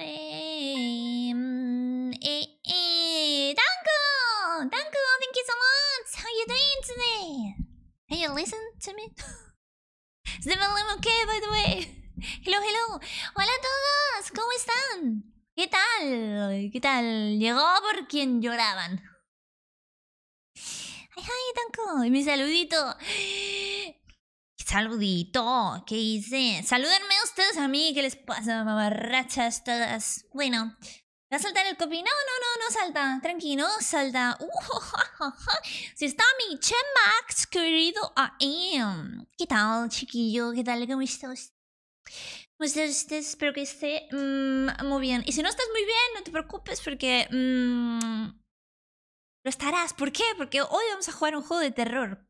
Em, eh, eh, Danko! Danko, thank you so much! How you doing today? Hey, you listen to me? Is everyone okay, by the way? Hello, hello! ¡Hola a todos! ¿Cómo están? ¿Qué tal? ¿Qué tal? Llegó por quien lloraban. ¡Ay, ay, Danko! mi saludito. ¡Saludito! ¿Qué hice? ¡Salúdenme a mí, ¿qué les pasa, mamarrachas todas? Bueno, ¿va a saltar el copy? No, no, no, no salta. Tranquilo, salta. si está mi Max querido ahí. ¿Qué tal, chiquillo? ¿Qué tal? ¿Cómo estás? Pues, este, espero que esté mm, muy bien. Y si no estás muy bien, no te preocupes porque... Mm, lo estarás. ¿Por qué? Porque hoy vamos a jugar un juego de terror.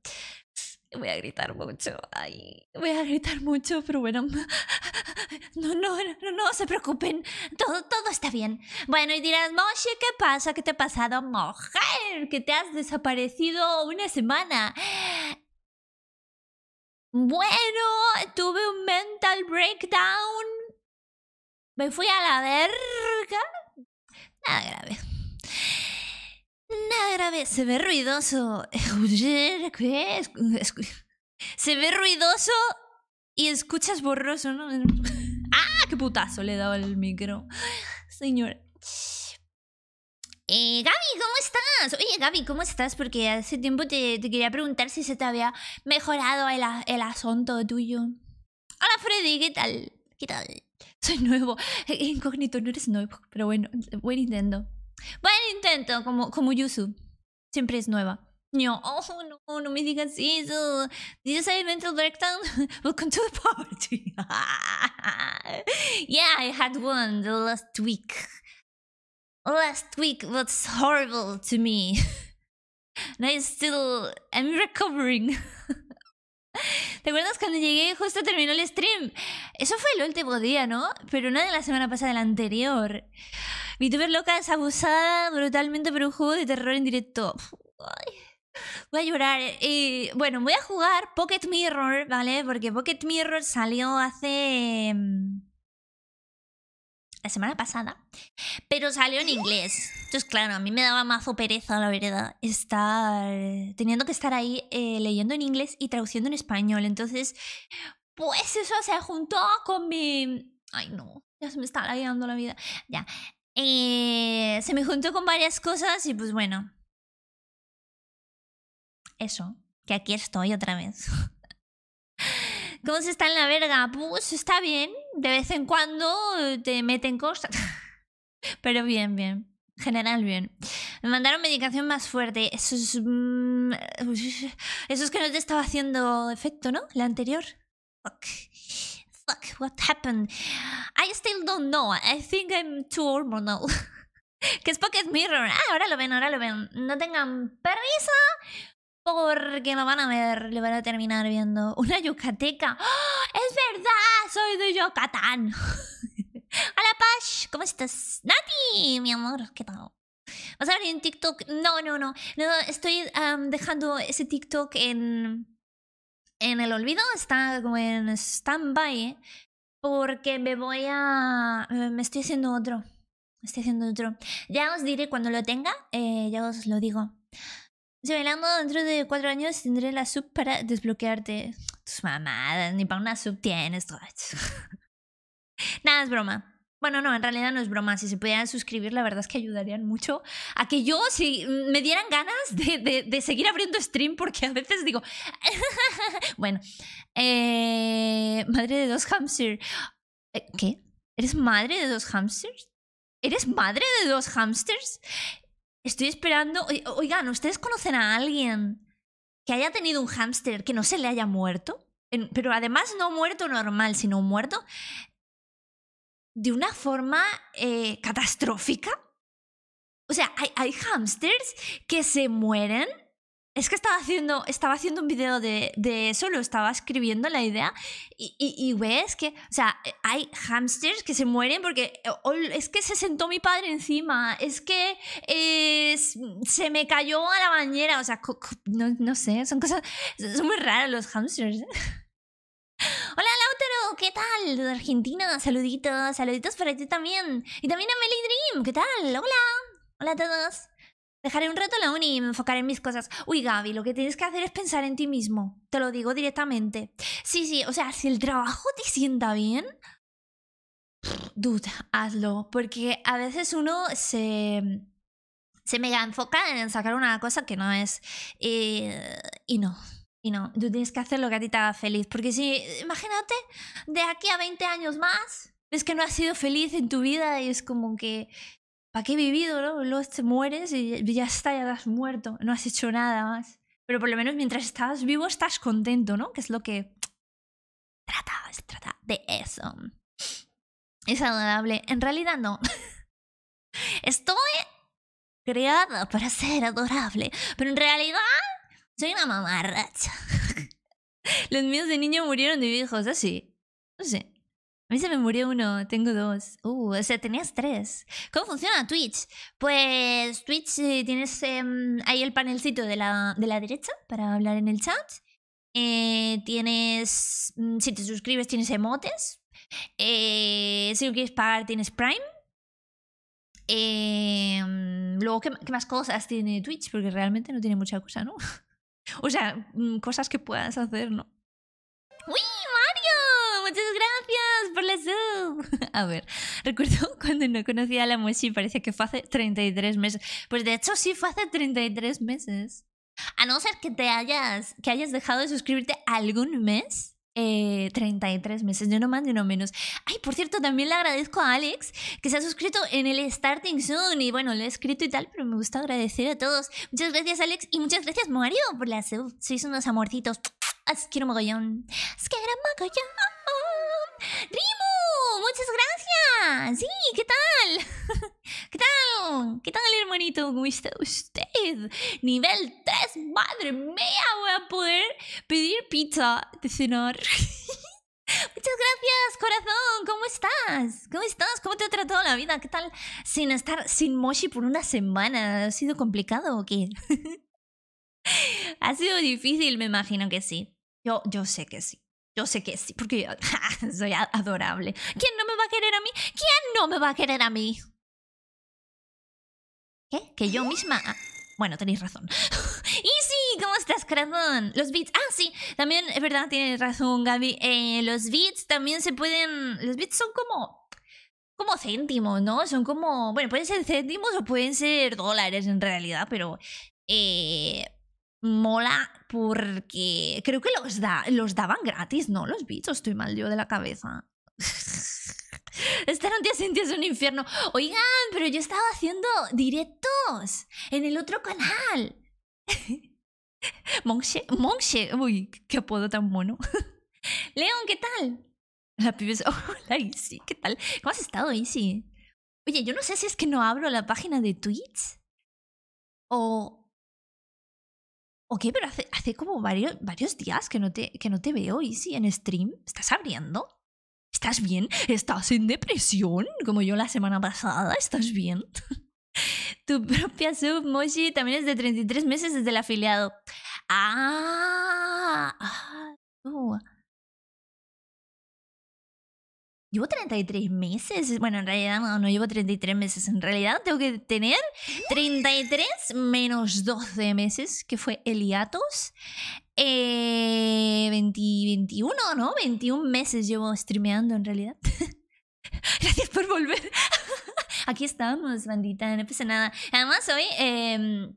Voy a gritar mucho, ay, voy a gritar mucho, pero bueno, no, no, no, no no se preocupen, todo, todo está bien. Bueno, y dirás, Moshi, ¿qué pasa? ¿Qué te ha pasado, mujer? Que te has desaparecido una semana. Bueno, tuve un mental breakdown, me fui a la verga, nada grave. Nada grave, se ve ruidoso. Se ve ruidoso y escuchas borroso, ¿no? ¡Ah! ¡Qué putazo le he dado el micro! Señor Eh, Gaby, ¿cómo estás? Oye, Gaby, ¿cómo estás? Porque hace tiempo te, quería preguntar si se te había mejorado el, el asunto tuyo. Hola, Freddy, ¿qué tal? ¿Qué tal? Soy nuevo. Incógnito, no eres nuevo, pero bueno, buen intento. Buen intento, como, como Yusu. Siempre es nueva. oh no, no me digas eso. Did you say mental breakdown? Welcome to the party. yeah, I had one the last week. Last week was horrible to me. and I still am recovering. ¿Te acuerdas cuando llegué justo terminó el stream? Eso fue el último día, ¿no? Pero no de la semana pasada, la anterior. VTuber loca es abusada brutalmente por un juego de terror en directo. voy a llorar. Eh, bueno, voy a jugar Pocket Mirror, ¿vale? Porque Pocket Mirror salió hace... Mm, la semana pasada. Pero salió en inglés. Entonces, claro, a mí me daba mazo pereza, la verdad, estar teniendo que estar ahí eh, leyendo en inglés y traduciendo en español. Entonces, pues eso se juntó con mi... Ay, no, ya se me está alargando la vida. Ya. Eh, se me juntó con varias cosas y pues bueno. Eso, que aquí estoy otra vez. ¿Cómo se está en la verga? Pues está bien. De vez en cuando eh, te meten cosas. Pero bien, bien general bien. Me mandaron medicación más fuerte. Eso es... Mm, eso es que no te estaba haciendo efecto, ¿no? La anterior. Fuck. Fuck, what happened? I still don't know. I think I'm too hormonal. que es Pocket Mirror. Ah, ahora lo ven, ahora lo ven. No tengan permiso porque lo van a ver, lo van a terminar viendo. Una yucateca. ¡Oh! ¡Es verdad! ¡Soy de Yucatán! Hola Pash, ¿cómo estás? Nati, mi amor, ¿qué tal? ¿Vas a ver un TikTok? No, no, no. no estoy dejando ese TikTok en, en el olvido. Está como en stand-by. ¿eh? Porque me voy a... Me estoy haciendo otro. Me estoy haciendo otro. Ya os diré cuando lo tenga. Eh, ya os lo digo. Si bailando dentro de cuatro años tendré la sub para desbloquearte. Tus mamadas, ni para una sub tienes. Nada, es broma. Bueno, no, en realidad no es broma. Si se pudieran suscribir, la verdad es que ayudarían mucho a que yo, si me dieran ganas de, de, seguir abriendo stream, porque a veces digo, bueno, eh, madre de dos hamsters. Eh, ¿Qué? ¿Eres madre de dos hamsters? ¿Eres madre de dos hamsters? Estoy esperando. Oigan, ¿ustedes conocen a alguien que haya tenido un hámster que no se le haya muerto? pero además no muerto normal, sino muerto de una forma eh, catastrófica. O sea, hay, hay hamsters que se mueren es que estaba haciendo, estaba haciendo un video de, de eso, lo estaba escribiendo la idea, y, y, ves que, o sea, hay hamsters que se mueren porque eh, es que se sentó mi padre encima, es que eh, se me cayó a la bañera, o sea, no, no sé, son cosas, son muy raras los hamsters. Hola Lautaro, ¿qué tal? De Argentina, saluditos, saluditos para ti también. Y también a Melly Dream, ¿qué tal? Hola, hola a todos. Dejaré un rato la uni y me enfocaré en mis cosas. Uy, Gaby, lo que tienes que hacer es pensar en ti mismo. Te lo digo directamente. Sí, sí, o sea, si el trabajo te sienta bien, dude, hazlo. Porque a veces uno se, se mega enfoca en sacar una cosa que no es. Eh, y no, y no, tú tienes que hacer lo que a ti te haga feliz. Porque si, imagínate, de aquí a 20 años más, ves que no has sido feliz en tu vida y es como que, ¿para qué he vivido? No? Luego te mueres y ya está, ya has muerto, no has hecho nada más. Pero por lo menos mientras estás vivo estás contento, ¿no? Que es lo que trata, se trata de eso. Es adorable. En realidad no. Estoy creada para ser adorable, pero en realidad soy una mamarracha. Los míos de niño murieron de viejos, así. No sé. A mí se me murió uno, tengo dos. Uh, o sea, tenías tres. ¿Cómo funciona Twitch? Pues Twitch eh, tienes em, ahí el panelcito de la, de la derecha para hablar en el chat. Eh, tienes, mm, si te suscribes, tienes emotes. Eh, si lo quieres pagar, tienes Prime. Em, luego, ¿qué, más cosas tiene Twitch? Porque realmente no tiene mucha cosa, ¿no? O sea, mm, cosas que puedas hacer, ¿no? ¡Uy, Mario! Muchas gracias por la sub. A ver, recuerdo cuando no conocía a la y parecía que fue hace 33 meses. Pues de hecho sí fue hace 33 meses. A no ser que te hayas, que hayas dejado de suscribirte algún mes, 33 eh, meses, yo no más yo no menos. Ay, por cierto, también le agradezco a Alex que se ha suscrito en el Starting Soon y bueno, lo he escrito y tal, pero me gusta agradecer a todos. Muchas gracias Alex y muchas gracias Mario por la sub. Sois unos amorcitos. Quiero ah, quiero mogollón. que ¡Rimu! ¡Muchas gracias! Sí, ¿qué tal? ¿Qué tal? ¿Qué tal, hermanito? ¿Cómo está usted? Nivel 3, madre mía, voy a poder pedir pizza de cenar. Muchas gracias, corazón. ¿Cómo estás? ¿Cómo estás? ¿Cómo te ha tratado la vida? ¿Qué tal sin estar sin Moshi por una semana? ¿Ha sido complicado o qué? ha sido difícil, me imagino que sí. Yo, yo sé que sí. Yo sé que sí, porque yo, soy adorable. ¿Quién no me va a querer a mí? ¿Quién no me va a querer a mí? ¿Qué? Que yo misma... Ah, bueno, tenéis razón. Y sí, ¿cómo estás, corazón? Los beats. Ah, sí, también es verdad, tienes razón, Gaby. Eh, los beats también se pueden... Los beats son como... Como céntimos, ¿no? Son como... Bueno, pueden ser céntimos o pueden ser dólares en realidad, pero... Eh, mola porque creo que los, los daban gratis, ¿no? Los bichos, estoy mal yo de la cabeza. Estar un día sin ti es un infierno. Oigan, pero yo estaba haciendo directos en el otro canal. Monche, Monche, uy, qué apodo tan bueno León, ¿qué tal? La pibes, hola Isi, ¿qué tal? ¿Cómo has estado, Isi? Oye, yo no sé si es que no abro la página de tweets o, Ok, pero hace, como varios, días que no, te, que no te veo, Easy, en stream. ¿Estás abriendo? ¿Estás bien? ¿Estás en depresión? Como yo la semana pasada. ¿Estás bien? tu propia sub, Moshi, también es de 33 meses desde el afiliado. ¡Ah! ah llevo 33 meses. Bueno, en realidad no, no llevo 33 meses. En realidad tengo que tener 33 menos 12 meses, que fue Eliatos 21, eh, ¿no? 21 meses llevo streameando en realidad. Gracias por volver. Aquí estamos, bandita, no pasa nada. Además, hoy... Em,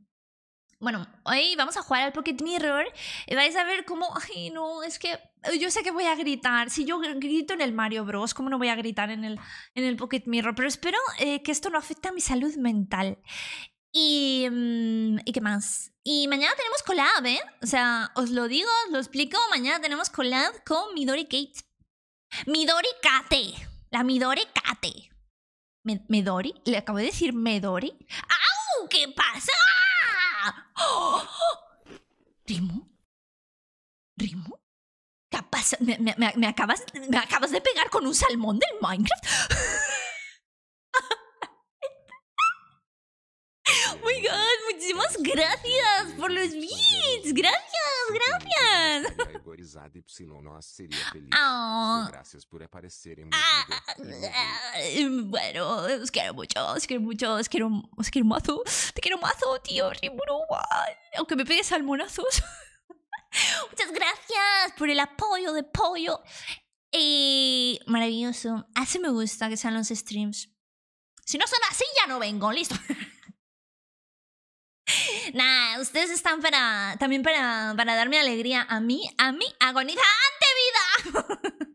bueno, hoy vamos a jugar al Pocket Mirror y eh, vais a ver cómo, ay no, es que eh, yo sé que voy a gritar. Si yo grito en el Mario Bros, ¿cómo no voy a gritar en el, en el Pocket Mirror? Pero espero eh, que esto no afecte a mi salud mental. Y, mm, y, qué más? Y mañana tenemos collab, ¿eh? O sea, os lo digo, os lo explico. Mañana tenemos collab con Midori Kate. Midori Kate. La Midori Kate. Midori? ¿Le acabo de decir Midori. ¡Au! ¿Qué pasa? ¿Rimo? ¿Rimo? pasa? me, me, acabas, me acabas de pegar con un salmón del Minecraft. Oh my god, muchísimas gracias por los beats. Gracias, gracias. Pues, ah. Gracias por aparecer en mi ah, ah, Bueno, os quiero mucho, os quiero mucho, os quiero, os quiero mazo. Te quiero mazo, tío, Aunque me pegues salmonazos. Muchas gracias por el apoyo de pollo. Eh, maravilloso. Así me gusta que sean los streams. Si no son así, ya no vengo, listo. Nah, ustedes están para, también para, para darme alegría a mí, a mí, agonizante vida.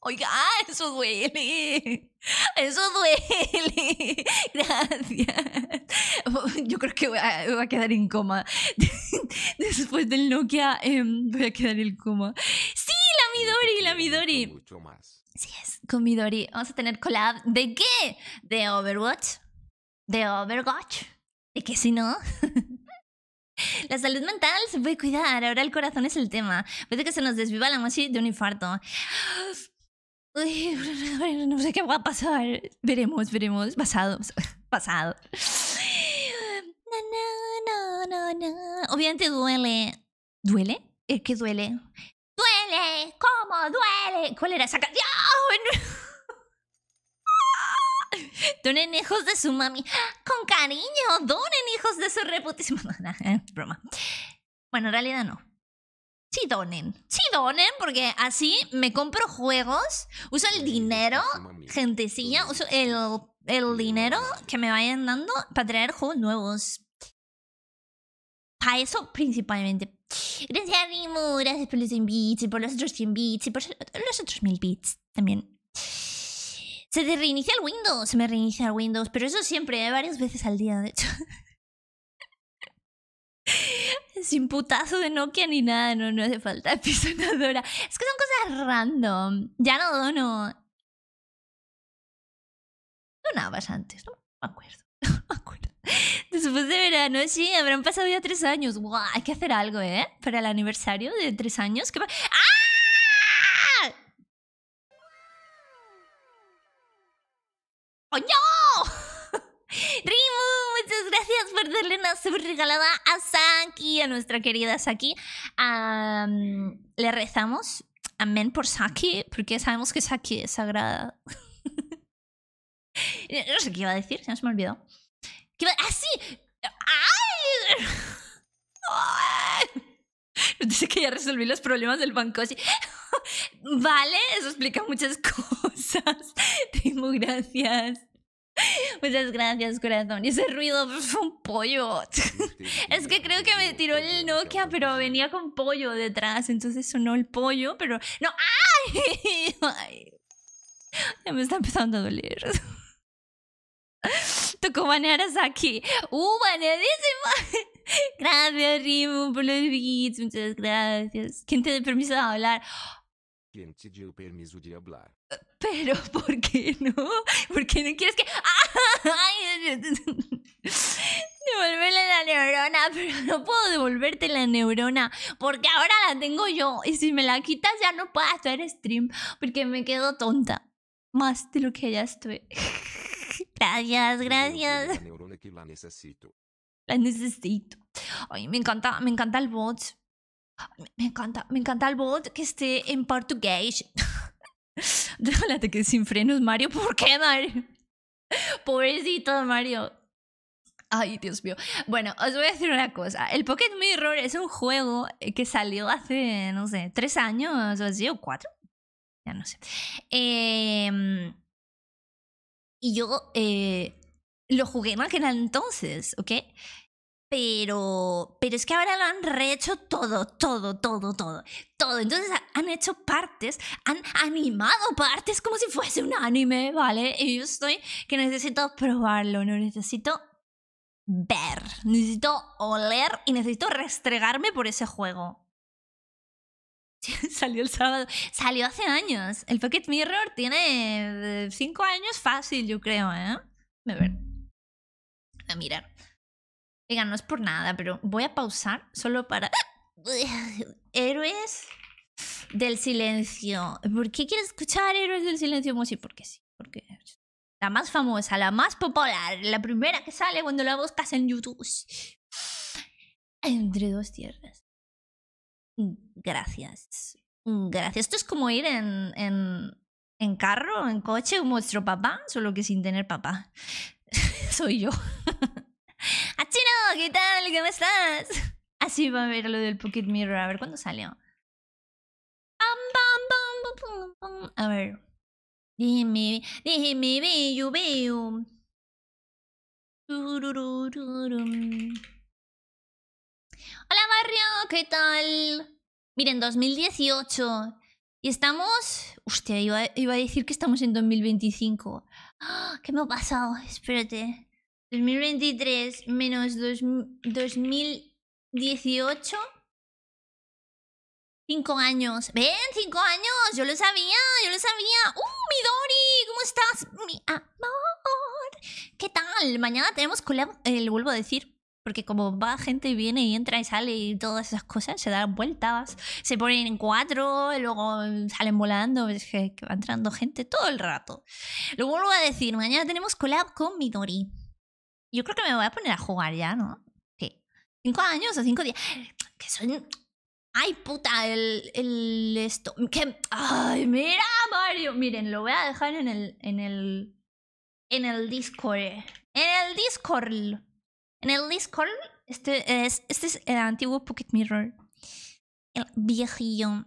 Oiga, eso duele. Eso duele. Gracias. Yo creo que voy a, quedar en coma. Después del Nokia, em, voy a quedar en coma. Sí, la Midori, la Midori. Mucho más. Sí, es con Midori. Vamos a tener collab. ¿De qué? ¿De Overwatch? ¿De Overwatch? ¿De qué si no? La salud mental se puede cuidar, ahora el corazón es el tema. Puede que se nos desviva la mochi de un infarto. no sé qué va a pasar. Veremos, veremos. Pasado, pasado. No, no, no, no, Obviamente duele. ¿Duele? ¿Qué duele? ¡Duele! ¿Cómo duele? ¿Cuál era esa canción? Donen hijos de su mami. ¡Ah! Con cariño, donen hijos de su reputación. Ah, broma. Bueno, en realidad no. Sí donen, sí donen, porque así me compro juegos, uso el dinero, gentecilla, uso el, el dinero que me vayan dando para traer juegos nuevos. Para eso principalmente. Gracias a gracias por los 100 bits y por los otros 100 bits y por los otros 1000 bits también. Se te reinicia el Windows, se me reinicia el Windows, pero eso siempre, ¿eh? varias veces al día, de hecho. Sin putazo de Nokia ni nada, no, no hace falta pisonadora. Es que son cosas random. Ya no dono. Donabas antes, no me acuerdo. No me acuerdo. Después de verano, sí, habrán pasado ya tres años. ¡Guau! Hay que hacer algo, ¿eh? Para el aniversario de tres años. ¿Qué ¡Ah! ¡Oh, no! Rimu, muchas gracias por darle una super regalada a Saki, a nuestra querida Saki. le rezamos amén por Saki, porque sabemos que Saki es sagrada. no sé qué iba a decir, se me olvidó. ¡Ah, sí! ¡Ay! dice que ya resolví los problemas del banco vale, eso explica muchas cosas. digo gracias. Muchas gracias, corazón. Y ese ruido fue un pollo. es que creo que me tiró el Nokia, pero venía con pollo detrás. Entonces sonó el pollo, pero. ¡No! ¡Ay! Ya me está empezando a doler. Tocó banear a Saki. ¡Uh, baneadísima! Gracias, Rimu, por los bits. Muchas gracias. ¿Quién te dio permiso de hablar? ¿Quién te dio permiso de hablar? Eh, pero, ¿por qué no? ¿Por qué no quieres que.? ¡Ay! Devolverle la neurona, pero no puedo devolverte la neurona porque ahora la tengo yo. Y si me la quitas, ya no puedo hacer stream porque me quedo tonta. Más de lo que ya estoy. gracias, gracias. La neurona que la necesito. La necesito. Ay, me encanta, me encanta el bot. Me encanta, me encanta el bot que esté en portugués. Déjate que sin frenos, Mario. ¿Por qué, Mario? Pobrecito, Mario. Ay, Dios mío. Bueno, os voy a decir una cosa. El Pocket Mirror es un juego eh, que salió hace, no sé, tres años o así, o cuatro. Ya no sé. Eh, y yo eh, lo jugué en aquel entonces, ¿ok? pero, pero es que ahora lo han rehecho todo, todo, todo, todo, todo. Entonces han hecho partes, han animado partes como si fuese un anime, ¿vale? Y yo estoy que necesito probarlo, no necesito ver, necesito oler y necesito restregarme por ese juego. Salió el sábado, salió hace años. El Pocket Mirror tiene eh, cinco años fácil, yo creo, ¿eh? A ver. A mirar. Oigan, no es por nada, pero voy a pausar solo para... Héroes del silencio. ¿Por qué quieres escuchar Héroes del silencio? Pues sí, porque sí. la más famosa, la más popular, la primera que sale cuando la buscas en YouTube. Entre dos tierras. Gracias. Gracias. Esto es como ir en, en, carro, en coche, con nuestro papá, solo que sin tener papá. Soy yo. ¡Achino! ¿Qué tal? ¿Cómo estás? Así va a ver lo del Pocket Mirror. A ver, ¿cuándo salió? A ver. Dime, déjeme bello, veo. Hola barrio, ¿qué tal? Miren, 2018. Y estamos... Hostia, iba a decir que estamos en 2025. ¿Qué me ha pasado? Espérate. 2023 menos 2018. Cinco años. ¿Ven? Cinco años. Yo lo sabía, yo lo sabía. ¡Uh, Midori! ¿Cómo estás? Mi amor. ¿Qué tal? Mañana tenemos collab, eh, lo vuelvo a decir. Porque como va gente y viene y entra y sale y todas esas cosas, se dan vueltas, se ponen en cuatro, y luego salen volando, es que va entrando gente todo el rato. Lo vuelvo a decir, mañana tenemos collab con Midori. Yo creo que me voy a poner a jugar ya, ¿no? Sí. Cinco años o cinco días. Que son. Ay, puta, el. el esto. Que. Ay, mira, Mario. Miren, lo voy a dejar en el. en el. en el Discord. Eh. En el Discord. En el Discord. Este es, este es el antiguo Pocket Mirror. El viejillo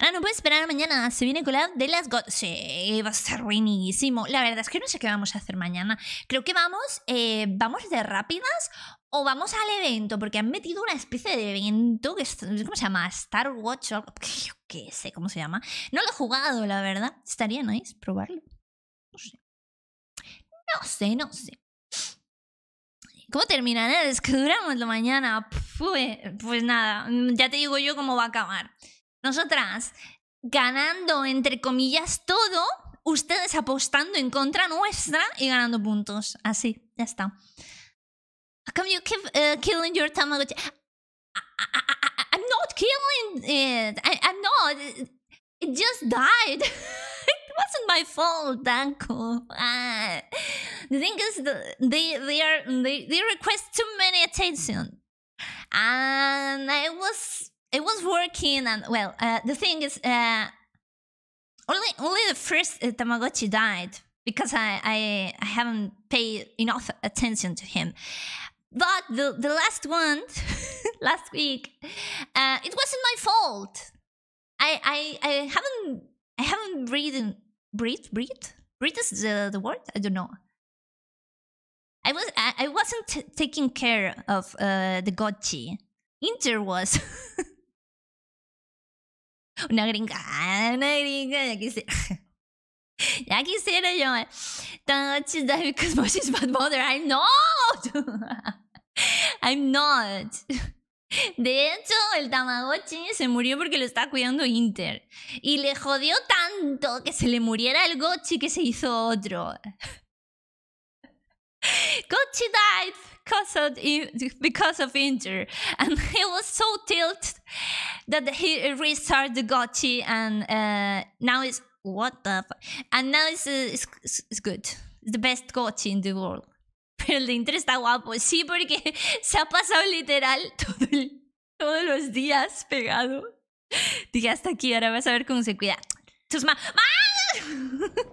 ahora no puede esperar mañana. Se viene colado de las gotas. Sí, va a ser ruinísimo. La verdad es que no sé qué vamos a hacer mañana. Creo que vamos, eh, vamos de rápidas o vamos al evento, porque han metido una especie de evento que ¿cómo se llama? Star Watch o algo, qué sé cómo se llama. No lo he jugado, la verdad. Estaría nice probarlo. No sé. No sé, no sé. ¿Cómo terminará? Es que duramos la mañana. pues nada, ya te digo yo cómo va a acabar. Nosotras ganando, entre comillas, todo, ustedes apostando en contra nuestra y ganando puntos. Así, ya está. come you keep killing your Tamagotchi? Ah, ah, ah, I'm not killing it. I'm not. It just died. it wasn't my fault, Danko. The thing is, they they are they, they request too many attention, and I was it was working, and well, uh, the thing is, uh, only only the first uh, Tamagotchi died because I, I, I haven't paid enough attention to him. But the the last one, last week, uh, it wasn't my fault. I I I haven't I haven't breathed breathe breathe breathe is the the word I don't know. I was I, I wasn't taking care of uh, the gotchi. Inter was. Una gringa una gringa, ya quisiera. ya quisiera yo. Tamagotchi because bad mother. I'm not. I'm not. De hecho, el Tamagotchi se murió porque lo estaba cuidando Inter. Y le jodió tanto que se le muriera el Gochi que se hizo otro. Gochi died because of, because of injury. And he was so tilted that he restarted the Gotti and uh, now it's what the And now it's, uh, it's, it's, good. It's the best Gotti in the world. Pero le Inter está guapo, sí, porque se ha pasado literal todo el, todos los días pegado. Dije hasta aquí, ahora vas a ver cómo se cuida. Tus ma ¡Ah!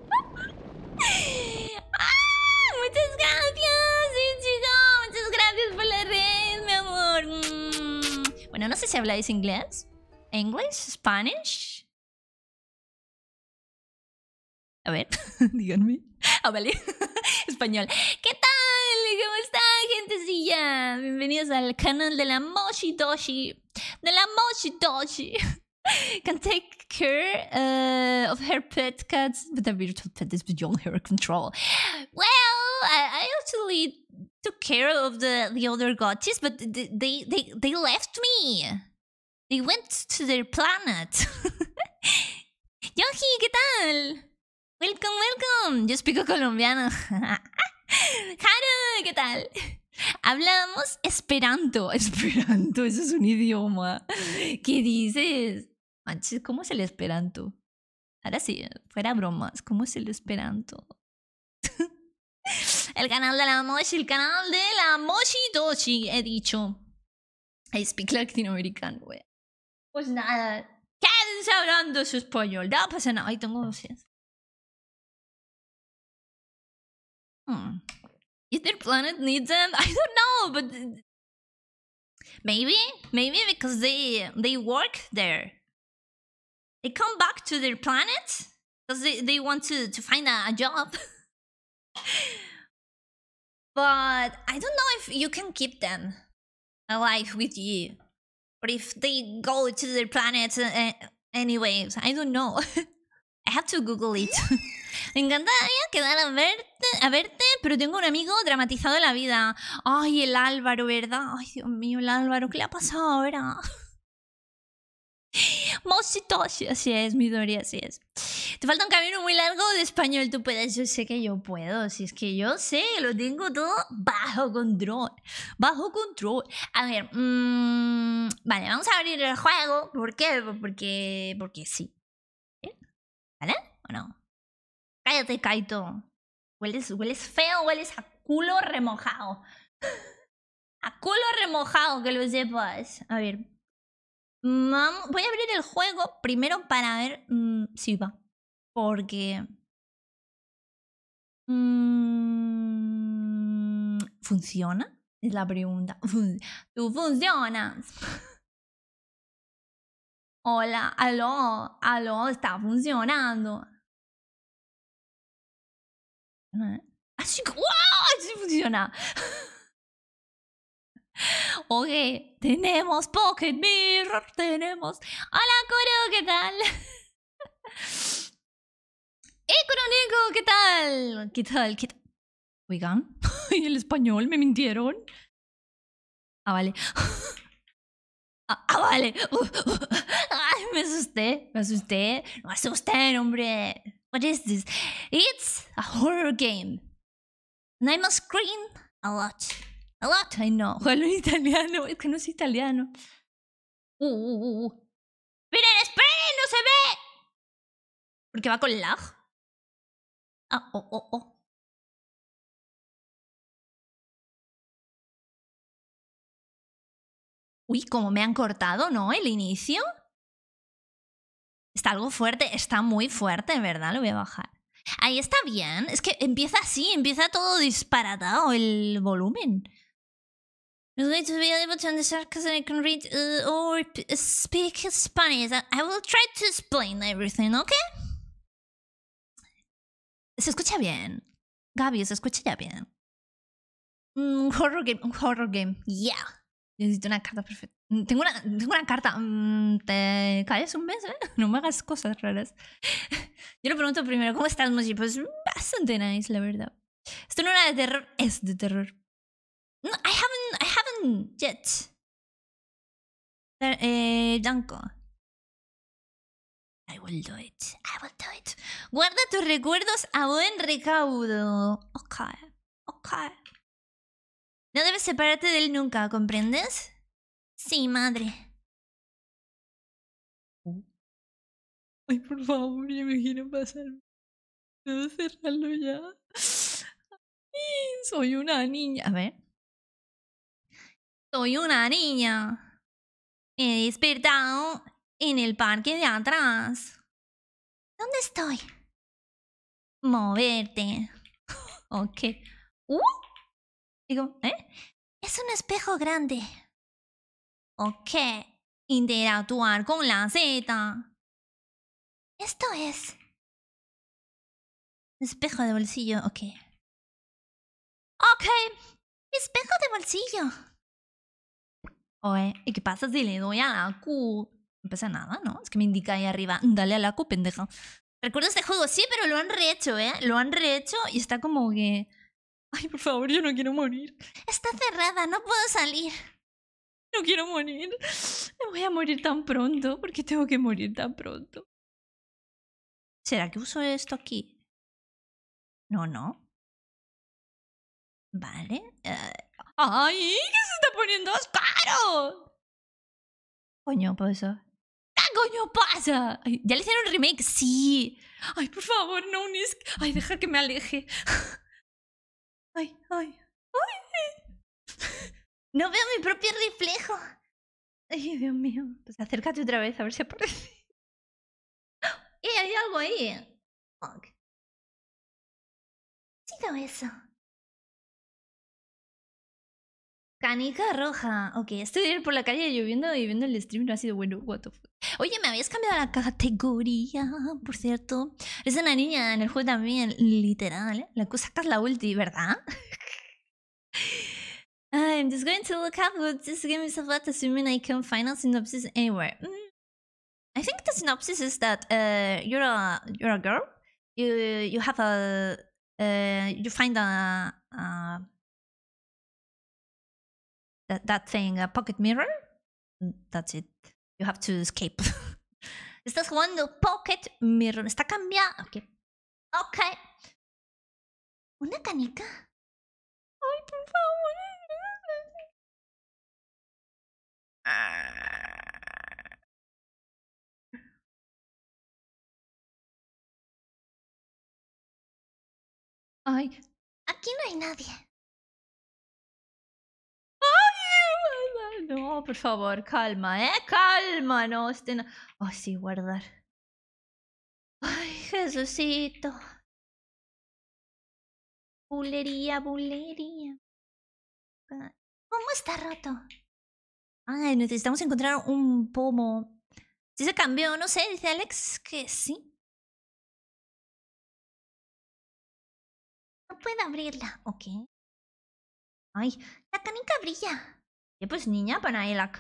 no sé si habláis inglés. ¿English? ¿Spanish? A ver, díganme. Ah, vale. Español. ¿Qué tal? ¿Cómo están, gentecilla? Bienvenidos al canal de la Mochi Doshi. De la Mochi Doshi. Can take care uh, of her pet cats, but the virtual pet is beyond her control. Well, I, I actually took care of the the other gotchis, but they they they left me. They went to their planet. Yoji, ¿qué tal? Welcome, welcome. Yo pico colombiano. Haru, ¿qué tal? Hablamos esperanto. Esperanto, eso es un idioma. ¿Qué dices? Manches, ¿cómo es el esperanto? Ahora sí, fuera bromas, ¿cómo es el esperanto? El canal de la Moshi, el canal de la Moshi Doshi, he dicho. I speak latinoamericano, güey. Pues nada, quédense hablando su español. No pasa nada. Ahí tengo dosis. Hmm. their planet needs them, I don't know, but maybe, maybe because they they work there. They come back to their planet because they, they want to to find a job. but I don't know if you can keep them alive with you. Or if they go to their planet uh, anyways, I don't know. I have to Google it. Me encantaría quedar a verte, a verte, pero tengo un amigo dramatizado de la vida. Ay, el Álvaro, ¿verdad? Ay, Dios mío, el Álvaro, ¿qué le ha pasado ahora? sí, así es, mi Midori, así es. Te falta un camino muy largo de español, tú puedes, yo sé que yo puedo, si es que yo sé, lo tengo todo bajo control, bajo control. A ver, mm, vale, vamos a abrir el juego, ¿por qué? Porque, sí. ¿Eh? ¿Vale? ¿O no? Cállate, Kaito. Hueles, hueles feo, hueles a culo remojado. a culo remojado, que lo sepas. A ver, voy a abrir el juego primero para ver mm, si va. Porque... Mm, ¿Funciona? Es la pregunta. Tú funcionas. Hola, aló, aló, está funcionando. Ah, así, ¡wow! Así funciona. Oye, tenemos Pocket Mirror, tenemos. Hola, Kuro, ¿qué tal? Económico, ¡Eh, ¿qué tal? ¿Qué tal? ¿Qué tal? Oigan, el español me mintieron. Ah, vale. Ah, ah, vale. Ay, me asusté, me asusté. me asusté, hombre. What is this? It's a horror game. And I must scream a lot. Ay, no, en italiano. Es que no es italiano. Uh, ¡Miren, uh, uh, uh. esperen! ¡No se ve! Porque va con lag. Ah, oh, oh, oh. Uy, como me han cortado, ¿no? El inicio. Está algo fuerte, está muy fuerte, ¿verdad? Lo voy a bajar. Ahí está bien. Es que empieza así, empieza todo disparatado el volumen. There's going to be able to understand because I can read uh, øh, or speak Spanish. I will try to explain everything, okay? Se escucha bien. Gaby, se escucha ya bien. Mm, horror game, horror game. Yeah. Necesito una carta perfecta. Tengo una, tengo una carta. Mm, ¿Te calles un mes? Eh? No me hagas cosas raras. Yo le pregunto primero, ¿cómo estás, Mochi? Pues bastante nice, la verdad. Esto no era de terror, es de terror. No, I Jet. Eh, I will do it. I will do it. Guarda tus recuerdos a buen recaudo. Ok. Ok. No debes separarte de él nunca, ¿comprendes? Sí, madre. Ay, por favor, yo me quiero pasar. Debo cerrarlo ya. Soy una niña. A ver. Soy una niña. He despertado en el parque de atrás. ¿Dónde estoy? Moverte. Ok. Uh, digo, ¿eh? Es un espejo grande. Ok. Interactuar con la Z. Esto es. Espejo de bolsillo, ok. Ok. Espejo de bolsillo. ¿y qué pasa si le doy a la Q? No pasa nada, ¿no? Es que me indica ahí arriba, dale a la Q, pendeja. Recuerdo este juego, sí, pero lo han rehecho, ¿eh? Lo han rehecho y está como que... Ay, por favor, yo no quiero morir. Está cerrada, no puedo salir. No quiero morir. Me voy a morir tan pronto. porque tengo que morir tan pronto? ¿Será que uso esto aquí? No, no. Vale. Eh, ¡Ay, ¿Qué se está poniendo caro! Coño, pasa. ¡Qué coño, pasa! ya le hicieron un remake, sí. Ay, por favor, no unis. Ay, deja que me aleje. Ay, ay, ay. No veo mi propio reflejo. Ay, Dios mío. Pues acércate otra vez a ver si aparece. ¡Eh, hay algo ahí! Fuck. eso. Canica roja. Ok, estoy por la calle lloviendo y viendo el stream no ha sido bueno. What the fuck? Oye, me habías cambiado la categoría, por cierto. Es una niña en el juego también, literal. ¿eh? La cosa sacas la ulti, ¿verdad? I'm just going to look up what this game is about, assuming I can find a synopsis anywhere. Mm. I think the synopsis is that uh, you're a you're a girl. You you have a uh, you find a, a that, that thing, a pocket mirror. Mm, that's it. You have to escape. Estás jugando pocket mirror. Está cambiando. Ok. Ok. ¿Una canica? Ay, por favor. Ay, aquí no hay nadie. No, por favor, calma, ¿eh? Calma, no estén... Oh, sí, guardar. Ay, Jesucito. Bulería, bulería. Ah, ¿Cómo está roto? Ay, necesitamos encontrar un pomo. Si se cambió, no sé, dice Alex que sí. No puedo abrirla, ok. Ay, la canica brilla. Y pues niña, para ahí la,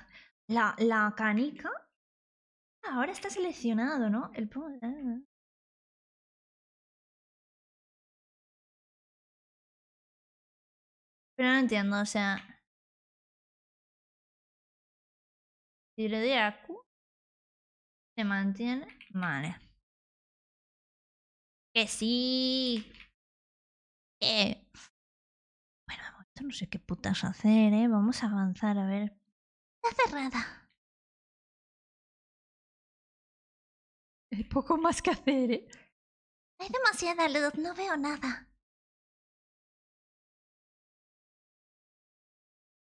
la, canica. Ahora está seleccionado, ¿no? El ah. Pero no entiendo, o sea. Si le doy a se mantiene. Vale. Que sí no sé qué putas hacer, ¿eh? Vamos a avanzar, a ver. Está cerrada. Hay poco más que hacer, ¿eh? Hay demasiada luz, no veo nada.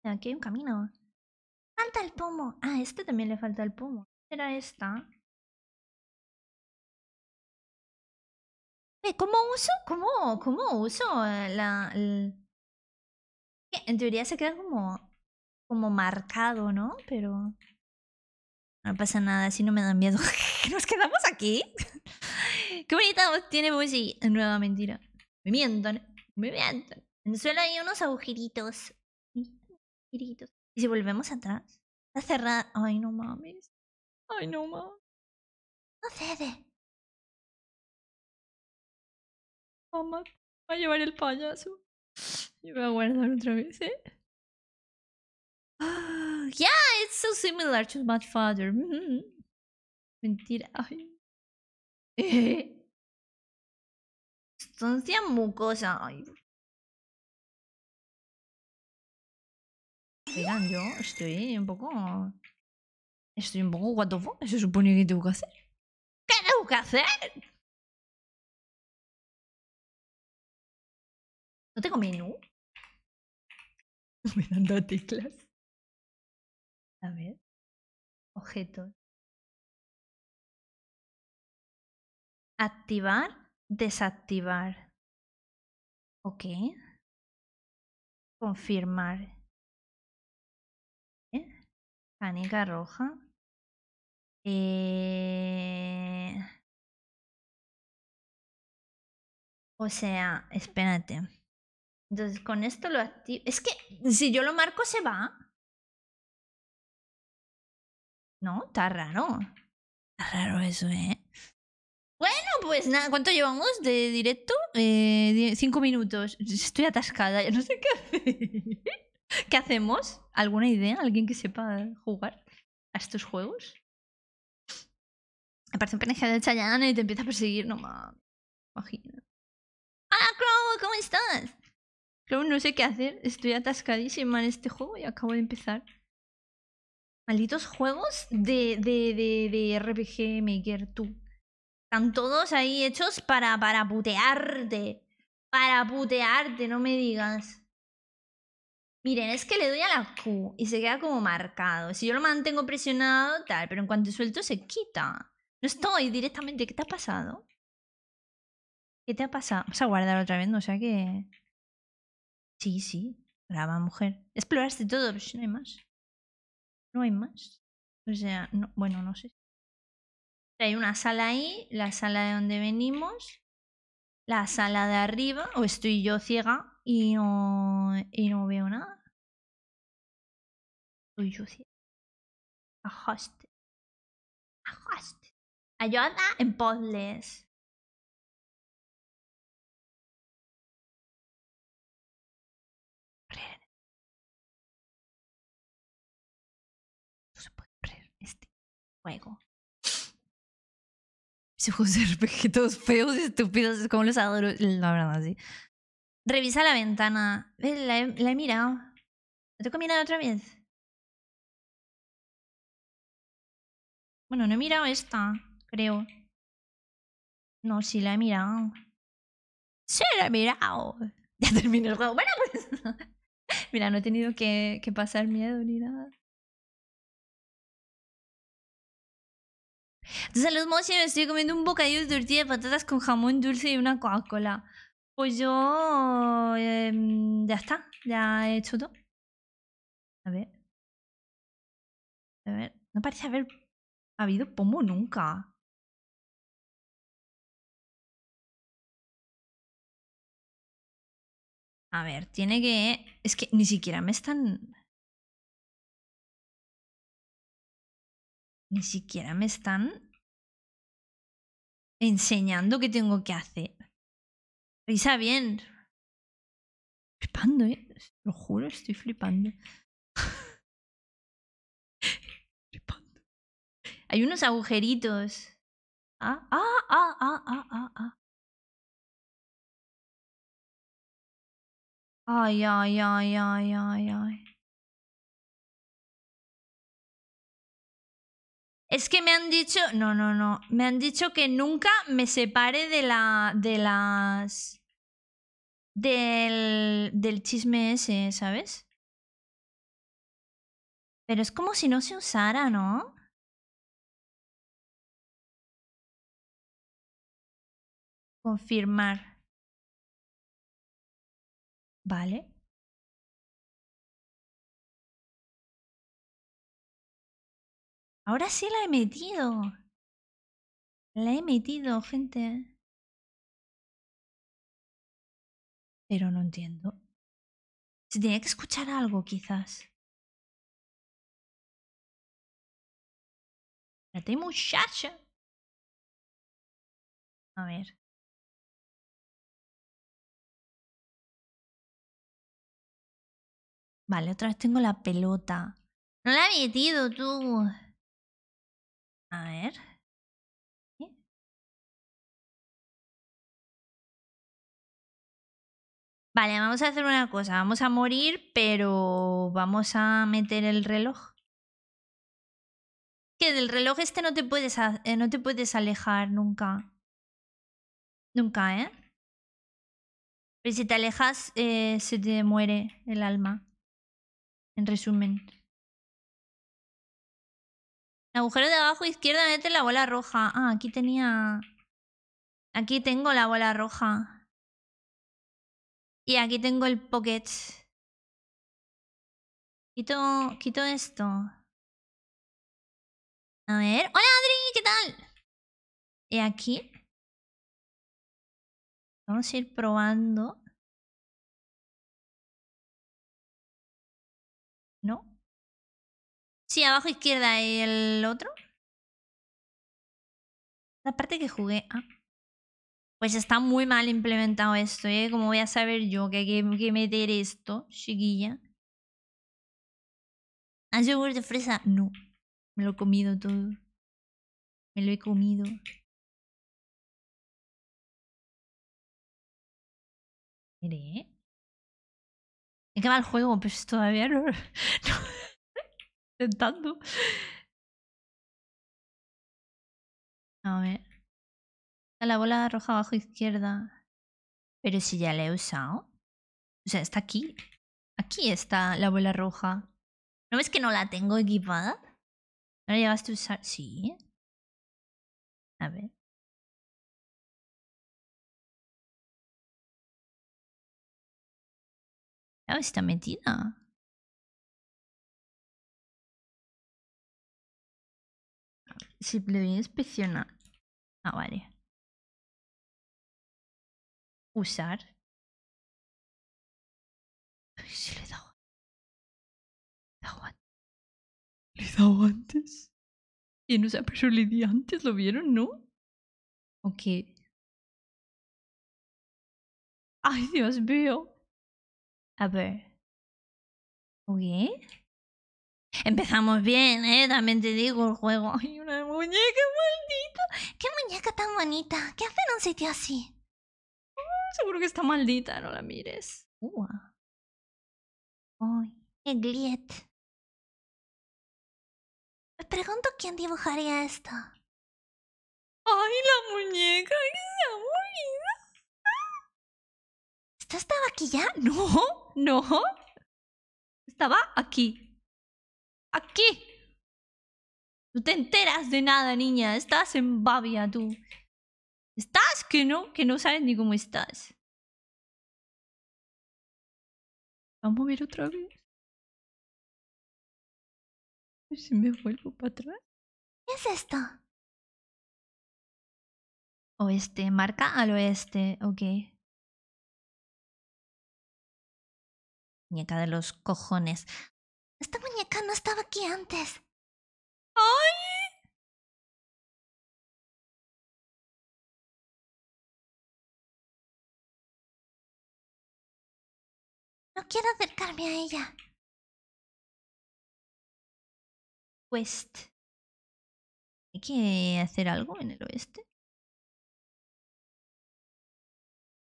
Aquí hay un camino. Falta el pomo. Ah, este también le falta el pomo. Era esta. ¿Cómo uso? ¿Cómo, cómo uso eh, la, en teoría se queda como, como marcado, ¿no? Pero no pasa nada, así no me dan miedo. ¿Nos quedamos aquí? Qué bonita voz tiene Bushi. Nueva mentira. Me mientan, me mientan. En el suelo hay unos agujeritos. Agujeritos. ¿Y si volvemos atrás? Está cerrada. Ay, no mames. Ay, no mames. No cede. vamos va a llevar el payaso. Yo voy a guardar otra vez, ¿eh? yeah, it's so similar to my father. Mentira. Ay. Eh. mucosa. Ay. Oigan, yo estoy un poco... Estoy un poco guatofo Se supone que tengo que hacer. ¿Qué tengo que hacer? ¿No tengo menú? estuve teclas. A ver, objetos. Activar, desactivar. Ok. Confirmar. ¿Eh? Canica roja. Eh... O sea, espérate. Entonces con esto lo activo. Es que si yo lo marco se va. No, está raro. Está raro eso, ¿eh? Bueno, pues nada, ¿cuánto llevamos de directo? Eh, cinco minutos. Estoy atascada, ya no sé qué hacer. ¿Qué hacemos? ¿Alguna idea? ¿Alguien que sepa jugar a estos juegos? Aparece un peneje de Chayana y te empieza a perseguir, no mames. Imagina. ¡Hola, Crow! ¿Cómo estás? no sé qué hacer. Estoy atascadísima en este juego y acabo de empezar. Malditos juegos de, de, de, de RPG Maker, tú. Están todos ahí hechos para, para putearte. Para putearte, no me digas. Miren, es que le doy a la Q y se queda como marcado. Si yo lo mantengo presionado, tal, pero en cuanto suelto se quita. No estoy directamente. ¿Qué te ha pasado? ¿Qué te ha pasado? Vamos a guardar otra vez, no sé sea Sí, sí, brava mujer. Exploraste todo, pero no hay más. No hay más. O sea, no, bueno, no sé. Hay una sala ahí, la sala de donde venimos, la sala de arriba, o estoy yo ciega y no, y no veo nada. Estoy yo ciega. Ajuste. Ajuste. Ayuda en puzzles. juego. Esos juegos feos y estúpidos, es como los adoro, la verdad, sí. Revisa la ventana. La, he, mirado. ¿La tengo que mirar otra vez? Bueno, no he mirado esta, creo. No, sí la he mirado. Sí, la he mirado. Ya terminé el juego. Bueno, pues. Mira, no he tenido que, que pasar miedo ni nada. Entonces, a los mochi me estoy comiendo un bocadillo de tortilla de patatas con jamón dulce y una Coca-Cola. Pues yo. Em, ya está, ya he hecho todo. A ver. A ver, no parece haber habido pomo nunca. A ver, tiene que... Es que ni siquiera me están... ni siquiera me están enseñando qué tengo que hacer. Risa bien. Flipando, ¿eh? Lo juro, estoy flipando. flipando. Hay unos agujeritos. Ah, ah, ah, ah, ah, ah, ah. Ay, ay, ay, ay, ay, ay. Es que me han dicho, no, no, no, me han dicho que nunca me separe de la, de las, del, del chisme ese, ¿sabes? Pero es como si no se usara, ¿no? Confirmar. Vale. Ahora sí la he metido. La he metido, gente. Pero no entiendo. Se tenía que escuchar algo, quizás. tengo muchacha. A ver. Vale, otra vez tengo la pelota. No la he metido tú. Vale, vamos a hacer una cosa. Vamos a morir, pero vamos a meter el reloj. Que del reloj este no te puedes, eh, no te puedes alejar nunca. Nunca, ¿eh? Pero si te alejas, eh, se te muere el alma. En resumen agujero de abajo izquierda mete la bola roja. Ah, aquí tenía... Aquí tengo la bola roja. Y aquí tengo el pocket. Quito, quito esto. A ver. ¡Hola, Adri! ¿Qué tal? Y aquí. Vamos a ir probando. Sí, abajo izquierda el otro. La parte que jugué. Ah. Pues está muy mal implementado esto, ¿eh? Como voy a saber yo que hay que, meter esto, chiquilla. ¿Has yogur de fresa? No. Me lo he comido todo. Me lo he comido. Mire, qué va el juego? Pues todavía no. intentando. A ver. Está la bola roja abajo izquierda. Pero si ya la he usado. O sea, está aquí. Aquí está la bola roja. ¿No ves que no la tengo equipada? ¿No la llegaste a usar? Sí. A ver. está metida. Si le voy a inspeccionar. Ah, vale. Usar. Ay, sí le he dado. Le he dado antes. Le he dado antes. Y no sé, pero le di antes, ¿lo vieron, no? Ok. Ay, Dios mío. A ver. Ok. Empezamos bien, ¿eh? También te digo el juego. ¡Ay, una muñeca maldita! ¡Qué muñeca tan bonita! ¿Qué hace en un sitio así? Mm, seguro que está maldita, no la mires. Uh. ¡Ay, qué Me pregunto quién dibujaría esto. ¡Ay, la muñeca! ¡Qué se ha estaba aquí ya? ¡No! ¡No! Estaba aquí. Aquí. No te enteras de nada, niña. Estás en babia, tú. Estás que no, que no sabes ni cómo estás. Vamos a ver otra vez. A ver si me vuelvo para atrás. ¿Qué es esto? Oeste, marca al oeste, ok. Muñeca de los cojones. Esta muñeca no estaba aquí antes. ¡Ay! No quiero acercarme a ella. West. Pues, ¿Hay que hacer algo en el oeste?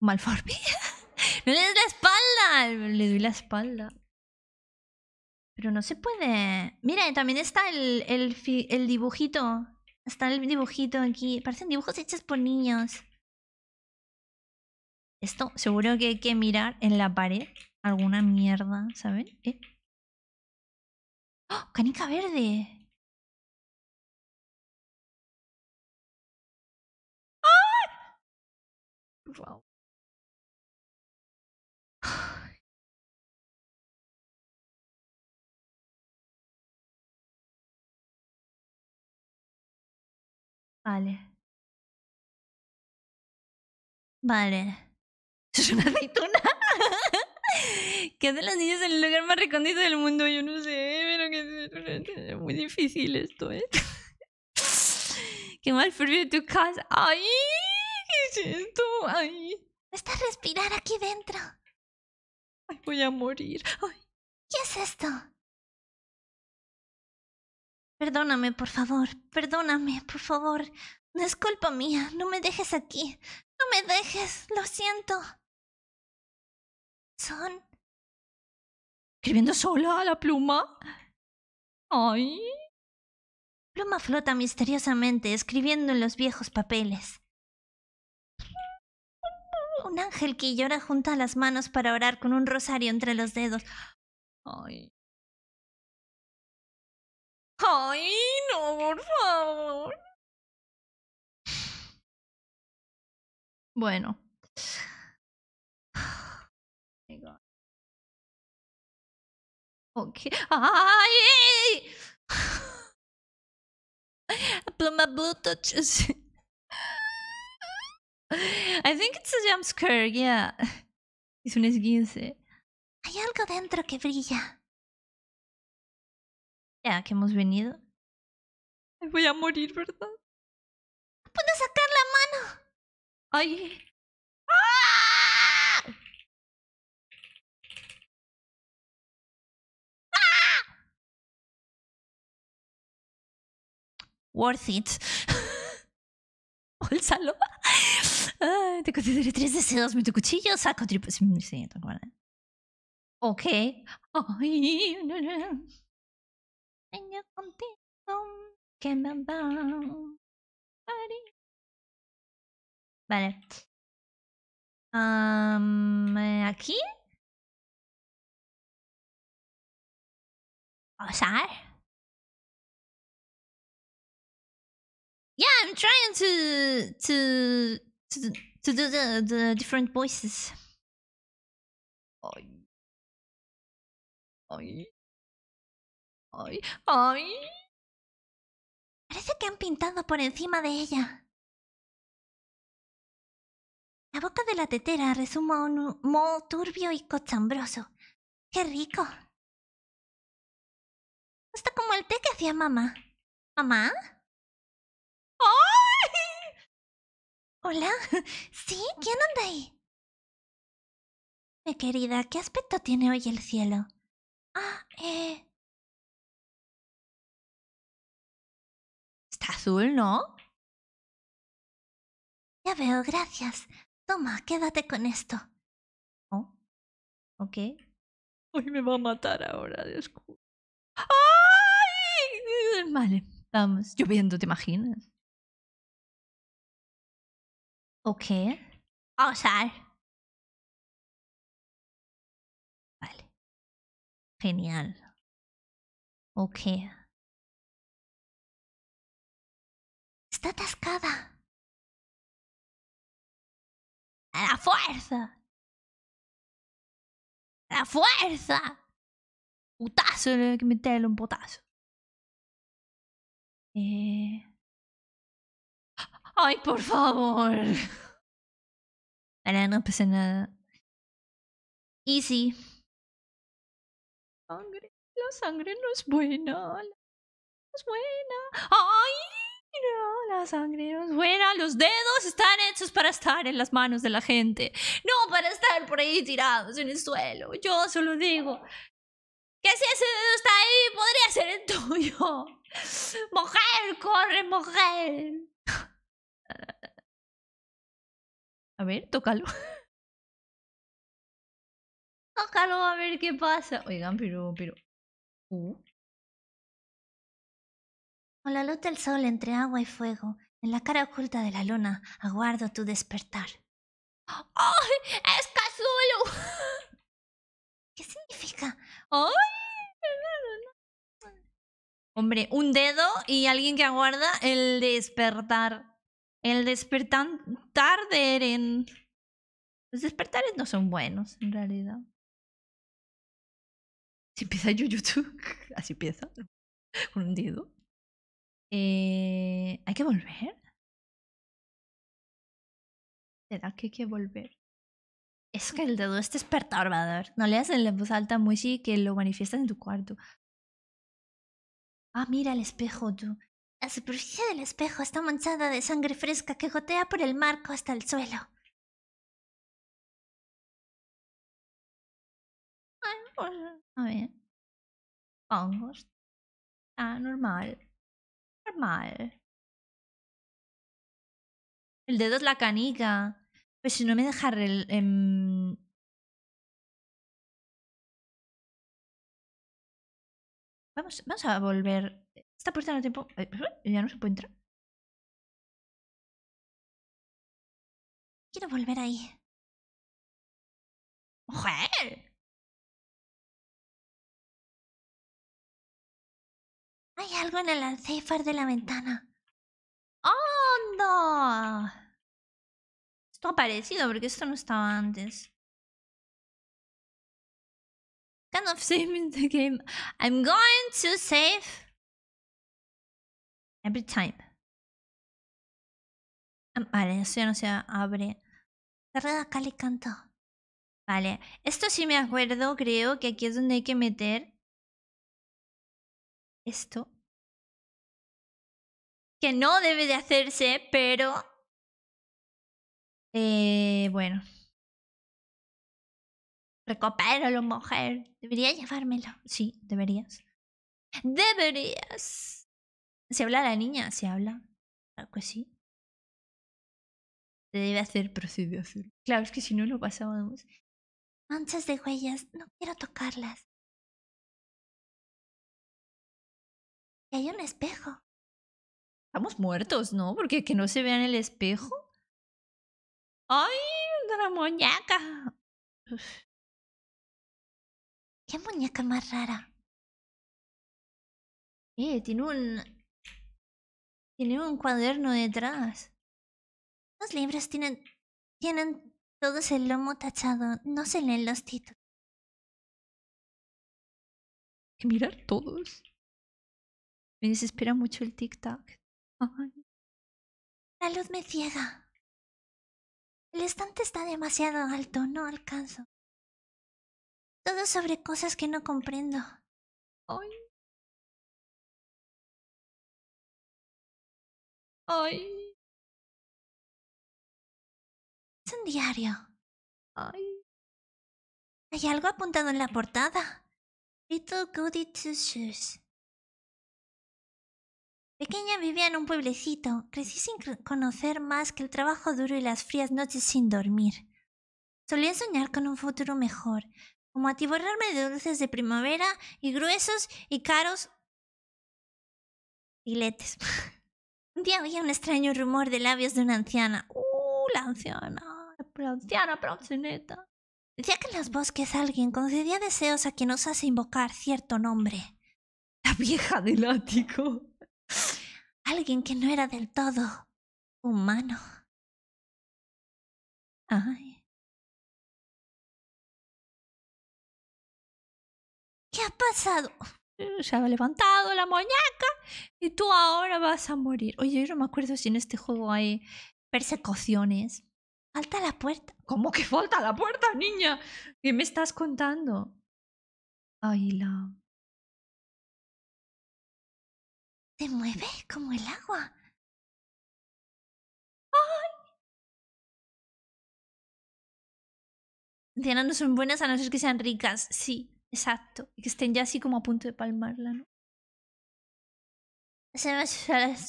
¡Malforbi! ¡No le doy la espalda! Le doy la espalda. Pero no se puede. Mira, también está el, dibujito. Está el dibujito aquí. Parecen dibujos hechos por niños. Esto seguro que hay que mirar en la pared. Alguna mierda, ¿saben? ¿Eh? ¡Oh! ¡Canica verde! ¡Ah! Wow. Vale. Vale. ¿Es una aceituna? ¿Qué de los niños en el lugar más recondido del mundo? Yo no sé, pero que es muy difícil esto, ¿eh? Qué mal frío de tu casa. ¡Ay! ¿Qué es esto? ¡Ay! Está respirar aquí dentro. Ay, voy a morir. Ay. ¿Qué es esto? Perdóname, por favor. Perdóname, por favor. No es culpa mía. No me dejes aquí. No me dejes. Lo siento. Son... ¿Escribiendo sola a la pluma? Ay. Pluma flota misteriosamente, escribiendo en los viejos papeles. Un ángel que llora junta las manos para orar con un rosario entre los dedos. Ay. Ay, no, por favor. Bueno. Okay. ¡Ay! Pluma Bluetooth. I think it's a jump scare, yeah. Es un esguince. Hay algo dentro que brilla. Ya que hemos venido. voy a morir, ¿verdad? puedo sacar la mano! ¡Ay! Worth ¡Ah! it. ¡Ah! te consideré tres deseos. Mi tu cuchillo, saco tripas. Sí, que ¿eh? Ok. Ay, And I guess something came buddy. Vale. Um, aquí. Pasar. Yeah, I'm trying to to to to do the the different voices. Oy. Oy. Ay, Parece que han pintado por encima de ella. La boca de la tetera resuma un mo turbio y cochambroso. ¡Qué rico! Está como el té que hacía mamá. ¿Mamá? ¡Ay! ¿Hola? ¿Sí? ¿Quién anda ahí? Mi querida, ¿qué aspecto tiene hoy el cielo? Ah, eh... Está azul, ¿no? Ya veo, gracias. Toma, quédate con esto. ¿Oh? ¿Ok? Ay, me va a matar ahora, Dios ¡Ay! Vale, estamos lloviendo, ¿te imaginas? Ok. Vamos a Vale. Genial. Ok. Está atascada. ¡A la fuerza! ¡A la fuerza! Putazo, le voy a meterle un potazo. Eh. ¡Ay, por favor! Ahora no pasa nada. Easy. Sangre, la sangre no es buena. No es buena. ¡Ay! no, la sangre no es buena, los dedos están hechos para estar en las manos de la gente, no para estar por ahí tirados en el suelo. Yo solo digo que si ese dedo está ahí, podría ser el tuyo. Mujer, corre, mujer. A ver, tócalo. Tócalo, a ver qué pasa. Oigan, pero, uh. Con la luz del sol entre agua y fuego, en la cara oculta de la luna, aguardo tu despertar. ¡Ay! ¡Es solo ¿Qué significa? ¡Ay! Hombre, un dedo y alguien que aguarda el despertar. El despertar de Eren. Los despertares no son buenos, en realidad. Si empieza YouTube, así empieza. Con un dedo. Eh, ¿Hay que volver? ¿Será que hay que volver? Es que el dedo este es perturbador. No leas en la voz alta muy que lo manifiestas en tu cuarto. Ah, mira el espejo, tú. La superficie del espejo está manchada de sangre fresca que gotea por el marco hasta el suelo. a ver. Ah, normal. Mal. El dedo es la canica. Pues si no me deja el, em Vamos, vamos a volver. Esta puerta no tiempo. Eh, ¿eh? Ya no se puede entrar. Quiero volver ahí. ¡Mujer! Hay algo en el alcéfar de la ventana. ¡Oh, Esto ha aparecido porque esto no estaba antes. Kind of saving the game. I'm going to save every time. Ah, vale, esto ya no se abre. Cerrada acá le canto. Vale, esto sí me acuerdo, creo que aquí es donde hay que meter esto, que no debe de hacerse, pero... Eh, bueno. Recupéralo, mujer. Debería llevármelo. Sí, deberías. Deberías. ¿Se habla la niña? ¿Se habla? Claro que sí. Se debe hacer, Procede a hacer. Claro, es que si no lo pasábamos. Manchas de huellas, no quiero tocarlas. hay un espejo. Estamos muertos, ¿no? Porque que no se vean el espejo. ¡Ay, una muñeca! ¿Qué muñeca más rara? Eh, tiene un... Tiene un cuaderno detrás. Los libros tienen... Tienen todos el lomo tachado. No se leen los títulos. mirar todos. Me desespera mucho el tiktok. Ay, La luz me ciega. El estante está demasiado alto, no alcanzo. Todo sobre cosas que no comprendo. Ay. Es un diario. Ay. Hay algo apuntado en la portada. Little Goody Two Shoes. Pequeña vivía en un pueblecito. Crecí sin conocer más que el trabajo duro y las frías noches sin dormir. Solía soñar con un futuro mejor, como atiborrarme de dulces de primavera y gruesos y caros filetes. un día oí un extraño rumor de labios de una anciana. ¡Uh, la anciana! La anciana, la ancianeta. Decía que en los bosques alguien concedía deseos a quien osase invocar cierto nombre. La vieja del ático. Alguien que no era del todo humano. Ay. ¿Qué ha pasado? Eh, se ha levantado la muñeca y tú ahora vas a morir. Oye, yo no me acuerdo si en este juego hay persecuciones. Falta la puerta. ¿Cómo que falta la puerta, niña? ¿Qué me estás contando? Ay, la... Se mueve como el agua. ¡Ay! no son buenas a no ser que sean ricas. Sí, exacto. Y que estén ya así como a punto de palmarla, ¿no? Se me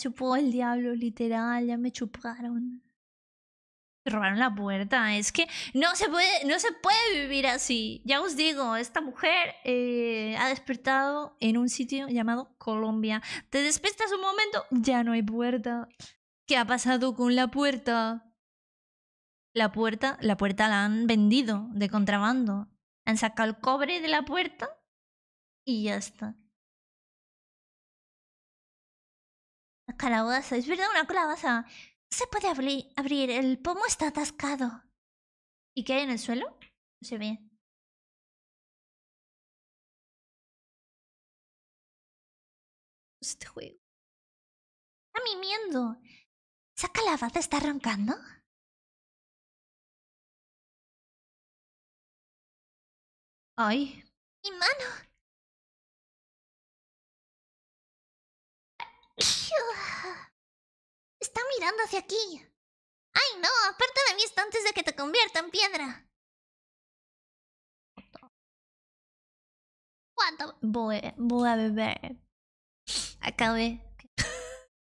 chupó el diablo, literal, ya me chuparon robaron la puerta. Es que no se puede, no se puede vivir así. Ya os digo, esta mujer eh, ha despertado en un sitio llamado Colombia. Te despiertas un momento, ya no hay puerta. ¿Qué ha pasado con la puerta? La puerta, la puerta la han vendido de contrabando. Han sacado el cobre de la puerta y ya está. Calabaza, es verdad, una calabaza se puede abrir, el pomo está atascado. ¿Y qué hay en el suelo? No se ve. Este juego. Está mimiendo. ¿Esa calabaza está roncando? ¡Ay! ¡Mi mano! está mirando hacia aquí? ¡Ay no! Aparte de mí está antes de que te convierta en piedra. ¿Cuánto...? Voy, voy a beber. Acabé.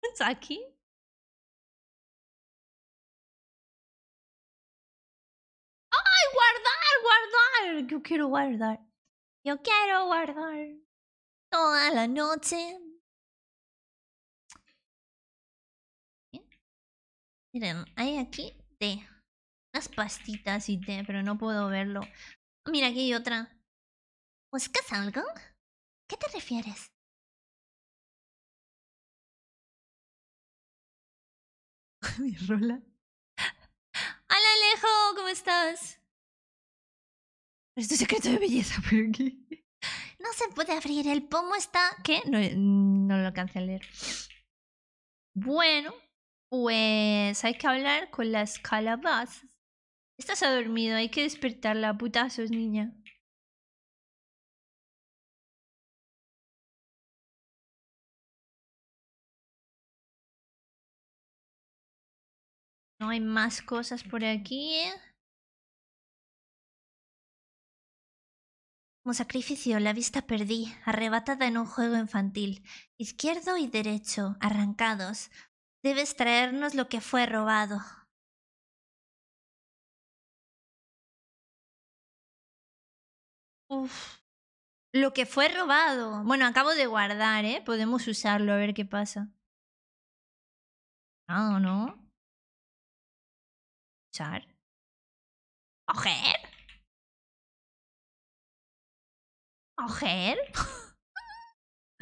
¿Está aquí? ¡Ay, guardar, guardar! Yo quiero guardar. Yo quiero guardar. Toda la noche Miren, hay aquí té. Unas pastitas y té, pero no puedo verlo. Mira, aquí hay otra. ¿Buscas algo? ¿Qué te refieres? Mi rola. ¡Hola, Alejo! ¿Cómo estás? Es tu secreto de belleza, pero aquí. No se puede abrir, el pomo está. ¿Qué? No, lo alcance a leer. Bueno, pues hay que hablar con las calabazas. Estás adormido, hay que despertarla putazos, niña. No hay más cosas por aquí. ¿eh? Como sacrificio, la vista perdí, arrebatada en un juego infantil. Izquierdo y derecho, arrancados. Debes traernos lo que fue robado. Uf. Lo que fue robado. Bueno, acabo de guardar, ¿eh? Podemos usarlo a ver qué pasa. Ah, ¿no? Usar. Ojer. Ojer.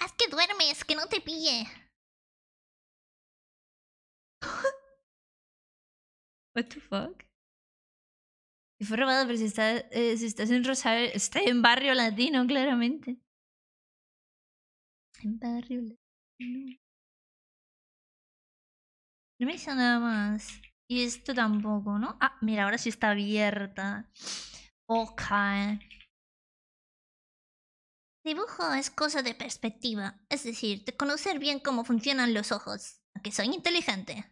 Haz que duermes, que no te pille. What the fuck? Y fue robado, pero si, está, eh, si estás en Rosario, está en barrio latino, claramente. En barrio latino. No me hizo nada más. Y esto tampoco, ¿no? Ah, mira, ahora sí está abierta. Okay. Dibujo es cosa de perspectiva, es decir, de conocer bien cómo funcionan los ojos soy inteligente.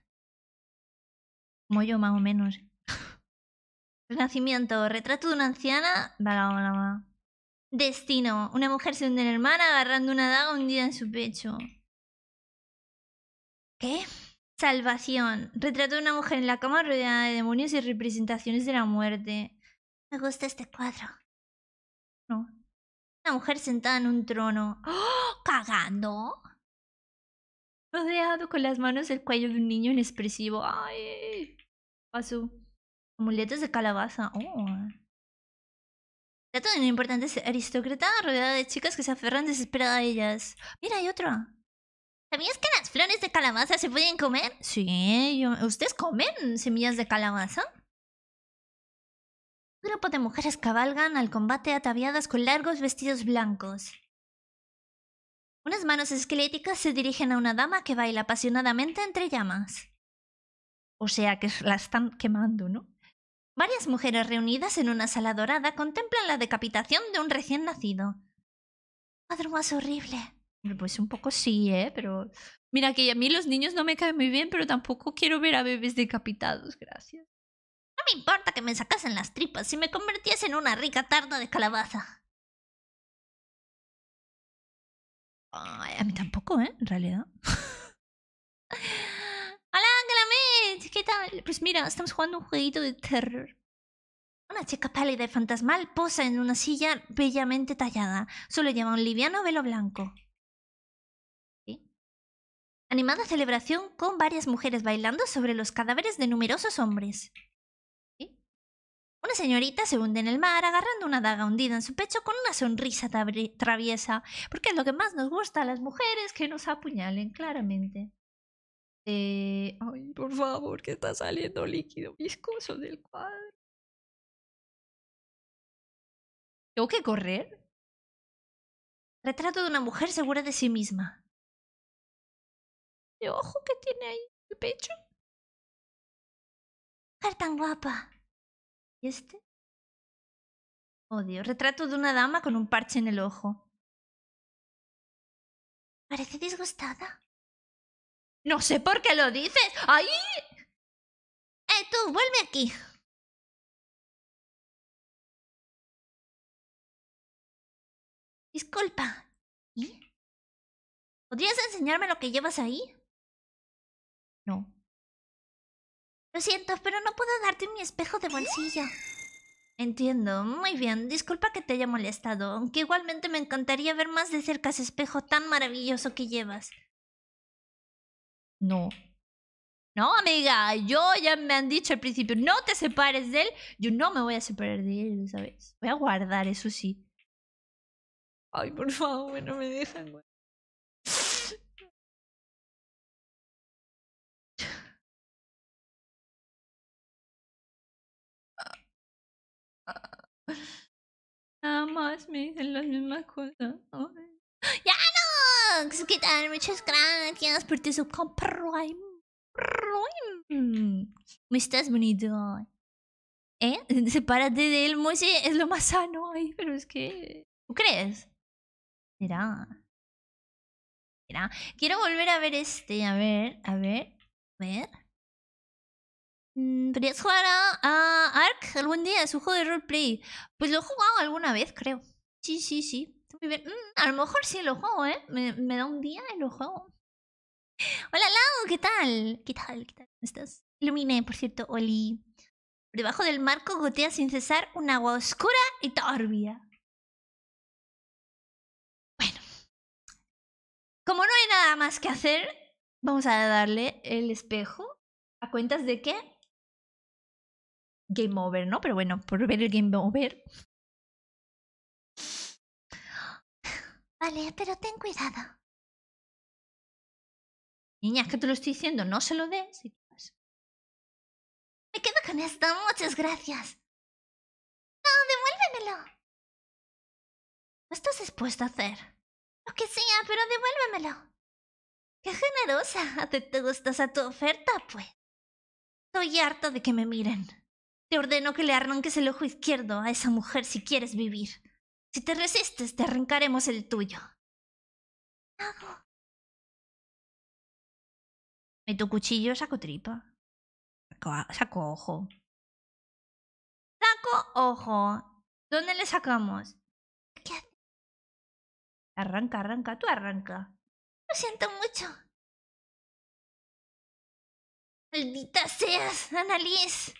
Como yo, más o menos. Renacimiento, retrato de una anciana. Destino, una mujer se hunde en el mar agarrando una daga hundida en su pecho. ¿Qué? Salvación, retrato de una mujer en la cama rodeada de demonios y representaciones de la muerte. Me gusta este cuadro. No. Una mujer sentada en un trono. ¡Oh! ¡Cagando! rodeado con las manos el cuello de un niño inexpresivo. ¡Ay! pasó Amuletos de calabaza. ¡Oh! de un importante aristócrata rodeado de chicas que se aferran desesperada a ellas. Mira, hay otra. ¿Sabías que las flores de calabaza se pueden comer? Sí, yo... ¿ustedes comen semillas de calabaza? Un grupo de mujeres cabalgan al combate ataviadas con largos vestidos blancos. Unas manos esqueléticas se dirigen a una dama que baila apasionadamente entre llamas. O sea que la están quemando, ¿no? Varias mujeres reunidas en una sala dorada contemplan la decapitación de un recién nacido. Madre más horrible. Pues un poco sí, ¿eh? Pero mira que a mí los niños no me caen muy bien, pero tampoco quiero ver a bebés decapitados, gracias. No me importa que me sacasen las tripas si me convirtiese en una rica tarta de calabaza. a mí tampoco, ¿eh? En realidad. ¡Hola, Glamech! ¿Qué tal? Pues mira, estamos jugando un jueguito de terror. Una chica pálida y fantasmal posa en una silla bellamente tallada. Solo lleva un liviano velo blanco. ¿Sí? Animada celebración con varias mujeres bailando sobre los cadáveres de numerosos hombres. Una señorita se hunde en el mar agarrando una daga hundida en su pecho con una sonrisa traviesa, porque es lo que más nos gusta a las mujeres que nos apuñalen claramente. Eh, ay, por favor, que está saliendo líquido viscoso del cuadro. ¿Tengo que correr? Retrato de una mujer segura de sí misma. ¿Qué ojo que tiene ahí el pecho? Mujer tan guapa. ¿Y este? Odio. Oh, retrato de una dama con un parche en el ojo. Parece disgustada. No sé por qué lo dices. ¡Ay! ¡Eh, tú, vuelve aquí! Disculpa. ¿Y? ¿Podrías enseñarme lo que llevas ahí? No. Lo siento, pero no puedo darte mi espejo de bolsillo. Entiendo, muy bien. Disculpa que te haya molestado, aunque igualmente me encantaría ver más de cerca ese espejo tan maravilloso que llevas. No. No, amiga, yo ya me han dicho al principio, no te separes de él. Yo no me voy a separar de él, ¿sabes? Voy a guardar, eso sí. Ay, por favor, no me dejan. Nada más me dicen las mismas cosas. ¡Ya no! ¿Qué tal? Muchas gracias por tu subcomprime Me estás bonito. ¿Eh? Sepárate de él, Moise. Es lo más sano. Ay, pero es que... ¿Tú crees? Mira Será. Quiero volver a ver este. A ver, a ver. A ver. Podrías mm, jugar a, Ark algún día, es un juego de roleplay. Pues lo he jugado alguna vez, creo. Sí, sí, sí. Muy bien. Mm, a lo mejor sí lo juego, ¿eh? Me, da un día y lo juego. Hola, Lau, ¿qué tal? ¿Qué tal? ¿Qué tal? ¿Cómo estás? Ilumine, por cierto, Oli. debajo del marco gotea sin cesar un agua oscura y torbia. Bueno. Como no hay nada más que hacer, vamos a darle el espejo. ¿A cuentas de qué? Game Over, ¿no? Pero bueno, por ver el Game Over. Vale, pero ten cuidado. Niña, que te lo estoy diciendo, no se lo des. Me quedo con esto, muchas gracias. No, devuélvemelo. No estás dispuesta a hacer lo que sea, pero devuélvemelo. ¡Qué generosa! te gustas a tu oferta, pues. Estoy harta de que me miren. Te ordeno que le arranques el ojo izquierdo a esa mujer si quieres vivir. Si te resistes, te arrancaremos el tuyo. Hago? Meto cuchillo, saco tripa. Saco, ojo. Saco ojo. ¿Dónde le sacamos? Arranca, arranca, tú arranca. Lo siento mucho. Maldita seas, Annalise.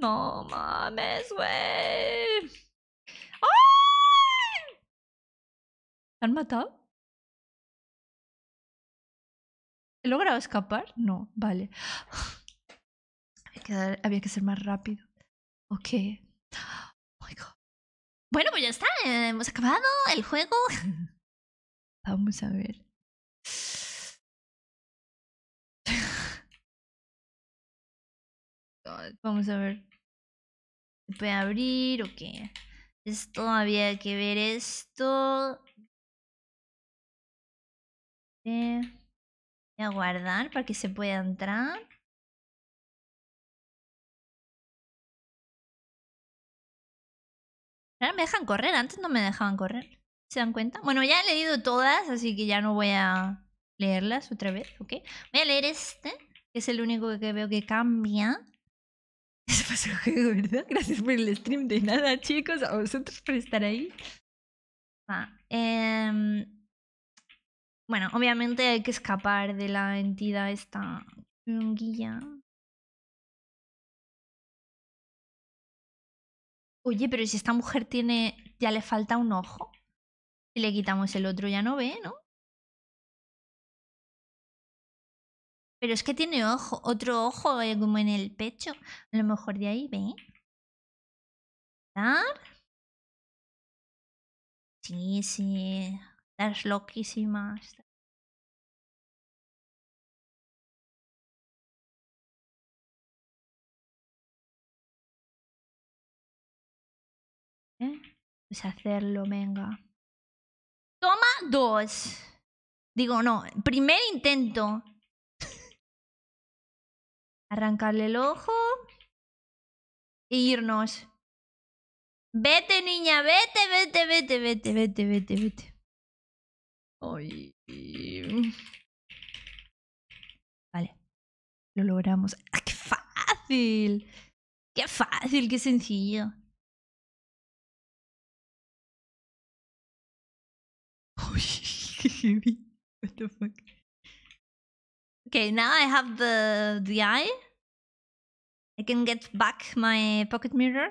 No mames, güey. ¿Han matado? ¿He logrado escapar? No, vale. Había que, ser más rápido. Ok. Oh bueno, pues ya está. Hemos acabado el juego. Vamos a ver. Vamos a ver. ¿Se puede abrir o qué? Esto había que ver esto. Eh, voy a guardar para que se pueda entrar. Ahora me dejan correr, antes no me dejaban correr. ¿Se dan cuenta? Bueno, ya he leído todas, así que ya no voy a leerlas otra vez, Voy a leer este, que es el único que veo que cambia. Eso pasó, ¿verdad? Gracias por el stream de nada, chicos. A vosotros por estar ahí. Ah, em, bueno, obviamente hay que escapar de la entidad esta guía. Oye, pero si esta mujer tiene. ya le falta un ojo. Si le quitamos el otro ya no ve, ¿no? Pero es que tiene otro ojo eh, como en el pecho. A lo mejor de ahí ve. ¿Dar? Sí, sí. Estás loquísima. ¿Eh? Pues hacerlo, venga. Toma dos. Digo, no, primer intento. Arrancarle el ojo. E irnos. Vete, niña, vete, vete, vete, vete, vete, vete, vete. Ay. Vale. Lo logramos. ¡Ah, ¡Qué fácil! ¡Qué fácil, qué sencillo! Uy, What the fuck. Okay, now I have the, the eye. I can get back my pocket mirror.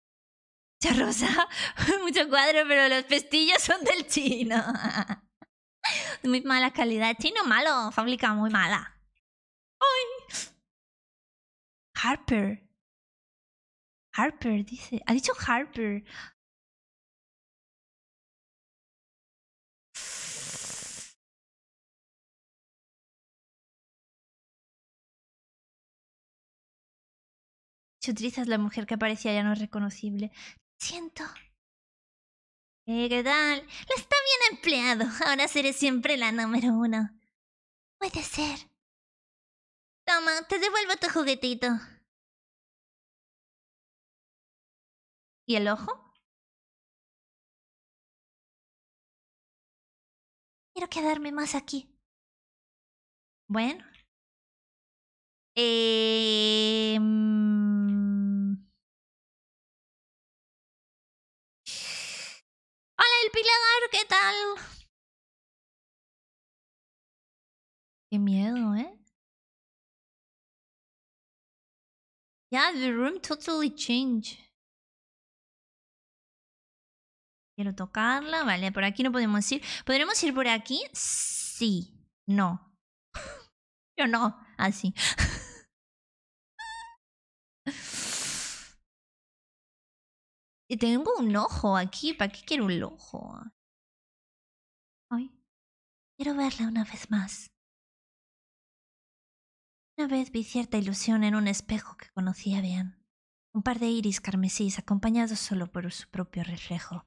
Mucha rosa, mucho cuadro, pero los pestillos son del chino. muy mala calidad. Chino malo, fábrica muy mala. ¡Ay! Harper. Harper dice. Ha dicho Harper. utilizas la mujer que aparecía ya no es reconocible. Siento. Eh, ¿Qué tal? Lo está bien empleado. Ahora seré siempre la número uno. Puede ser. Toma, te devuelvo tu juguetito. ¿Y el ojo? Quiero quedarme más aquí. Bueno. Eh... Pilar! ¿Qué tal? Qué miedo, ¿eh? Yeah, the room totally changed. Quiero tocarla, vale, por aquí no podemos ir. ¿Podremos ir por aquí? Sí, no. Yo no, así. Ah, Y tengo un ojo aquí, ¿para qué quiero un ojo? Hoy quiero verla una vez más. Una vez vi cierta ilusión en un espejo que conocía bien. Un par de iris carmesíes acompañados solo por su propio reflejo.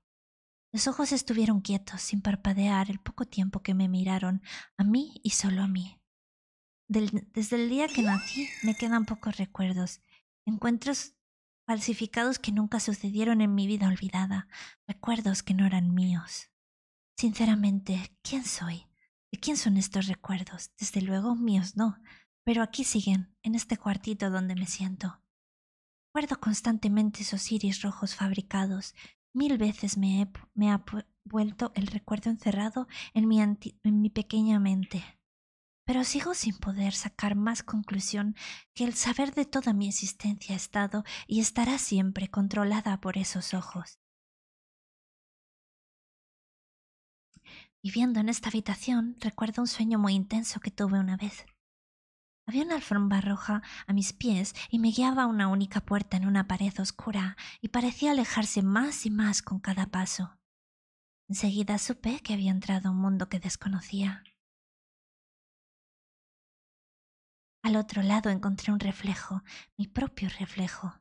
Los ojos estuvieron quietos, sin parpadear, el poco tiempo que me miraron, a mí y solo a mí. desde el día que nací me quedan pocos recuerdos, encuentros falsificados que nunca sucedieron en mi vida olvidada, recuerdos que no eran míos. Sinceramente, ¿quién soy? ¿De quién son estos recuerdos? Desde luego míos no, pero aquí siguen, en este cuartito donde me siento. Recuerdo constantemente esos iris rojos fabricados. Mil veces me, ha vuelto el recuerdo encerrado en mi pequeña mente pero sigo sin poder sacar más conclusión que el saber de toda mi existencia ha estado y estará siempre controlada por esos ojos. Viviendo en esta habitación, recuerdo un sueño muy intenso que tuve una vez. Había una alfombra roja a mis pies y me guiaba una única puerta en una pared oscura y parecía alejarse más y más con cada paso. Enseguida supe que había entrado a un mundo que desconocía. Al otro lado encontré un reflejo, mi propio reflejo.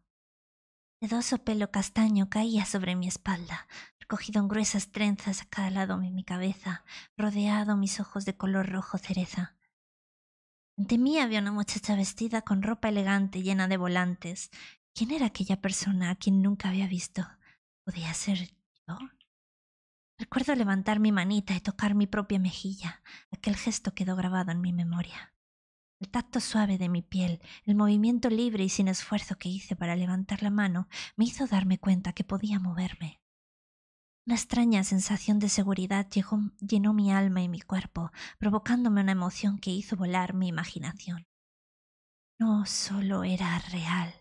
Sedoso pelo castaño caía sobre mi espalda, recogido en gruesas trenzas a cada lado de mi cabeza, rodeado mis ojos de color rojo cereza. Ante mí había una muchacha vestida con ropa elegante llena de volantes. ¿Quién era aquella persona a quien nunca había visto? ¿Podía ser yo? Recuerdo levantar mi manita y tocar mi propia mejilla. Aquel gesto quedó grabado en mi memoria. El tacto suave de mi piel, el movimiento libre y sin esfuerzo que hice para levantar la mano, me hizo darme cuenta que podía moverme. Una extraña sensación de seguridad llenó mi alma y mi cuerpo, provocándome una emoción que hizo volar mi imaginación. No solo era real.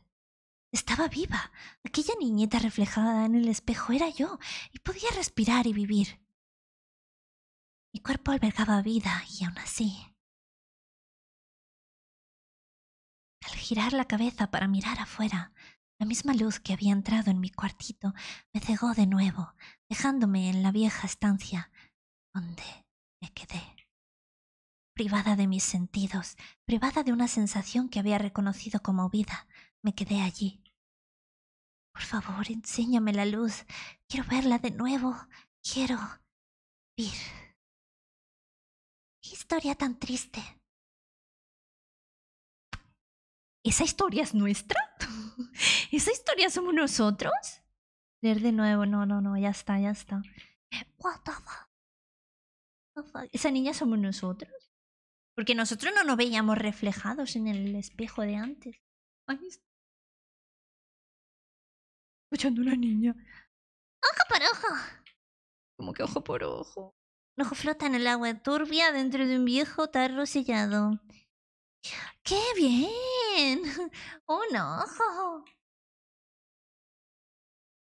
Estaba viva. Aquella niñeta reflejada en el espejo era yo, y podía respirar y vivir. Mi cuerpo albergaba vida, y aún así Al girar la cabeza para mirar afuera, la misma luz que había entrado en mi cuartito me cegó de nuevo, dejándome en la vieja estancia donde me quedé. Privada de mis sentidos, privada de una sensación que había reconocido como vida, me quedé allí. Por favor, enséñame la luz. Quiero verla de nuevo. Quiero vivir. ¡Qué historia tan triste! ¿esa historia es nuestra? ¿Esa historia somos nosotros? Leer de nuevo, no, no, no, ya está, ya está. ¿Esa niña somos nosotros? Porque nosotros no nos veíamos reflejados en el espejo de antes. Ay, escuchando una niña. ¡Ojo por ojo! Como que ojo por ojo. Un ojo flota en el agua turbia dentro de un viejo tarro sellado. ¡Qué bien! ¡Un ojo!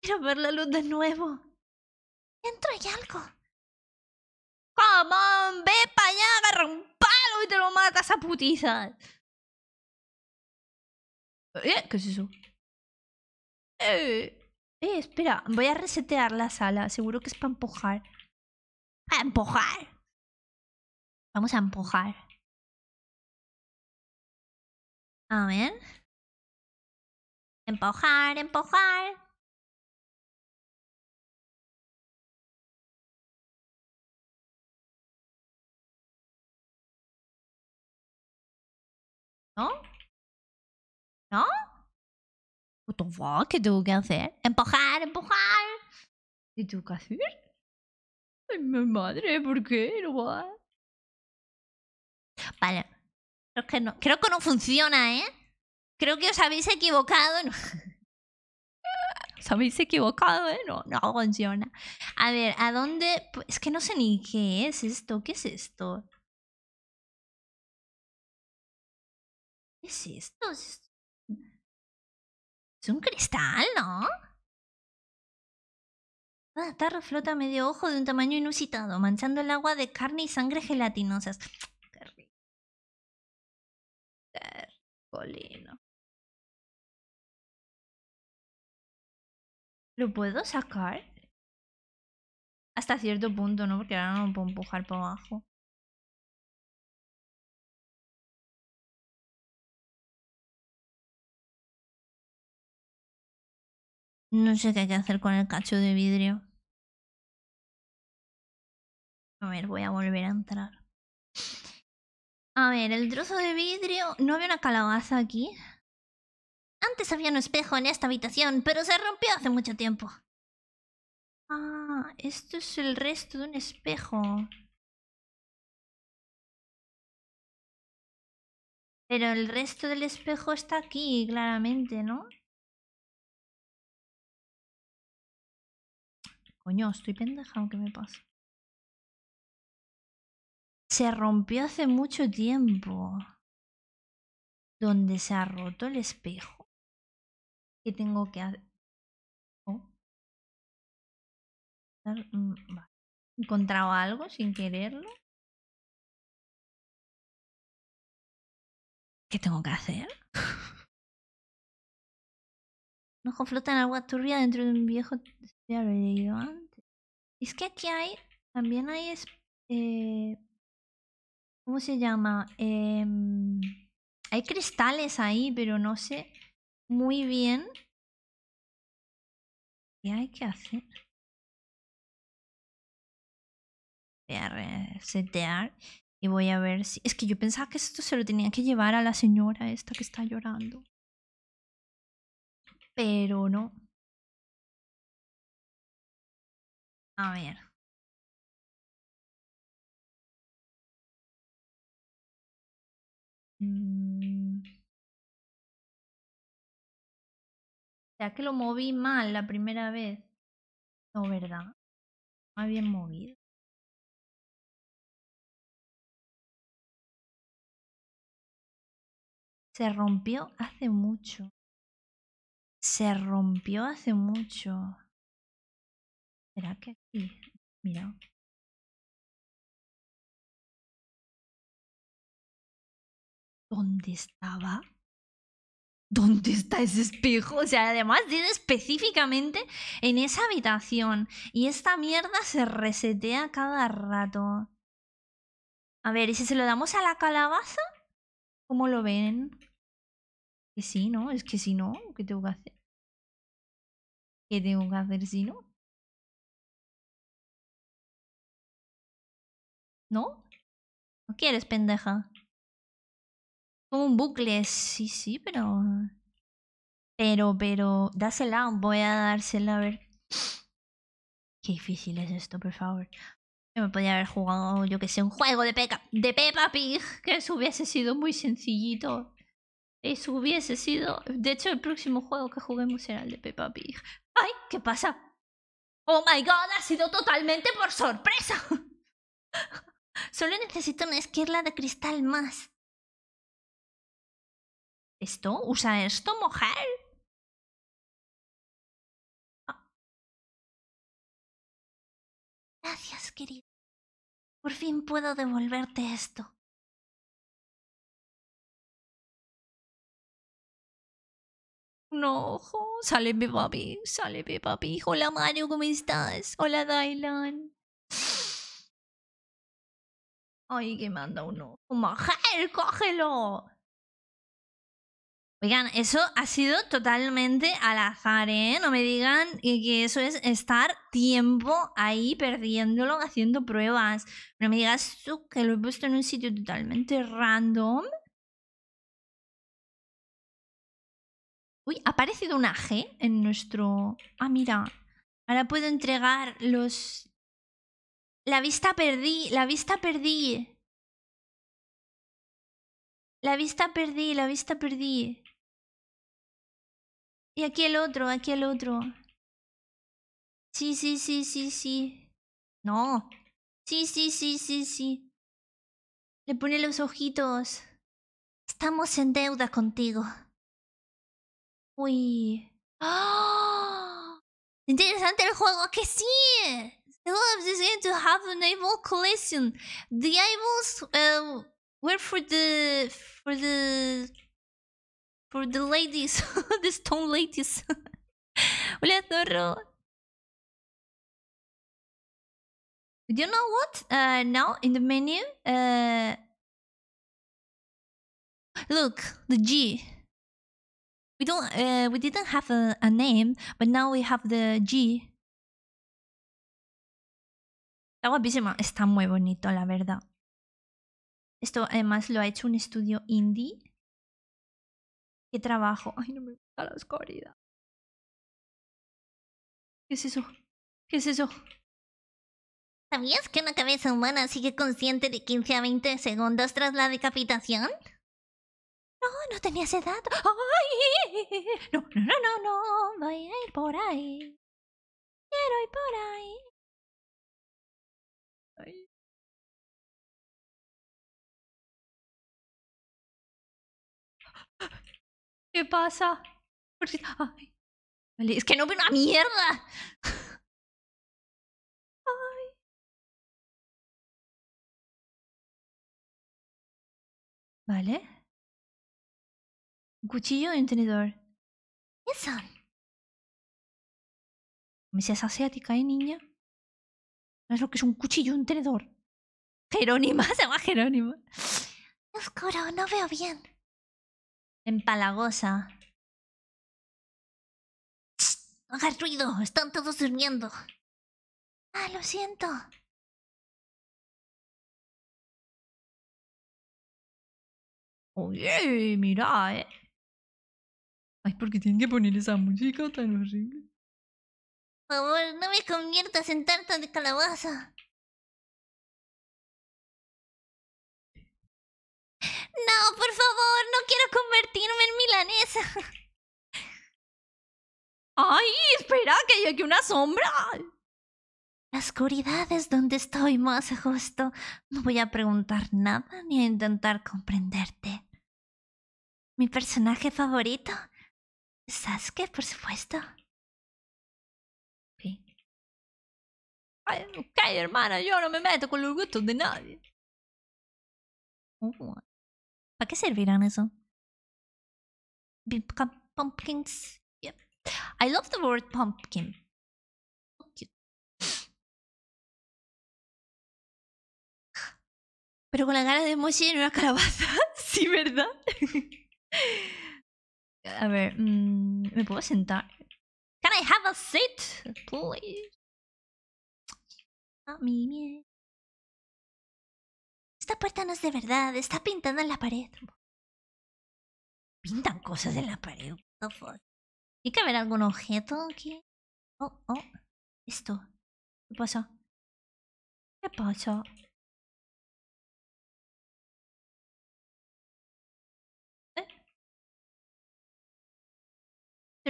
Quiero ver la luz de nuevo. Dentro hay algo. ¡Come ¡Ve para allá! ¡Agarra un palo y te lo matas a putizas! ¿Eh? ¿Qué es eso? Eh, eh, espera. Voy a resetear la sala. Seguro que es para empujar. ¡A empujar! Vamos a empujar. A ver. Empujar, empujar. ¿No? ¿No? ¿Qué tengo que hacer? Empujar, empujar. ¿Qué tengo que hacer? Ay, mi madre, ¿por qué? No va. Vale. Creo que no, creo que no funciona, ¿eh? Creo que os habéis equivocado. os habéis equivocado, ¿eh? No, no funciona. A ver, ¿a dónde? Es que no sé ni qué es esto. ¿Qué es esto? ¿Qué es esto? Es un cristal, ¿no? Cada ah, tarro flota medio ojo de un tamaño inusitado, manchando el agua de carne y sangre gelatinosas. ¿Lo puedo sacar? Hasta cierto punto, ¿no? Porque ahora no lo puedo empujar para abajo. No sé qué hay que hacer con el cacho de vidrio. A ver, voy a volver a entrar. A ver, el trozo de vidrio... ¿No había una calabaza aquí? Antes había un espejo en esta habitación, pero se rompió hace mucho tiempo. Ah, esto es el resto de un espejo. Pero el resto del espejo está aquí, claramente, ¿no? Coño, estoy pendeja, ¿Qué me pasa? se rompió hace mucho tiempo. Donde se ha roto el espejo. ¿Qué tengo que hacer? ¿Oh? Mm, ¿Encontrado algo sin quererlo? ¿Qué tengo que hacer? No ojo flota en agua turbia dentro de un viejo... Es que aquí hay... También hay... Eh, ¿Cómo se llama? Em, hay cristales ahí, pero no sé muy bien qué hay que hacer. Voy a resetear y voy a ver si... Es que yo pensaba que esto se lo tenía que llevar a la señora esta que está llorando. Pero no. A ver. O mm. Ya que lo moví mal la primera vez. No, ¿verdad? Más bien movido. Se rompió hace mucho. Se rompió hace mucho. ¿Será que aquí? Mira. ¿dónde estaba? ¿Dónde está ese espejo? O sea, además dice específicamente en esa habitación. Y esta mierda se resetea cada rato. A ver, ¿y si se lo damos a la calabaza? ¿Cómo lo ven? Que sí, ¿no? Es que si no, ¿qué tengo que hacer? ¿Qué tengo que hacer si no? ¿No? ¿No quieres, pendeja? como un bucle, sí, sí, pero... Pero, pero, dásela, voy a dársela a ver. Qué difícil es esto, por favor. Yo me podía haber jugado, yo que sé, un juego de, peca de Peppa Pig, que eso hubiese sido muy sencillito. Eso hubiese sido... De hecho, el próximo juego que juguemos será el de Peppa Pig. ¡Ay! ¿Qué pasa? ¡Oh, my God! Ha sido totalmente por sorpresa. Solo necesito una esquirla de cristal más. ¿Esto? ¿Usa esto, mujer? Ah. Gracias, querido. Por fin puedo devolverte esto. No, ojo. Sale papi, sale papi. Hola Mario, ¿cómo estás? Hola Dylan. Ay, que manda uno. ¡Mujer, cógelo! Oigan, eso ha sido totalmente al azar, ¿eh? No me digan que, eso es estar tiempo ahí perdiéndolo haciendo pruebas. No me digas tú que lo he puesto en un sitio totalmente random. Uy, ha aparecido una G en nuestro... Ah, mira. Ahora puedo entregar los... La vista perdí, la vista perdí. La vista perdí, la vista perdí. Y aquí el otro, aquí el otro. Sí, sí, sí, sí, sí. No. Sí, sí, sí, sí, sí. Le pone los ojitos. Estamos en deuda contigo. Uy. ¡Oh! Interesante el juego, que sí. The goal is to have an evil collision. The uh, were for the for the for the ladies, the stone ladies. Блять, no You know what? Uh, now in the menu, uh, look the G. We don't. Uh, we didn't have a, a name, but now we have the G. Está guapísima, está muy bonito, la verdad. Esto además lo ha hecho un estudio indie ¿Qué trabajo? Ay, no me gusta la oscuridad. ¿Qué es eso? ¿Qué es eso? ¿Sabías que una cabeza humana sigue consciente de 15 a 20 segundos tras la decapitación? No, no tenías edad. ¡Ay! No, no, no, no, no. Voy a ir por ahí. Quiero ir por ahí. ¿Qué pasa? Ay, vale, es que no veo una mierda. Vale. Un cuchillo y un tenedor. ¿Qué son? Me seas asiática, ¿eh, niña? es lo que es un cuchillo y un tenedor? Jerónima, se llama Jerónima. Oscuro, no veo bien. Empalagosa. ¡No hagas ruido! ¡Están todos durmiendo! ¡Ah, lo siento! Oye, mira, eh. Ay, porque qué tienen que poner esa música tan horrible? Por favor, no me conviertas en tarta de calabaza. No, por favor, no quiero convertirme en milanesa. ¡Ay, espera, que hay aquí una sombra! La oscuridad es donde estoy más a No voy a preguntar nada ni a intentar comprenderte. Mi personaje favorito Sasuke, por supuesto. Sí. ok, hermana, yo no me meto con los gustos de nadie. ¿Para qué servirán eso? Pumpkins. Yep. I love the word pumpkin. Pero con la cara de mochila en una calabaza. sí, ¿verdad? a ver, mm, ¿me puedo sentar? Can I have a seat, please? esta puerta no es de verdad, está pintando en la pared. Pintan cosas en la pared. Y ¿Tiene que haber algún objeto aquí? Oh, oh. Esto. ¿Qué pasó? ¿Qué pasó? ¿Eh?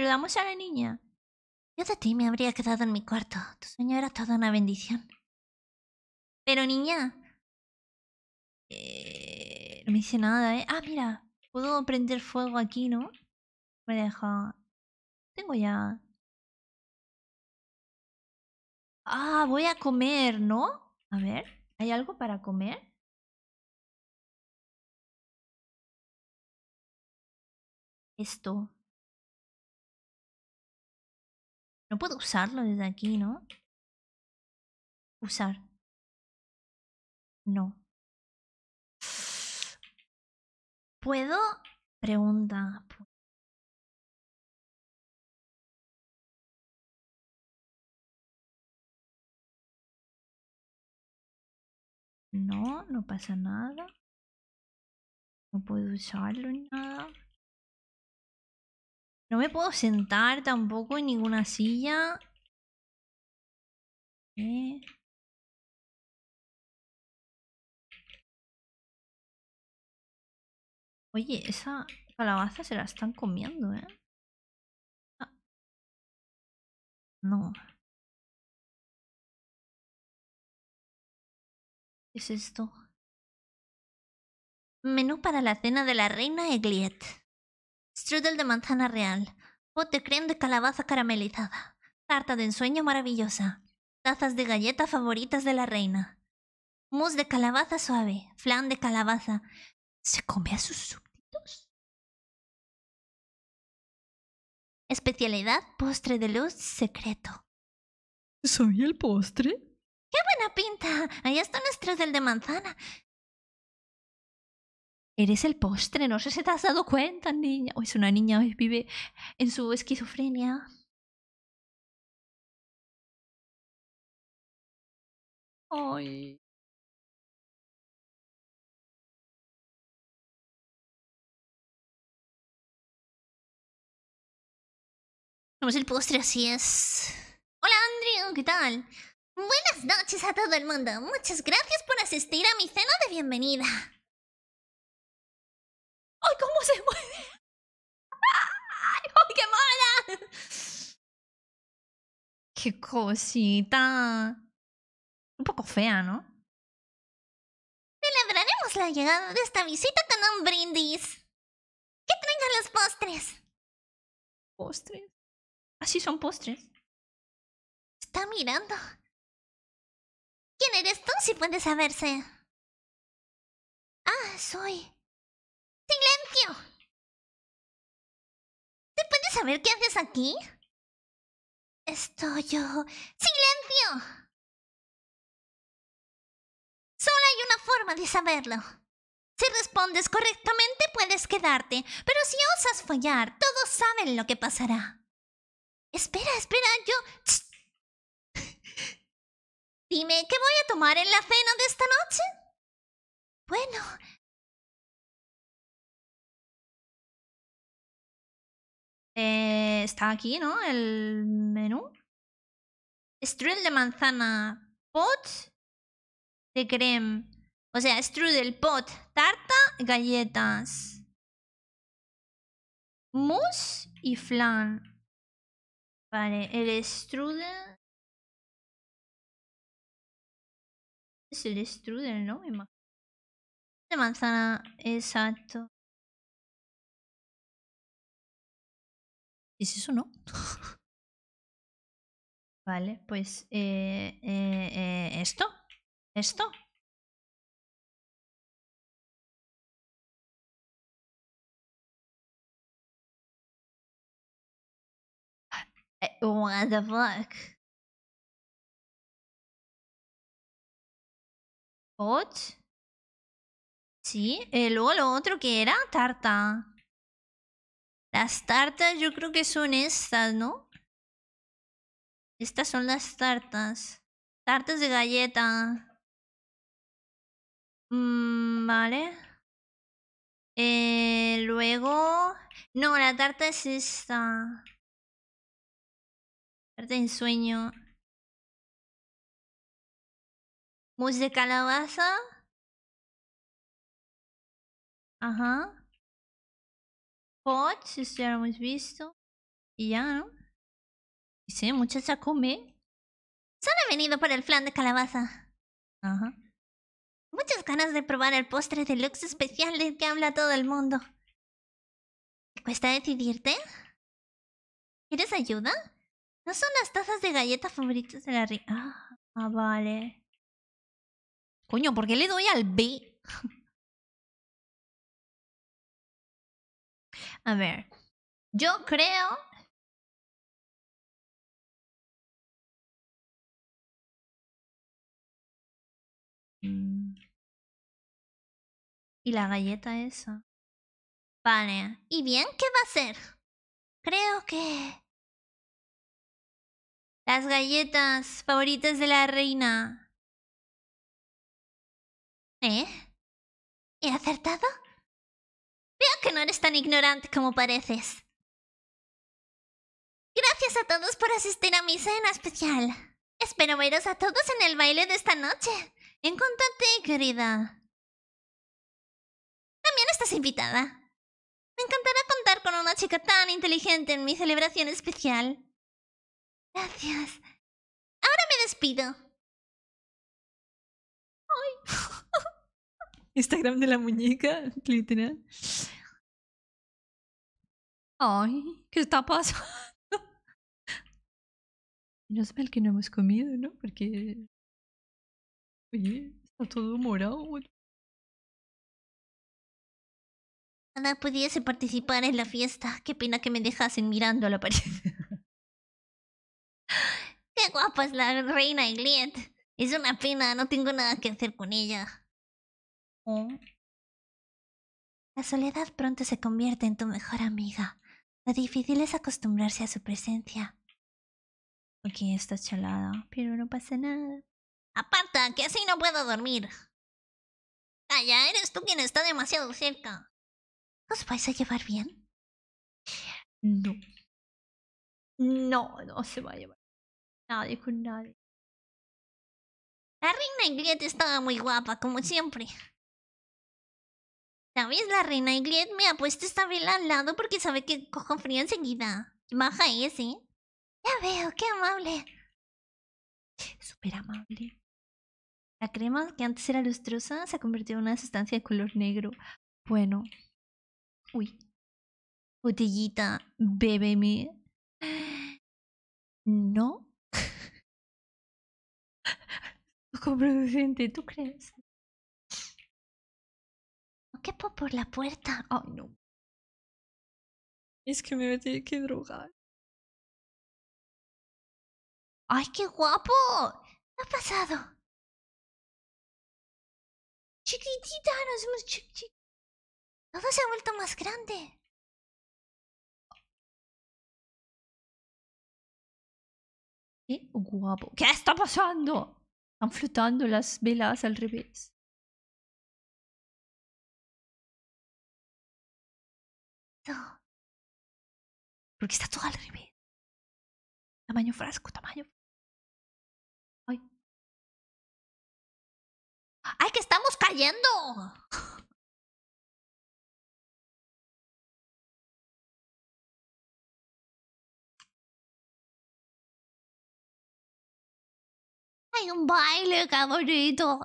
damos a la niña. Yo de ti me habría quedado en mi cuarto. Tu sueño era toda una bendición. Pero niña, eh, no me dice nada, ¿eh? Ah, mira. Puedo prender fuego aquí, ¿no? Me deja... Tengo ya... Ah, voy a comer, ¿no? A ver, ¿hay algo para comer? Esto. No puedo usarlo desde aquí, ¿no? Usar. No. ¿Puedo? Pregunta. No, no pasa nada. No puedo usarlo ni nada. No me puedo sentar tampoco en ninguna silla. Oye, esa calabaza se la están comiendo, ¿eh? Ah. No. ¿Qué es esto? Menú para la cena de la reina Egliet. Strudel de manzana real. Pot de creme de calabaza caramelizada. Tarta de ensueño maravillosa. Tazas de galleta favoritas de la reina. Mousse de calabaza suave. Flan de calabaza. Se come a sus Especialidad postre de luz secreto. ¿Soy el postre? ¡Qué buena pinta! Allá está nuestro del de manzana. Eres el postre, no sé si te has dado cuenta, niña. O es una niña, que vive en su esquizofrenia. Vamos el postre, así es. Hola Andrew, ¿qué tal? Buenas noches a todo el mundo. Muchas gracias por asistir a mi cena de bienvenida. ¡Ay, cómo se mueve! ¡Ay, qué mala! ¡Qué cosita! Un poco fea, ¿no? Celebraremos la llegada de esta visita con un brindis. qué traigan los postres. ¿Postres? Así ah, son postres. Está mirando. ¿Quién eres tú si puedes saberse? Ah, soy... ¡Silencio! ¿Te puedes saber qué haces aquí? Estoy yo... ¡Silencio! Solo hay una forma de saberlo. Si respondes correctamente puedes quedarte, pero si osas fallar, todos saben lo que pasará. Espera, espera, yo... Dime, ¿qué voy a tomar en la cena de esta noche? Bueno... Eh, está aquí, ¿no? El menú. Strudel de manzana, pot de creme. O sea, strudel, pot, tarta, galletas. Mousse y flan. Vale, el strudel. Es el strudel, ¿no? De manzana, exacto. ¿Es eso, no? vale, pues eh, eh, eh esto, esto. Eh, what the fuck? Sí. Eh, luego lo otro que era tarta. Las tartas yo creo que son estas, ¿no? Estas son las tartas. Tartas de galleta. Mm, vale. Eh, luego... No, la tarta es esta de ensueño. Mousse de calabaza. Ajá. Pot, si ya lo hemos visto. Y ya, ¿no? sí, muchacha come. Solo he venido por el flan de calabaza. Ajá. Muchas ganas de probar el postre deluxe especial del que habla todo el mundo. ¿Te cuesta decidirte? ¿Quieres ayuda? ¿No son las tazas de galletas favoritas de la rica? Ah, ah, vale. Coño, ¿por qué le doy al B? A ver. Yo creo... Y la galleta esa. Vale. ¿Y bien qué va a ser? Creo que... Las galletas favoritas de la reina. ¿Eh? ¿He acertado? Veo que no eres tan ignorante como pareces. Gracias a todos por asistir a mi cena especial. Espero veros a todos en el baile de esta noche. Encontrate, querida. También estás invitada. Me encantará contar con una chica tan inteligente en mi celebración especial. Gracias. Ahora me despido. Instagram de la muñeca, literal. Ay, ¿qué está pasando? No es mal que no hemos comido, ¿no? Porque. Oye, está todo morado, Ana pudiese participar en la fiesta. Qué pena que me dejasen mirando a la pared. Qué guapa es la reina Igliet. Es una pena, no tengo nada que hacer con ella. Oh. La soledad pronto se convierte en tu mejor amiga. Lo difícil es acostumbrarse a su presencia. Porque está chalada, pero no pasa nada. Aparta, que así no puedo dormir. Calla, eres tú quien está demasiado cerca. ¿Os vais a llevar bien? No. No, no se va a llevar. Nadie con nadie. La reina Iglet estaba muy guapa, como siempre. ¿Sabes? La reina Iglet me ha puesto esta vela al lado porque sabe que cojo frío enseguida. Baja ese. Ya veo, qué amable. Súper amable. La crema que antes era lustrosa se ha convertido en una sustancia de color negro. Bueno. Uy. Botellita, bebeme. No contraproducente, ¿tú crees? No quepo por la puerta. Oh, no. Es que me voy a tener que drogar. ¡Ay, qué guapo! ¿Qué ha pasado? Chiquitita, nos hemos Todo se ha vuelto más grande. ¡Qué guapo! ¿Qué está pasando? están flotando las velas al revés. No. Porque está todo al revés. Tamaño frasco, tamaño. Ay. ¡Ay, que estamos cayendo! un baile, cabrito.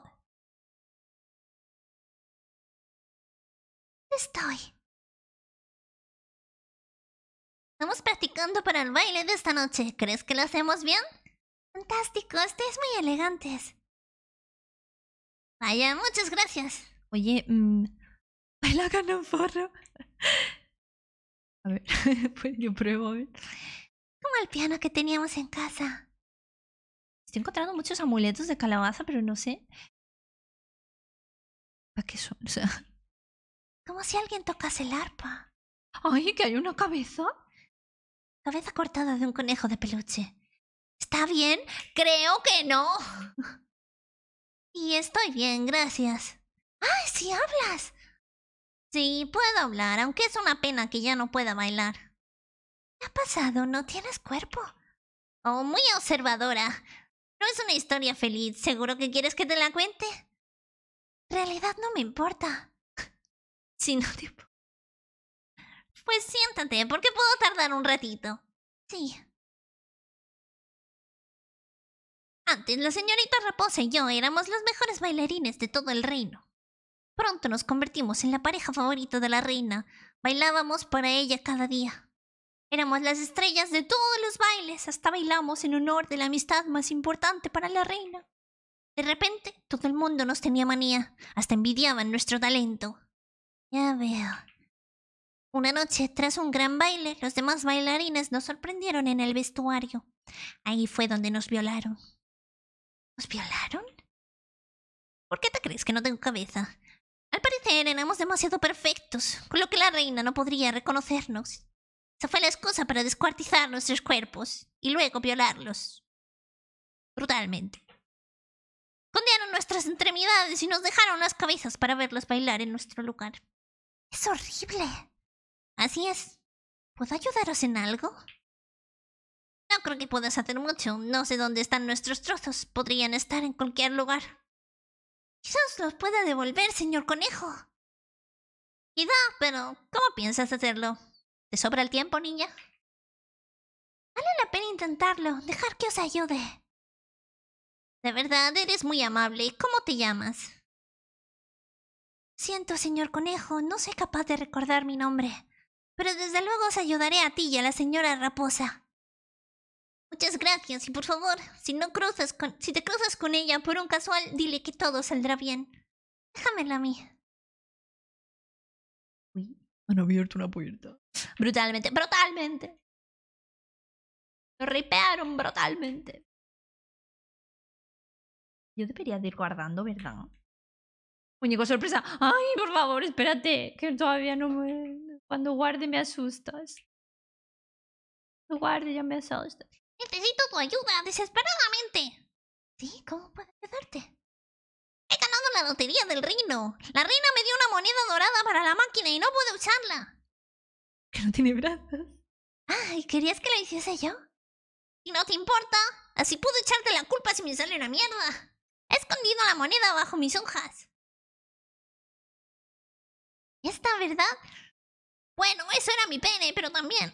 Estoy. Estamos practicando para el baile de esta noche. ¿Crees que lo hacemos bien? Fantástico, ustedes muy elegantes. Vaya, muchas gracias. Oye, mmm, baila con un forro. A ver, pues yo pruebo, Como el piano que teníamos en casa. Estoy encontrando muchos amuletos de calabaza, pero no sé. ¿Para qué son? Como si alguien tocase el arpa. ¡Ay, que hay una cabeza! Cabeza cortada de un conejo de peluche. ¿Está bien? Creo que no. y estoy bien, gracias. ¡Ay, sí hablas! Sí, puedo hablar, aunque es una pena que ya no pueda bailar. ¿Qué ha pasado? No tienes cuerpo. Oh, muy observadora. No es una historia feliz, ¿seguro que quieres que te la cuente? realidad no me importa. Si no te... Pues siéntate, porque puedo tardar un ratito. Sí. Antes, la señorita Raposa y yo éramos los mejores bailarines de todo el reino. Pronto nos convertimos en la pareja favorita de la reina. Bailábamos para ella cada día. Éramos las estrellas de todos los bailes, hasta bailamos en honor de la amistad más importante para la reina. De repente, todo el mundo nos tenía manía, hasta envidiaban nuestro talento. Ya veo. Una noche, tras un gran baile, los demás bailarines nos sorprendieron en el vestuario. Ahí fue donde nos violaron. ¿Nos violaron? ¿Por qué te crees que no tengo cabeza? Al parecer éramos demasiado perfectos, con lo que la reina no podría reconocernos fue la excusa para descuartizar nuestros cuerpos y luego violarlos. Brutalmente. Condearon nuestras extremidades y nos dejaron las cabezas para verlos bailar en nuestro lugar. Es horrible. Así es. ¿Puedo ayudaros en algo? No creo que puedas hacer mucho. No sé dónde están nuestros trozos. Podrían estar en cualquier lugar. Quizás los pueda devolver, señor conejo. Quizá, pero ¿cómo piensas hacerlo? ¿Te sobra el tiempo, niña? Vale la pena intentarlo. Dejar que os ayude. De verdad, eres muy amable. ¿Cómo te llamas? Siento, señor conejo, no soy capaz de recordar mi nombre. Pero desde luego os ayudaré a ti y a la señora raposa. Muchas gracias y por favor, si no cruzas con, si te cruzas con ella por un casual, dile que todo saldrá bien. Déjamela a mí. han abierto una puerta. Brutalmente, brutalmente. Lo ripearon brutalmente. Yo debería de ir guardando, ¿verdad? Muñeco sorpresa. Ay, por favor, espérate, que todavía no me... Cuando guarde me asustas. Cuando guarde ya me asustas. Necesito tu ayuda desesperadamente. ¿Sí? ¿Cómo puedes ayudarte? He ganado la lotería del reino. La reina me dio una moneda dorada para la máquina y no puedo usarla que no tiene brazos. Ay, ¿querías que lo hiciese yo? Y no te importa. Así puedo echarte la culpa si me sale una mierda. He escondido la moneda bajo mis hojas. ¿Esta verdad? Bueno, eso era mi pene, pero también.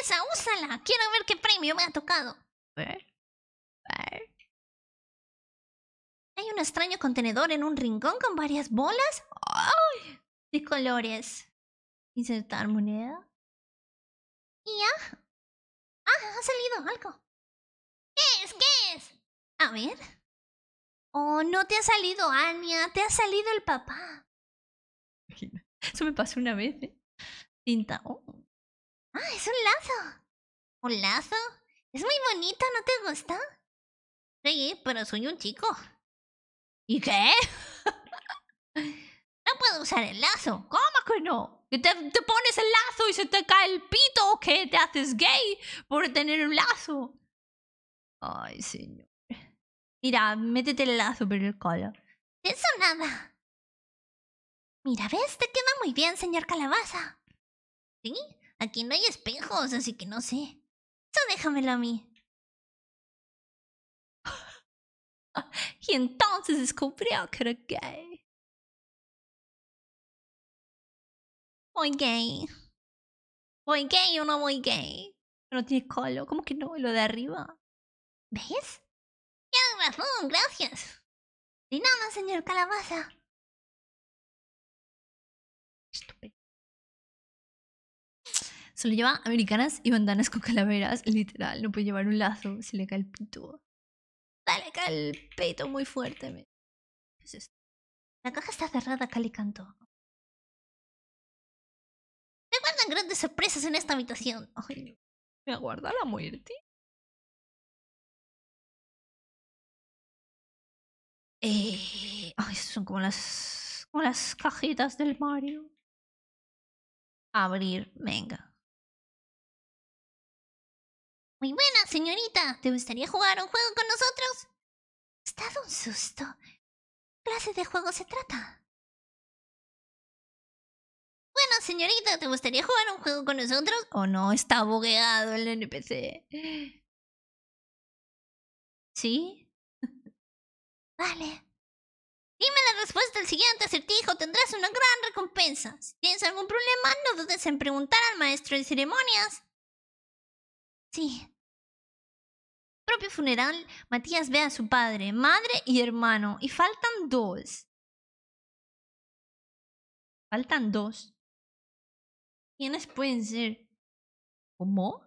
Esa, úsala. Quiero ver qué premio me ha tocado. Hay un extraño contenedor en un rincón con varias bolas ¡Ay! de colores. Insertar moneda. Y ya. Ah, ha salido algo. ¿Qué es? ¿Qué es? A ver. Oh, no te ha salido Anya, te ha salido el papá. Eso me pasó una vez, ¿eh? Tinta. Oh. Ah, es un lazo. ¿Un lazo? Es muy bonito, ¿no te gusta? Sí, pero soy un chico. ¿Y qué? no puedo usar el lazo. ¿Cómo que no? Que te, pones el lazo y se te cae el pito, que te haces gay por tener un lazo. Ay, señor. Mira, métete el lazo por el colo Eso nada. Mira, ves, te queda muy bien, señor Calabaza. ¿Sí? Aquí no hay espejos, así que no sé. Eso déjamelo a mí. y entonces descubrió que era gay. Muy gay. Muy gay o no muy gay. no tienes colo. ¿Cómo que no? Lo de arriba. ¿Ves? Tienes razón, gracias. De nada, señor Calabaza. Estúpido. Solo lleva americanas y bandanas con calaveras, literal. No puede llevar un lazo si le cae el pito. Dale, cae el pito muy fuerte. La caja está cerrada, Cali canto grandes sorpresas en esta habitación. me aguarda la muerte. Eh, ay, son como las, como las cajitas del Mario. Abrir, venga. Muy buena, señorita. ¿Te gustaría jugar un juego con nosotros? está un susto? ¿Qué clase de juego se trata? señorita, ¿te gustaría jugar un juego con nosotros? ¿O no? Está bugueado el NPC. ¿Sí? vale. Dime la respuesta al siguiente acertijo, tendrás una gran recompensa. Si tienes algún problema, no dudes en preguntar al maestro de ceremonias. Sí. Propio funeral, Matías ve a su padre, madre y hermano, y faltan dos. Faltan dos. ¿Quiénes pueden ser? ¿Cómo?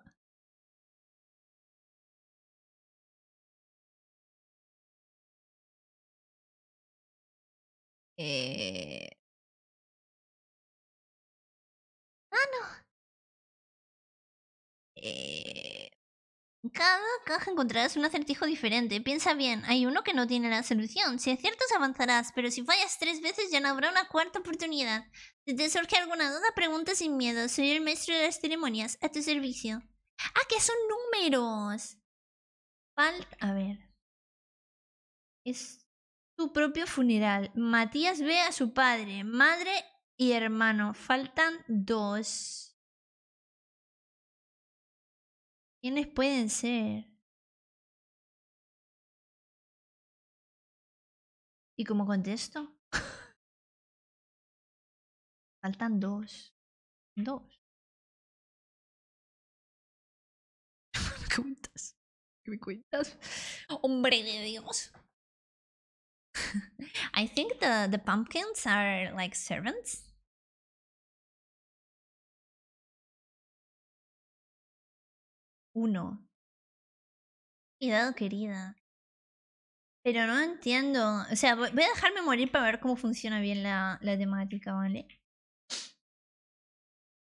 Eh... Ah, no. Eh. Cada caja encontrarás un acertijo diferente. Piensa bien, hay uno que no tiene la solución. Si aciertas avanzarás, pero si fallas tres veces ya no habrá una cuarta oportunidad. Si te surge alguna duda, pregunta sin miedo. Soy el maestro de las ceremonias, a tu servicio. ¡Ah, que son números! Falta, a ver. Es tu propio funeral. Matías ve a su padre, madre y hermano. Faltan dos. ¿Quiénes pueden ser? ¿Y cómo contesto? Faltan dos. Dos. ¿Qué cuentas? cuentas? Hombre de Dios. I think the, the pumpkins are like servants. uno. cuidado querida. Pero no entiendo. O sea, voy a dejarme morir para ver cómo funciona bien la, la temática, ¿vale?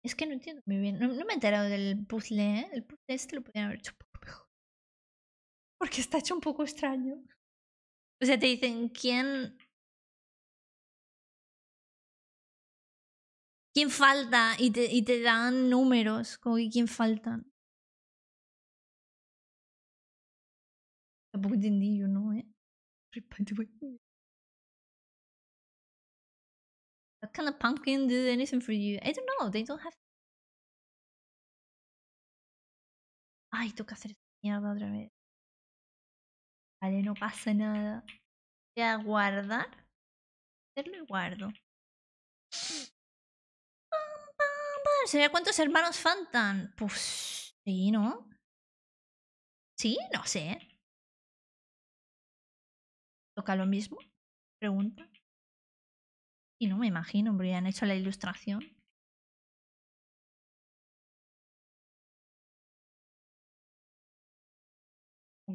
Es que no entiendo muy bien. No, me he enterado del puzzle, ¿eh? El puzzle este lo podrían haber hecho un poco mejor. Porque está hecho un poco extraño. O sea, te dicen quién. ¿Quién falta? Y te, y te dan números, como que quién faltan. Tampoco entendí yo, ¿no? ¿eh? What can a pumpkin do anything for you? I don't know, they don't have... Ay, toca hacer esta mierda otra vez. Vale, no pasa nada. Voy a guardar. Hacerlo y guardo. ¿Sería cuántos hermanos faltan? Pues sí, ¿no? Sí, no sé toca lo mismo? Pregunta. Y no me imagino, hombre, han hecho la ilustración.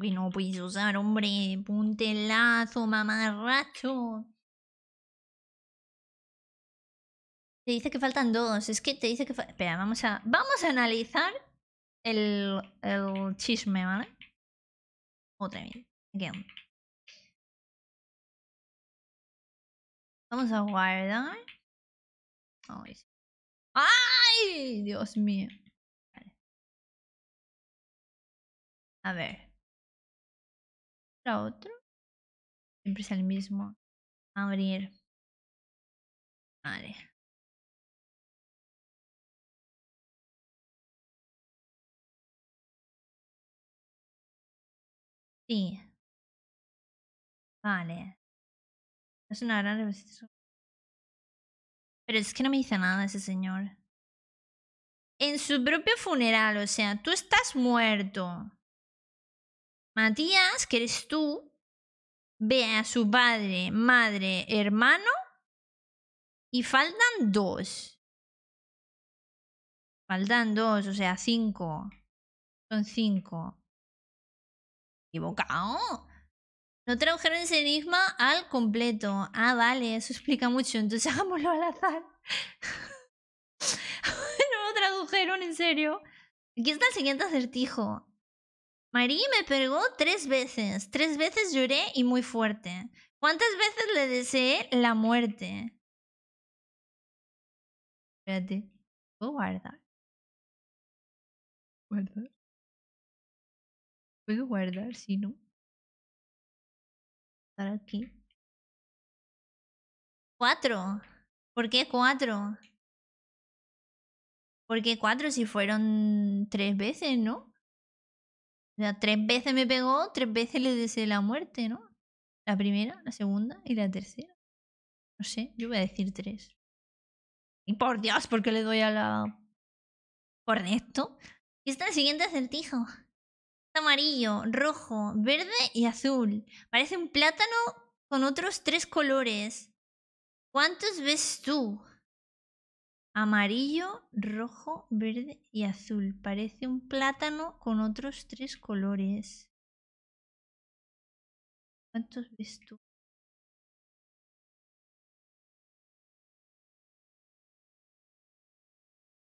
Que no puedes usar, hombre. Puntelazo, mamarracho. Te dice que faltan dos. Es que te dice que... Espera, vamos a... Vamos a analizar el, el chisme, ¿vale? Otra vez. Vamos a guardar. Ay, Dios mío. A ver. otro? Siempre es el mismo. Abrir. Vale. Sí. Vale. Es una gran Pero es que no me dice nada ese señor. En su propio funeral, o sea, tú estás muerto. Matías, que eres tú, ve a su padre, madre, hermano y faltan dos. Faltan dos, o sea, cinco. Son cinco. Equivocado. No tradujeron ese enigma al completo. Ah, vale, eso explica mucho. Entonces hagámoslo al azar. no lo tradujeron, en serio. Aquí está el siguiente acertijo. Marie me pegó tres veces. Tres veces lloré y muy fuerte. ¿Cuántas veces le deseé la muerte? Espérate. Puedo guardar. Guardar. Puedo guardar, si no aquí. Cuatro. ¿Por qué cuatro? Porque cuatro si fueron tres veces, ¿no? tres veces me pegó, tres veces le deseé la muerte, ¿no? La primera, la segunda y la tercera. No sé, yo voy a decir tres. Y por Dios, ¿por qué le doy a la... Por esto Y está el siguiente amarillo, rojo, verde y azul. Parece un plátano con otros tres colores. ¿Cuántos ves tú? Amarillo, rojo, verde y azul. Parece un plátano con otros tres colores. ¿Cuántos ves tú?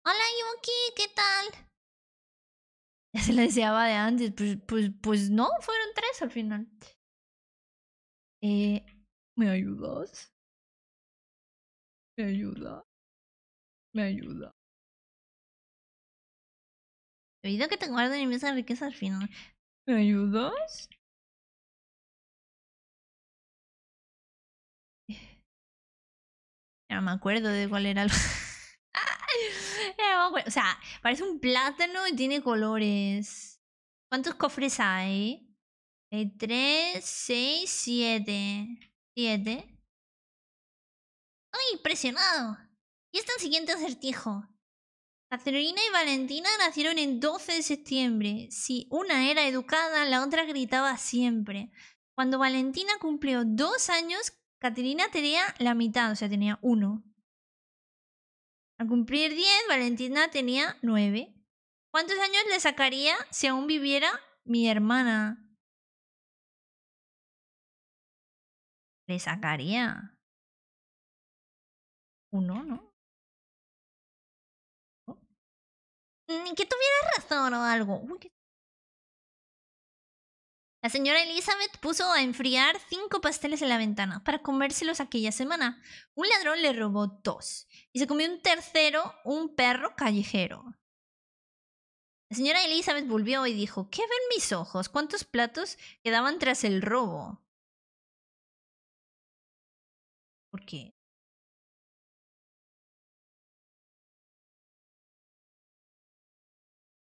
Hola Yuki, ¿qué tal? Ya se la deseaba de antes, pues, pues, pues no, fueron tres al final. Eh, ¿Me ayudas? ¿Me ayuda? ¿Me ayuda? He oído que te guardan y me riqueza al final. ¿Me ayudas? Ya me acuerdo de cuál era el... O sea, parece un plátano y tiene colores. ¿Cuántos cofres hay? Hay 3, 6, 7. 7. ¡Ay, impresionado! Y está el siguiente acertijo. Caterina y Valentina nacieron en 12 de septiembre. Si una era educada, la otra gritaba siempre. Cuando Valentina cumplió dos años, Caterina tenía la mitad, o sea, tenía uno. Al cumplir 10, Valentina tenía 9. ¿Cuántos años le sacaría si aún viviera mi hermana? Le sacaría uno, ¿no? Ni que tuviera razón o algo. La señora Elizabeth puso a enfriar cinco pasteles en la ventana para comérselos aquella semana. Un ladrón le robó dos y se comió un tercero, un perro callejero. La señora Elizabeth volvió y dijo, ¿qué ven mis ojos? ¿Cuántos platos quedaban tras el robo? ¿Por qué?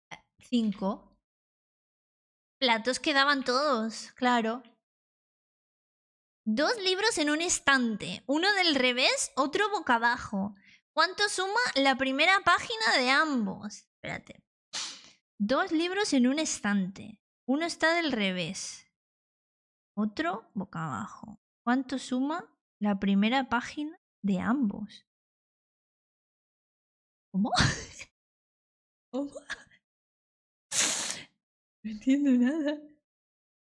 Ah, cinco. Platos quedaban todos, claro. Dos libros en un estante, uno del revés, otro boca abajo. ¿Cuánto suma la primera página de ambos? Espérate. Dos libros en un estante. Uno está del revés, otro boca abajo. ¿Cuánto suma la primera página de ambos? ¿Cómo? ¿Cómo? No entiendo nada.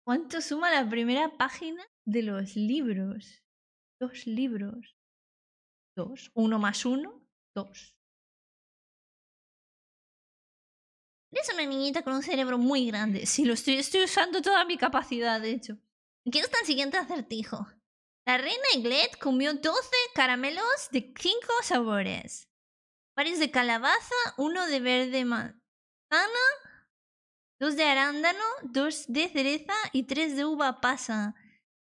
¿Cuánto suma la primera página de los libros? Dos libros. Dos. Uno más uno, dos. Eres una niñita con un cerebro muy grande. Sí, lo estoy, estoy usando toda mi capacidad, de hecho. Quiero está el siguiente acertijo. La reina Iglet comió 12 caramelos de cinco sabores. Varios de calabaza, uno de verde manzana, Dos de arándano, dos de cereza y tres de uva pasa.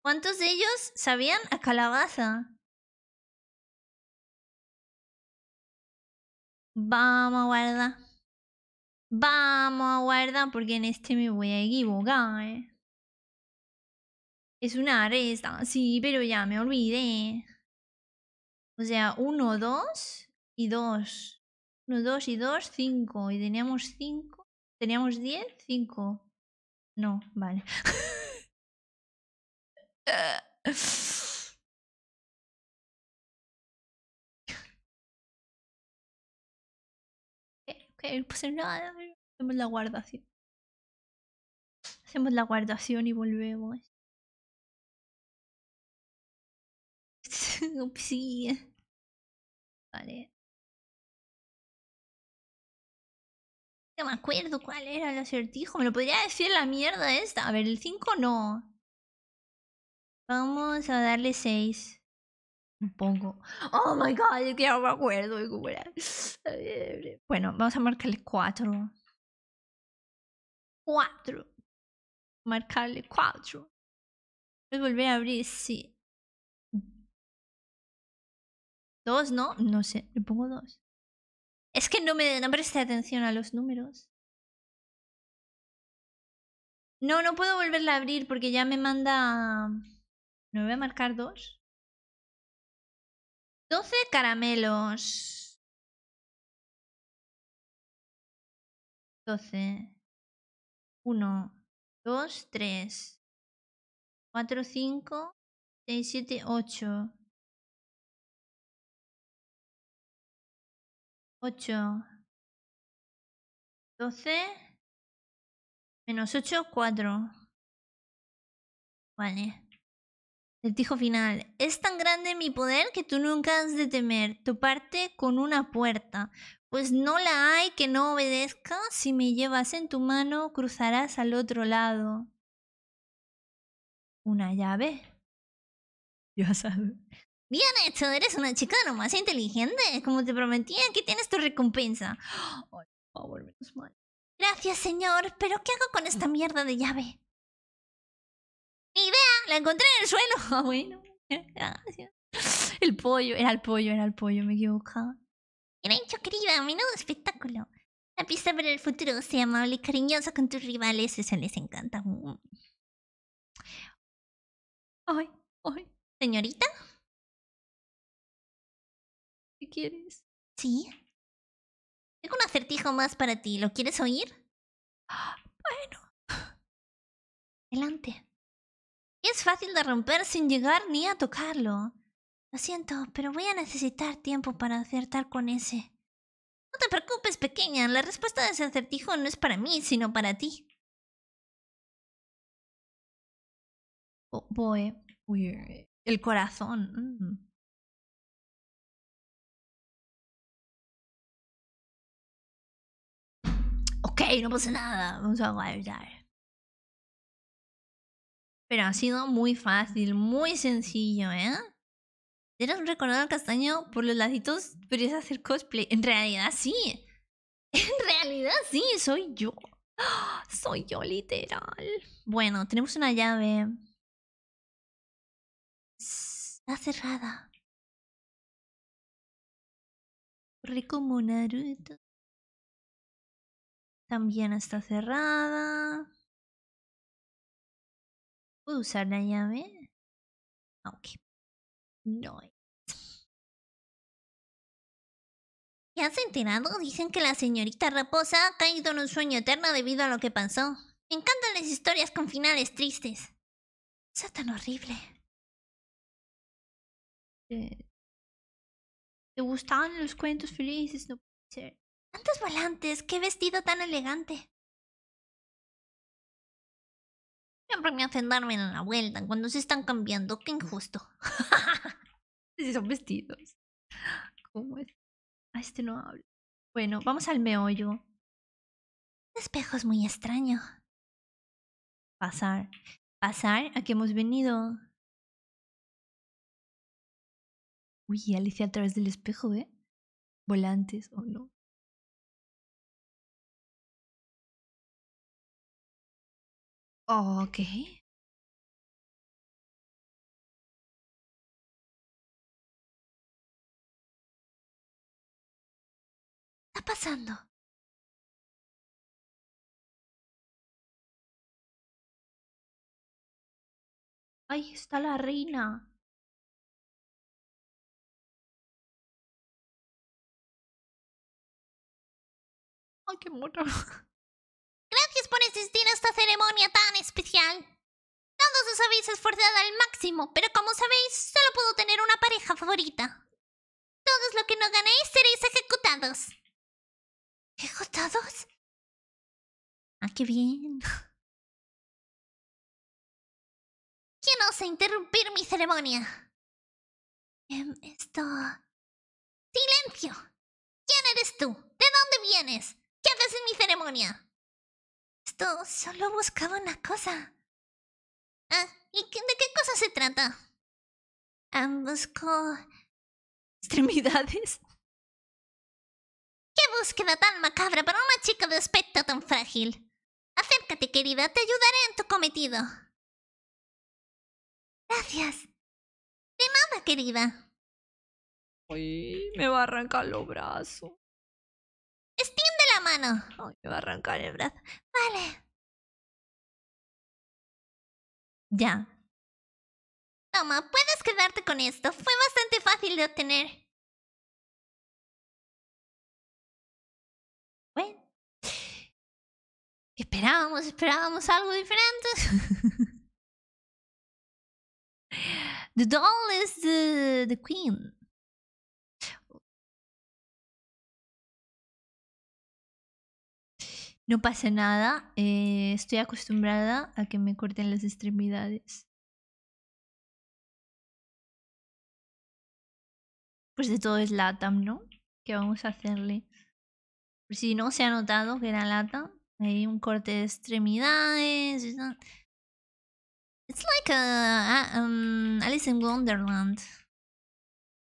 ¿Cuántos de ellos sabían a calabaza? Vamos a guardar. Vamos a guardar porque en este me voy a equivocar. Es una resta, sí, pero ya me olvidé. O sea, uno, dos y dos. Uno, dos y dos, cinco. Y teníamos cinco. ¿Teníamos diez? ¿Cinco? No, vale. Eh, pues nada, hacemos la guardación. Hacemos la guardación y volvemos. sí. Vale. No me acuerdo cuál era el acertijo. ¿Me lo podría decir la mierda esta? A ver, el 5 no. Vamos a darle 6. Un poco. Oh my god, es que ya no me acuerdo. Bueno, vamos a marcarle 4. 4. Marcarle 4. Voy a volver a abrir, sí. 2, no? No sé, le pongo 2 es que no me no presté atención a los números. No, no puedo volverla a abrir porque ya me manda... ¿No voy a marcar dos? 12 caramelos. 12. 1, 2, 3, 4, 5, 6, 7, 8. 8, 12, menos 8, 4. Vale. el tijo final. Es tan grande mi poder que tú nunca has de temer toparte con una puerta, pues no la hay que no obedezca. Si me llevas en tu mano, cruzarás al otro lado. Una llave. Ya sabes. Bien hecho, eres una chica no más inteligente. Como te prometía, aquí tienes tu recompensa. mal. Gracias, señor. ¿Pero qué hago con esta mierda de llave? ¡Ni idea! ¡La encontré en el suelo! Ah, bueno. Gracias. El pollo, era el pollo, era el pollo, me equivocaba. Era hecho, querida, menudo espectáculo. La pista para el futuro, sea amable y cariñosa con tus rivales, eso les encanta. Mm. Ay, ay. ¿Señorita? quieres. ¿Sí? Tengo un acertijo más para ti. ¿Lo quieres oír? Ah, bueno. Adelante. Es fácil de romper sin llegar ni a tocarlo. Lo siento, pero voy a necesitar tiempo para acertar con ese. No te preocupes, pequeña. La respuesta de ese acertijo no es para mí, sino para ti. Oh, el corazón. Mm. ok, no pasa nada, vamos a guardar. Pero ha sido muy fácil, muy sencillo, ¿eh? un recordado recordador castaño por los laditos, pero es hacer cosplay. En realidad sí. En realidad sí, soy yo. Soy yo literal. Bueno, tenemos una llave. Está cerrada. Corre como Naruto. También está cerrada. ¿Puedo usar la llave? Ah, ok. No. ¿Ya has enterado? Dicen que la señorita Raposa ha caído en un sueño eterno debido a lo que pasó. Me encantan las historias con finales tristes. es tan horrible. Eh, ¿Te, gustan los cuentos felices? No puede ser. ¡Tantos volantes! ¡Qué vestido tan elegante! Siempre me hacen darme en la vuelta cuando se están cambiando. ¡Qué injusto! si son vestidos. ¿Cómo es? A ah, este no hablo. Bueno, vamos al meollo. Este espejo es muy extraño. Pasar. Pasar a qué hemos venido. Uy, Alicia a través del espejo, ¿eh? Volantes, o no. Ok. está pasando? Ahí está la reina. Ay, qué mono. Gracias por asistir a esta ceremonia tan especial. Todos os habéis esforzado al máximo, pero como sabéis, solo puedo tener una pareja favorita. Todos los que no ganéis seréis ejecutados. ¿Ejecutados? Ah, qué bien. ¿Quién osa interrumpir mi ceremonia? Em, esto... ¡Silencio! ¿Quién eres tú? ¿De dónde vienes? ¿Qué haces en mi ceremonia? solo buscaba una cosa. Ah, ¿y de qué cosa se trata? busco... extremidades. ¡Qué búsqueda tan macabra para una chica de aspecto tan frágil! Acércate, querida, te ayudaré en tu cometido. Gracias. De nada, querida. Uy, me va a arrancar los brazos me va a arrancar el brazo. Vale. Ya. Toma, puedes quedarte con esto. Fue bastante fácil de obtener. Bueno. Esperábamos, esperábamos algo diferente. the doll is the, the queen. No pasa nada, eh, estoy acostumbrada a que me corten las extremidades. Pues de todo es LATAM, ¿no? Que vamos a hacerle? Por si no se ha notado que era LATAM, hay un corte de extremidades. It's like um, Alice in Wonderland.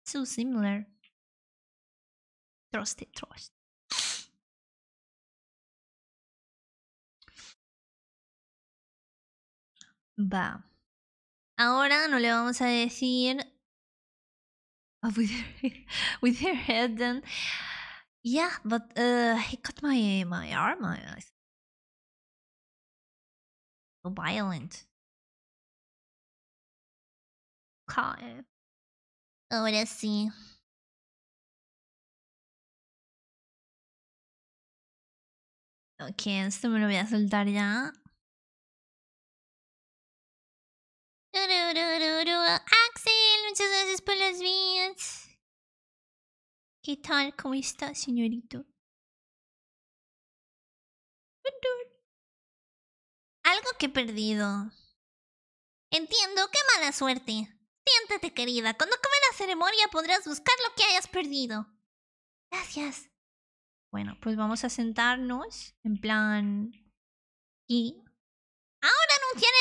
So similar. Trust it, Va. Ahora no le vamos a decir. Oh, with, her, with her head then. Yeah, but uh, he cut my my arm. so violent. cut Ahora sí. Ok, esto me lo voy a soltar ya. Axel, muchas gracias por los bits. ¿Qué tal? ¿Cómo está, señorito? Algo que he perdido. Entiendo, qué mala suerte. Siéntate, querida. Cuando come la ceremonia podrás buscar lo que hayas perdido. Gracias. Bueno, pues vamos a sentarnos en plan... Y... Ahora anunciaré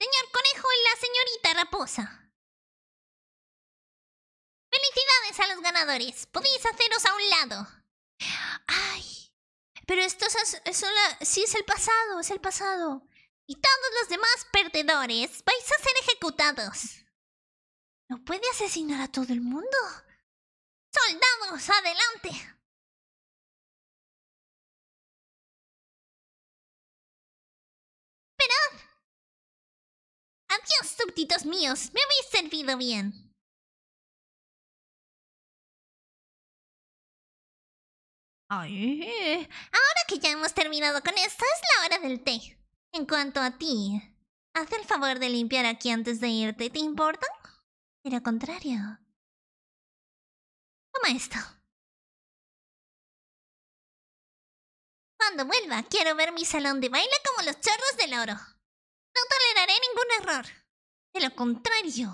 Señor conejo y la señorita raposa. Felicidades a los ganadores. Podéis haceros a un lado. Ay, pero esto es, es el pasado, es el pasado. Y todos los demás perdedores vais a ser ejecutados. ¿No puede asesinar a todo el mundo? ¡Soldados, adelante! ¡Esperad! Adiós, súbditos míos, me habéis servido bien. Eh. Ahora que ya hemos terminado con esto, es la hora del té. En cuanto a ti, haz el favor de limpiar aquí antes de irte, ¿te importa? Era contrario, Toma esto. Cuando vuelva, quiero ver mi salón de baile como los chorros del oro. No toleraré ningún error. De lo contrario,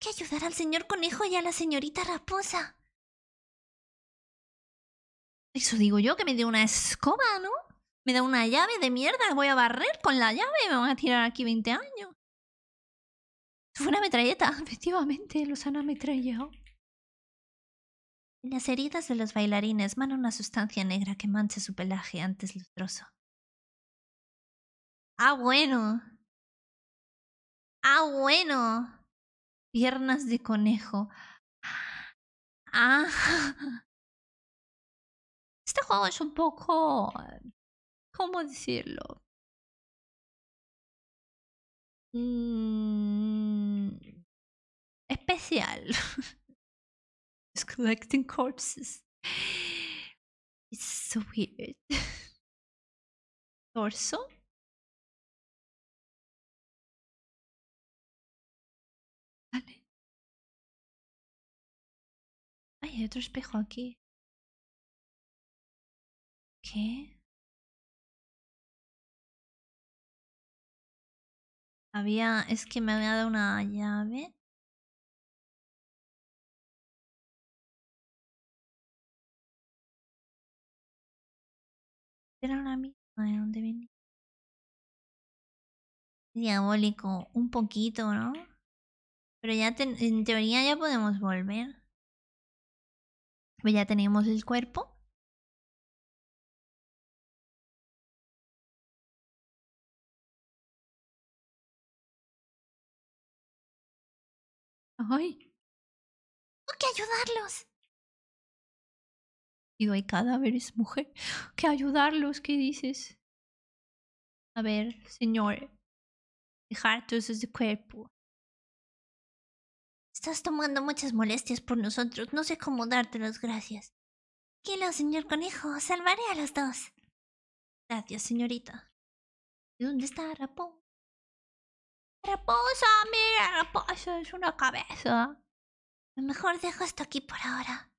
que ayudar al señor conejo y a la señorita raposa. Eso digo yo, que me dio una escoba, ¿no? Me da una llave de mierda, voy a barrer con la llave, me van a tirar aquí 20 años. Fue una metralleta, efectivamente, los han ametrallado. Las heridas de los bailarines van una sustancia negra que mancha su pelaje antes lustroso. Ah, bueno. Ah, bueno. Piernas de conejo. Ah. Este juego es un poco... ¿Cómo decirlo? Mm, especial. collecting corpses. It's so weird. Torso. Vale. Hay otro espejo aquí. ¿Qué? Había... Es que me había dado una llave. pero ahora misma de dónde venía. Diabólico, un poquito, ¿no? Pero ya te en teoría ya podemos volver. Pero pues ya tenemos el cuerpo. ¡Ay! Tengo que ayudarlos hay cadáveres, mujer, que ayudarlos, ¿qué dices? A ver, señor, dejar todos de cuerpo. Estás tomando muchas molestias por nosotros, no sé cómo darte las gracias. Quilo, señor conejo, salvaré a los dos. Gracias, señorita. ¿De dónde está Rapo? Raposa, mira, Raposa es una cabeza. A lo mejor dejo esto aquí por ahora.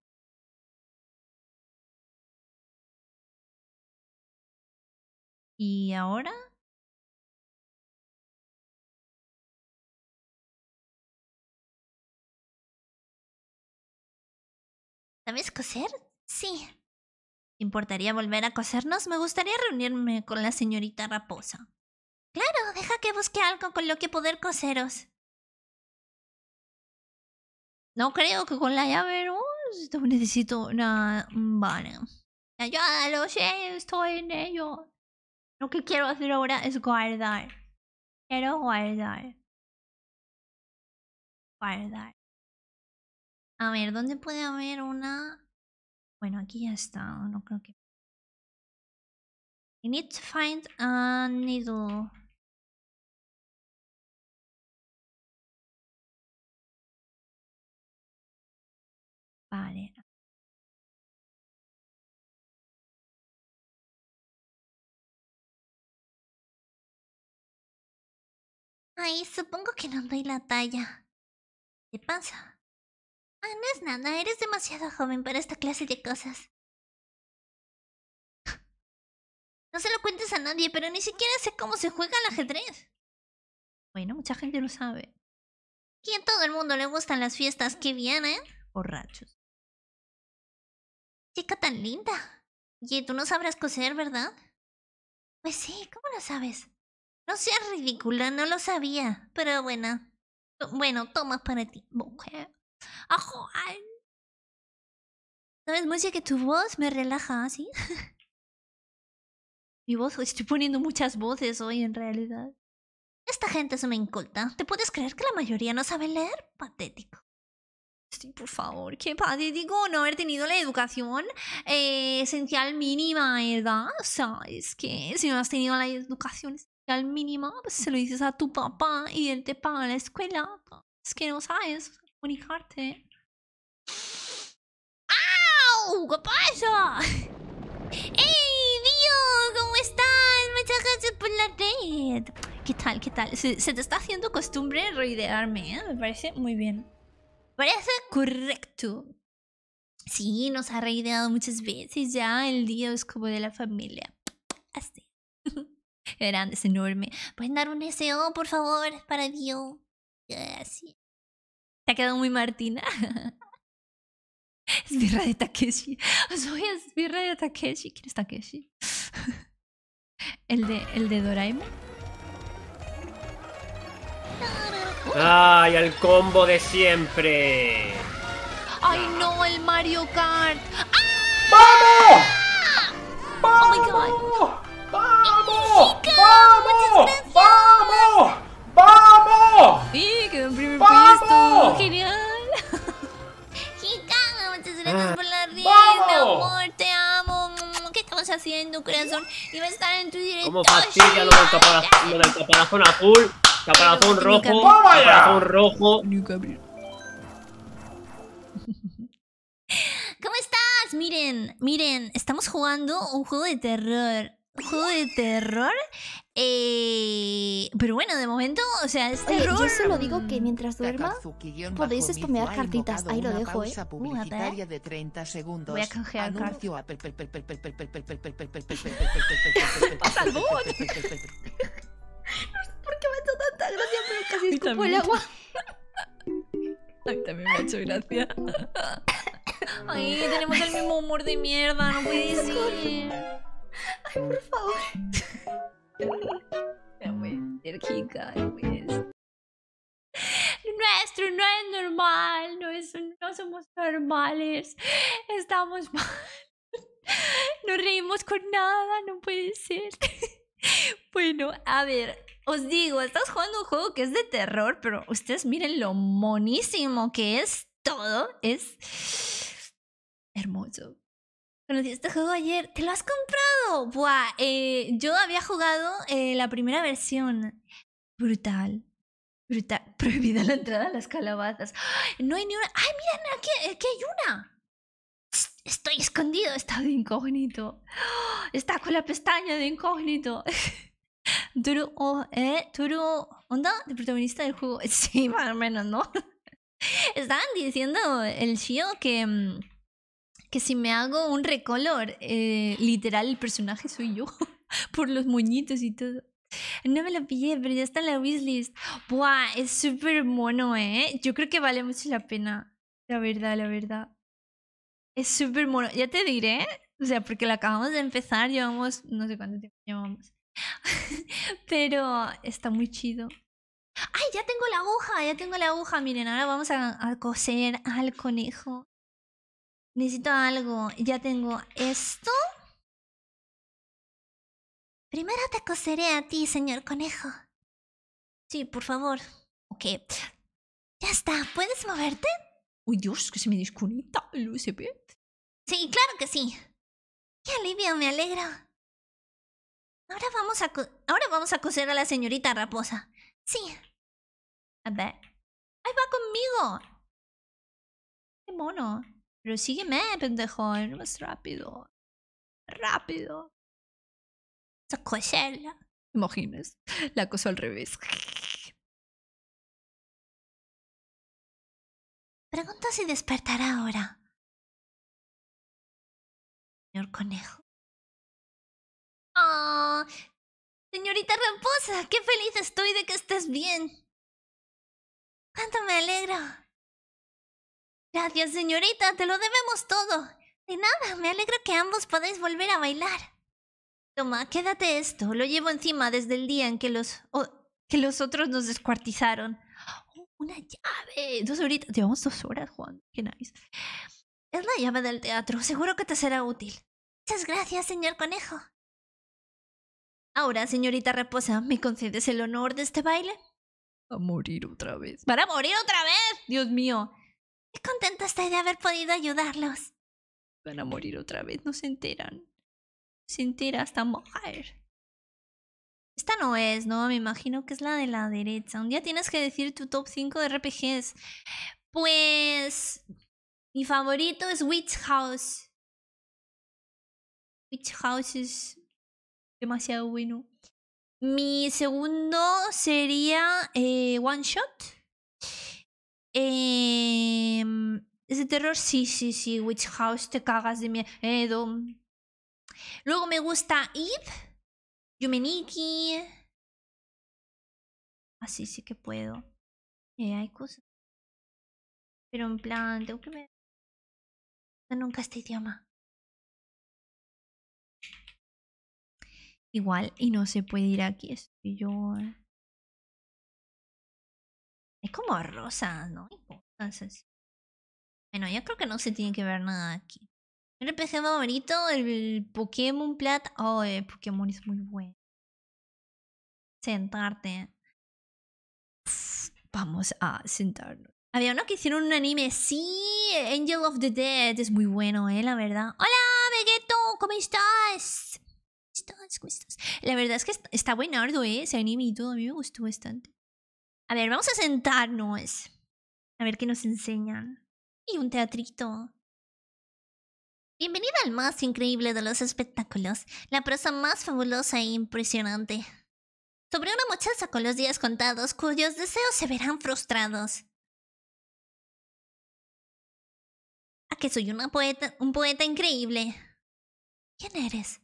¿Y ahora? ¿Sabes coser? Sí. ¿Importaría volver a cosernos? Me gustaría reunirme con la señorita Raposa. Claro, deja que busque algo con lo que poder coseros. No creo que con la llave, ¿no? Necesito una... Vale. Ya lo sé, estoy en ello. Lo que quiero hacer ahora es guardar. Quiero guardar. Guardar. A ver, ¿dónde puede haber una...? Bueno, aquí ya está. No creo que... I need to find a needle. Vale. Ay, supongo que no doy la talla. ¿Qué pasa? Ah, no es nada, eres demasiado joven para esta clase de cosas. No se lo cuentes a nadie, pero ni siquiera sé cómo se juega el ajedrez. Bueno, mucha gente lo sabe. ¿Quién todo el mundo le gustan las fiestas que vienen. ¿eh? Borrachos. Chica tan linda. Y tú no sabrás coser, ¿verdad? Pues sí, ¿cómo lo sabes? No seas ridícula, no lo sabía. Pero bueno. Bueno, tomas para ti, mujer. Ajo, ¿Sabes, Murcia, que tu voz me relaja así? Mi voz, estoy poniendo muchas voces hoy en realidad. Esta gente se me inculta. ¿Te puedes creer que la mayoría no sabe leer? Patético. Sí, por favor, qué patético no haber tenido la educación eh, esencial mínima, ¿verdad? O sea, es que si no has tenido la educación mínima, pues se lo dices a tu papá y él te paga la escuela. Es que no sabes comunicarte. ¡Au! ¿Qué pasa? ¡Ey, Dios! ¿Cómo están? Muchas gracias por la red. ¿Qué tal? ¿Qué tal? Se, te está haciendo costumbre reidearme, ¿eh? Me parece muy bien. Parece correcto. Sí, nos ha reideado muchas veces ya. El día es como de la familia. Así. grande, es enorme. ¿Pueden dar un SO, por favor? Para Dios. Gracias. Te ha quedado muy Martina. Esbirra de Takeshi. Soy esbirra de Takeshi. ¿Quién es Takeshi? ¿El de, el de Doraemon? ¡Ay, el combo de siempre! ¡Ay, no! ¡El Mario Kart! ¡Vamos! ¡Ah! ¡Vamos! ¡Oh, my God! ¡Vamos! ¡Vamos! ¡Vamos! ¡Vamos! Sí, quedó en primer puesto. Genial. Chica, muchas gracias por la mi amor. Te amo. ¿Qué estamos haciendo, corazón? Iba a estar en tu directo. Como fastidia lo del caparazón azul, caparazón rojo, caparazón rojo. ¿Cómo estás? Miren, miren, estamos jugando un juego de terror juego de terror. Eh, pero bueno, de momento, o sea, es Oye, yo solo digo que mientras duerma podéis spamear cartitas. Ahí lo dejo, eh. Publicitaria de 30 segundos. Voy a canjear Anuncio a ¿Por qué me ha hecho tanta gracia? Pero casi escupo el agua. A mí también me ha hecho gracia. Ay, tenemos el mismo humor de mierda, no puede ser. Ay, por favor. No Nuestro no es normal, no, no somos normales, estamos mal. No reímos con nada, no puede ser. Bueno, a ver, os digo, estás jugando un juego que es de terror, pero ustedes miren lo monísimo que es todo. Es hermoso. Conocí este juego ayer. ¿Te lo has comprado? Buah, eh, yo había jugado eh, la primera versión. Brutal. Brutal. Prohibida la entrada a las calabazas. No hay ni una. ¡Ay, mira! Aquí, hay una. Estoy escondido, está de incógnito. ¡Ah! Está con la pestaña de incógnito. Turu, eh, Turu, onda de protagonista del juego. Sí, más o menos, ¿no? Estaban diciendo el Shio que mm, que si me hago un recolor, eh, literal, el personaje soy yo, por los moñitos y todo. No me lo pillé, pero ya está en la wishlist. Buah, es súper mono, ¿eh? Yo creo que vale mucho la pena. La verdad, la verdad. Es súper mono. Ya te diré, o sea, porque lo acabamos de empezar, llevamos, no sé cuánto tiempo llevamos. pero está muy chido. ¡Ay, ya tengo la aguja! Ya tengo la aguja. Miren, ahora vamos a coser al conejo. Necesito algo. Ya tengo esto. Primero te coseré a ti, señor conejo. Sí, por favor. Ok. Ya está. ¿Puedes moverte? Uy, Dios, que se me desconecta el USB. Sí, claro que sí. Qué alivio, me alegro. Ahora vamos a, ahora vamos a coser a la señorita raposa. Sí. A ver. Ahí va conmigo. Qué mono. Pero sígueme, pendejo, no más rápido. Rápido. ella. imagines la cosa al revés. Pregunta si despertará ahora. Señor conejo. Ah, señorita reposa. qué feliz estoy de que estés bien. ¡Cuánto me alegro! Gracias, señorita, te lo debemos todo. De nada, me alegro que ambos podáis volver a bailar. Toma, quédate esto, lo llevo encima desde el día en que los, que los otros nos descuartizaron. Oh, una llave, dos horitas, llevamos dos horas, Juan, qué nice. Es la llave del teatro, seguro que te será útil. Muchas gracias, señor conejo. Ahora, señorita Reposa, ¿me concedes el honor de este baile? A morir otra vez. ¿Para morir otra vez? Dios mío. Qué contenta estoy de haber podido ayudarlos. Van a morir otra vez, no se enteran. Se entera hasta mojar. Esta no es, ¿no? Me imagino que es la de la derecha. Un día tienes que decir tu top 5 de RPGs. Pues... Mi favorito es Witch House. Witch House es demasiado bueno. Mi segundo sería eh, One Shot. Eh, em, es de terror, sí, sí, sí. Witch House, te cagas de miedo. Luego me gusta Eve, Yumeniki. Así sí que puedo. Eh, hay cosas. Pero en plan, tengo que me. No, nunca este idioma. Igual, y no se puede ir aquí. Estoy yo. Eh. Es como rosa, ¿no? Entonces. Bueno, yo creo que no se tiene que ver nada aquí. El RPG favorito, el Pokémon Plata. Oh, el Pokémon es muy bueno. Sentarte. vamos a sentarnos. Había uno que hicieron un anime. Sí, Angel of the Dead. Es muy bueno, eh, la verdad. ¡Hola, Vegeto! ¿Cómo estás? ¿Cómo estás? ¿Cómo estás? La verdad es que está, buenardo eh, ese anime y todo. A mí me gustó bastante. A ver, vamos a sentarnos. A ver qué nos enseñan. Y un teatrito. Bienvenida al más increíble de los espectáculos, la prosa más fabulosa e impresionante. Sobre una muchacha con los días contados cuyos deseos se verán frustrados. A que soy una poeta, un poeta increíble. ¿Quién eres?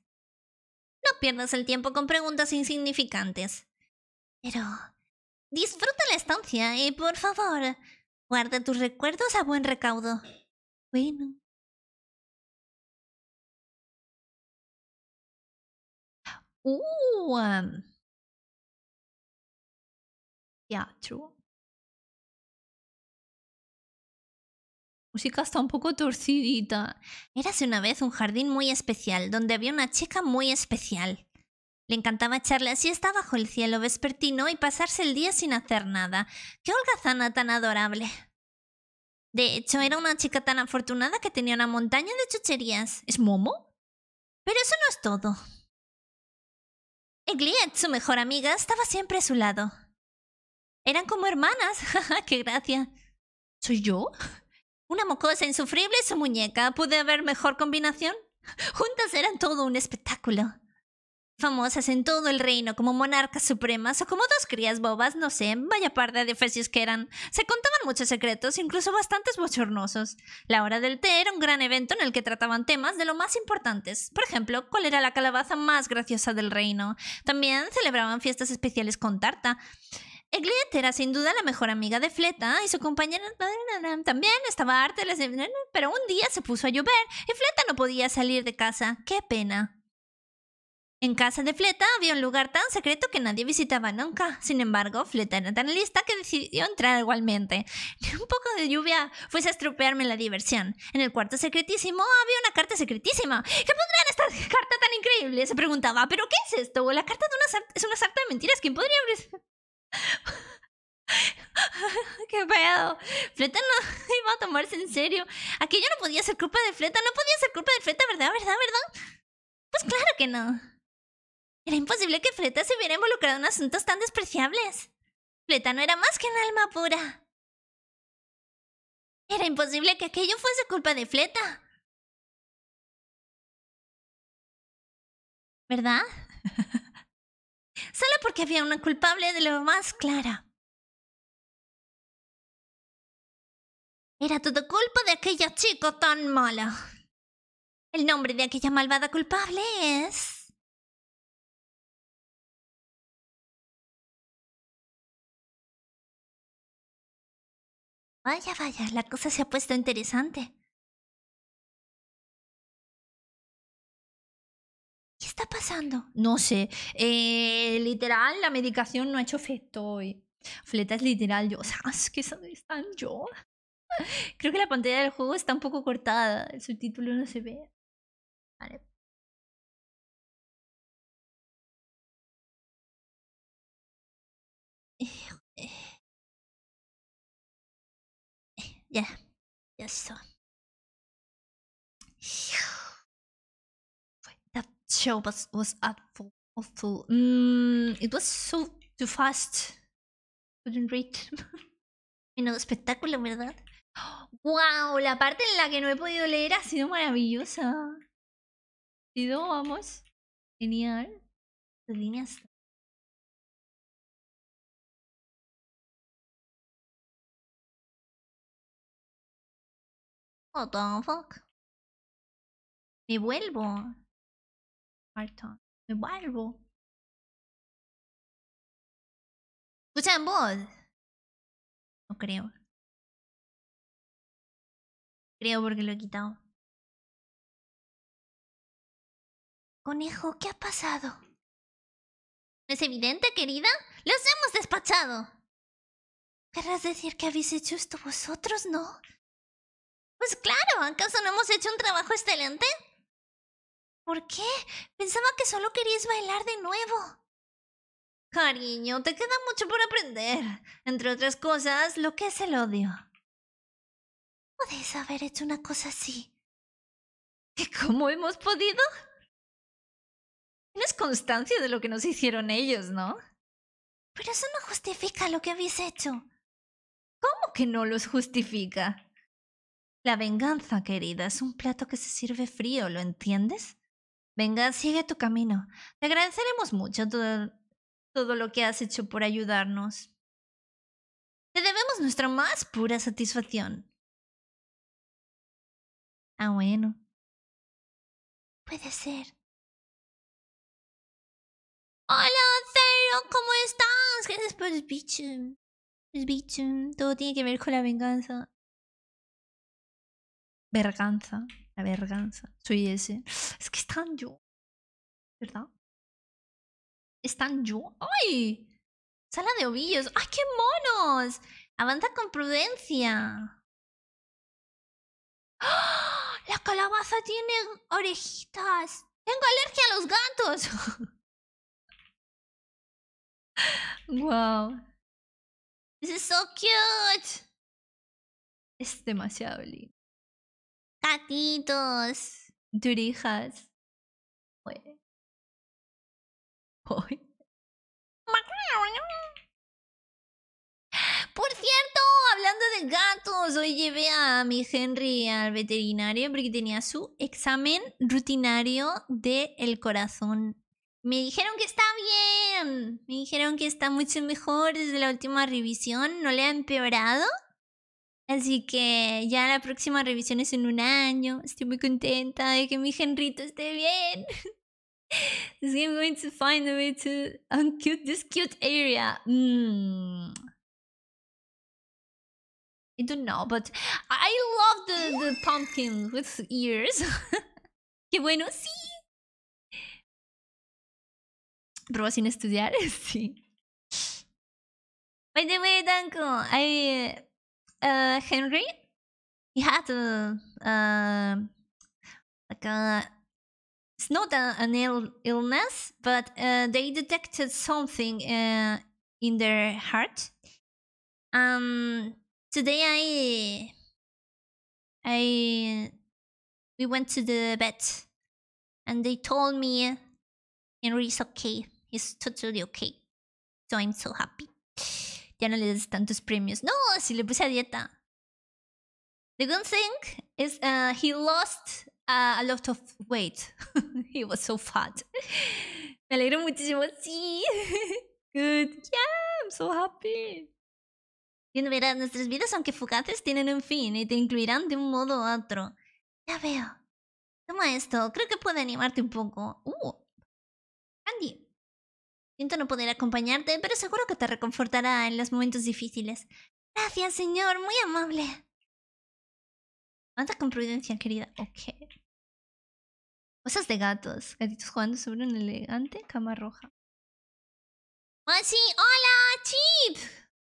No pierdas el tiempo con preguntas insignificantes. Pero, Disfruta la estancia y eh, por favor, guarda tus recuerdos a buen recaudo. Bueno. Uh, Ya, true. Música está un poco torcidita. Érase una vez un jardín muy especial, donde había una chica muy especial. Le encantaba echarle así siesta bajo el cielo vespertino y pasarse el día sin hacer nada. ¡Qué holgazana tan adorable! De hecho, era una chica tan afortunada que tenía una montaña de chucherías. ¿Es Momo? Pero eso no es todo. Egliet, su mejor amiga, estaba siempre a su lado. Eran como hermanas. ¡Qué gracia! ¿Soy yo? Una mocosa insufrible y su muñeca. ¿Pude haber mejor combinación? Juntas eran todo un espectáculo famosas en todo el reino como monarcas supremas o como dos crías bobas, no sé, vaya par de oficios que eran. Se contaban muchos secretos, incluso bastantes bochornosos. La hora del té era un gran evento en el que trataban temas de lo más importantes. Por ejemplo, cuál era la calabaza más graciosa del reino. También celebraban fiestas especiales con tarta. Eglet era sin duda la mejor amiga de Fleta y su compañera también estaba harta, pero un día se puso a llover y Fleta no podía salir de casa. ¡Qué pena! En casa de Fleta había un lugar tan secreto que nadie visitaba nunca. Sin embargo, Fleta era tan lista que decidió entrar igualmente. Un poco de lluvia fuese a estropearme la diversión. En el cuarto secretísimo había una carta secretísima. ¿Qué podrían en esta carta tan increíble? Se preguntaba. ¿Pero qué es esto? La carta de una es una sarta de mentiras. ¿Quién podría abrir? ¡Qué pedo! Fleta no iba a tomarse en serio. Aquello no podía ser culpa de Fleta. No podía ser culpa de Fleta, ¿verdad? ¿Verdad? ¿Verdad? Pues claro que no. Era imposible que Fleta se hubiera involucrado en asuntos tan despreciables. Fleta no era más que un alma pura. Era imposible que aquello fuese culpa de Fleta. ¿Verdad? Solo porque había una culpable de lo más clara. Era todo culpa de aquella chico tan mala. El nombre de aquella malvada culpable es... Vaya, vaya, la cosa se ha puesto interesante. ¿Qué está pasando? No sé. Eh, literal, la medicación no ha hecho efecto hoy. Fleta es literal, yo. O están yo. Creo que la pantalla del juego está un poco cortada. El subtítulo no se ve. Vale. eh. Ya, ya está. That show was was awful. awful. Mm, it was so too fast. Couldn't read. Menudo espectáculo, ¿verdad? ¡Wow! La parte en la que no he podido leer ha sido maravillosa. Sido, vamos. Genial. Las líneas What the fuck? Me vuelvo. Marta, me vuelvo. ¿Escuchan voz? No creo. Creo porque lo he quitado. Conejo, ¿qué ha pasado? ¿Es evidente, querida? ¡Los hemos despachado! ¿Querrás decir que habéis hecho esto vosotros, no? Pues claro, ¿acaso no hemos hecho un trabajo excelente? ¿Por qué? Pensaba que solo querías bailar de nuevo. Cariño, te queda mucho por aprender. Entre otras cosas, lo que es el odio. Podéis haber hecho una cosa así. ¿Y cómo hemos podido? Tienes constancia de lo que nos hicieron ellos, ¿no? Pero eso no justifica lo que habéis hecho. ¿Cómo que no los justifica? La venganza, querida, es un plato que se sirve frío, ¿lo entiendes? Venga, sigue tu camino. Te agradeceremos mucho todo, lo que has hecho por ayudarnos. Te debemos nuestra más pura satisfacción. Ah, bueno. Puede ser. Hola, Cero, ¿cómo estás? Gracias por el bicho. El bicho. Todo tiene que ver con la venganza. Verganza. La verganza. Soy ese. Es que están yo. ¿Verdad? Están yo. ¡Ay! Sala de ovillos. ¡Ay, qué monos! Avanza con prudencia. ¡Ah! La calabaza tiene orejitas. Tengo alergia a los gatos. wow. This is so cute. Es demasiado lindo. Gatitos. Durijas. Oye. Por cierto, hablando de gatos, hoy llevé a mi Henry al veterinario porque tenía su examen rutinario del el corazón. Me dijeron que está bien, me dijeron que está mucho mejor desde la última revisión, no le ha empeorado. Así que ya la próxima revisión es en un año. Estoy muy contenta de que mi genrito esté bien. So I'm going to find a way to uncute this cute area. Mm. I don't know, but I love the, the pumpkin with ears. ¡Qué bueno, sí! ¿Pero sin estudiar? sí. By the way, Danko, I... uh, Henry, he had a, uh, like a, it's not a, an Ill illness, but uh, they detected something uh, in their heart. Um, today I, I, we went to the vet, and they told me Henry's okay. He's totally okay. So I'm so happy. ya no le des tantos premios. No, si le puse a dieta. The good thing is uh, he lost uh, a lot of weight. he was so fat. Me alegro muchísimo. Sí. good. Yeah, I'm so happy. Bien, verás, nuestras vidas, aunque fugaces, tienen un fin y te incluirán de un modo u otro. Ya veo. Toma esto, creo que puede animarte un poco. Uh, Andy, Siento no poder acompañarte, pero seguro que te reconfortará en los momentos difíciles. Gracias, señor, muy amable. Anda con prudencia, querida. Ok. Cosas de gatos. Gatitos jugando sobre una elegante cama roja. Ah, sí! ¡Hola, Chip!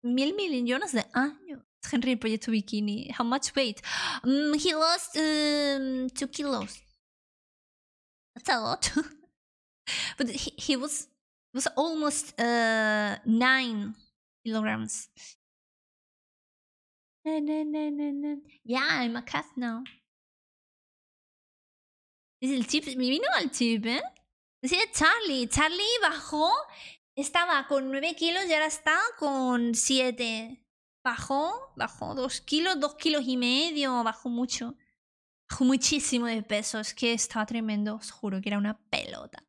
Mil millones de años. Henry, el proyecto bikini. How much weight? Mm, he lost um, two kilos. That's a lot. But he, he was was almost uh, nine kilograms. Na, na, na, yeah, I'm el chip, me vino al chip, ¿eh? Decía Charlie, Charlie bajó, estaba con 9 kilos y ahora está con 7. Bajó, bajó 2 kilos, 2 kilos y medio, bajó mucho. Bajó muchísimo de peso, es que estaba tremendo, os juro que era una pelota.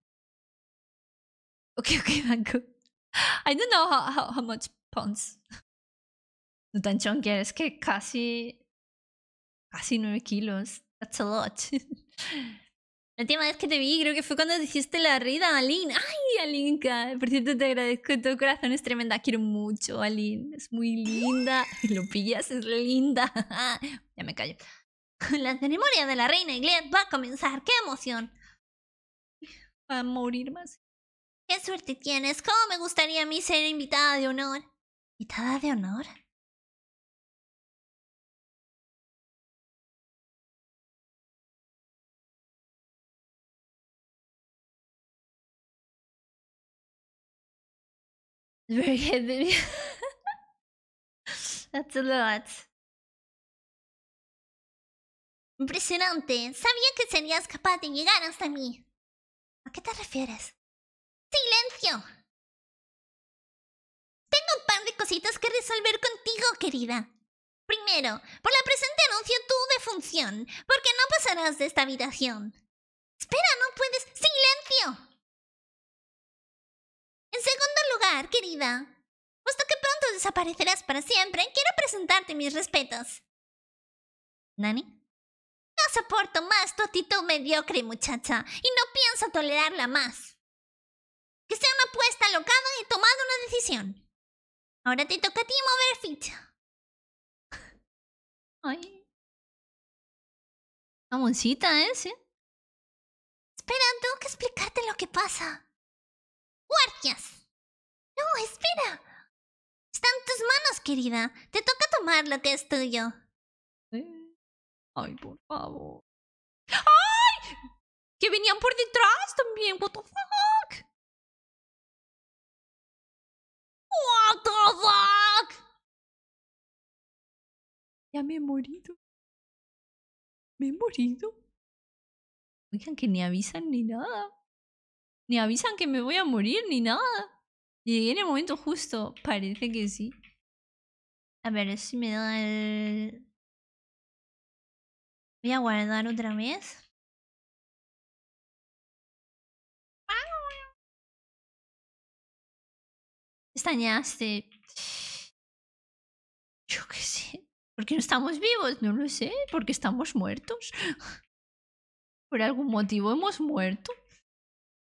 Okay, okay, Banco. I don't know how, how, much pounds. No tan es que casi. casi 9 kilos. That's a lot. La última vez que te vi creo que fue cuando dijiste la rida, Aline. ¡Ay, Alinka! Por cierto, te agradezco Tu corazón, es tremenda. Quiero mucho, Aline. Es muy linda. Lo pillas, es linda. ya me callo. La ceremonia de la reina Iglesias va a comenzar. ¡Qué emoción! Va a morir más. ¡Qué suerte tienes! ¿Cómo me gustaría a mí ser invitada de honor? ¿Invitada de honor? That's a lot. Impresionante. Sabía que serías capaz de llegar hasta mí. ¿A qué te refieres? ¡Silencio! Tengo un par de cositas que resolver contigo, querida. Primero, por la presente anuncio tu defunción, porque no pasarás de esta habitación. Espera, no puedes. ¡Silencio! En segundo lugar, querida, puesto que pronto desaparecerás para siempre, quiero presentarte mis respetos. ¿Nani? No soporto más tu actitud mediocre, muchacha, y no pienso tolerarla más que sea una apuesta alocada y tomado una decisión. Ahora te toca a ti mover ficha. Ay. Amoncita ¿eh? Espera, tengo que explicarte lo que pasa. ¡Guardias! No, espera. Está en tus manos, querida. Te toca tomar lo que es tuyo. Eh. Ay, por favor. ¡Ay! Que venían por detrás también. What What the Ya me he morido. Me he morido. Oigan que ni avisan ni nada. Ni avisan que me voy a morir ni nada. Llegué en el momento justo. Parece que sí. A ver si me da el... Voy a guardar otra vez. ¿Estañaste? Yo qué sé. ¿Por qué no estamos vivos? No lo sé. ¿Por qué estamos muertos. Por algún motivo hemos muerto.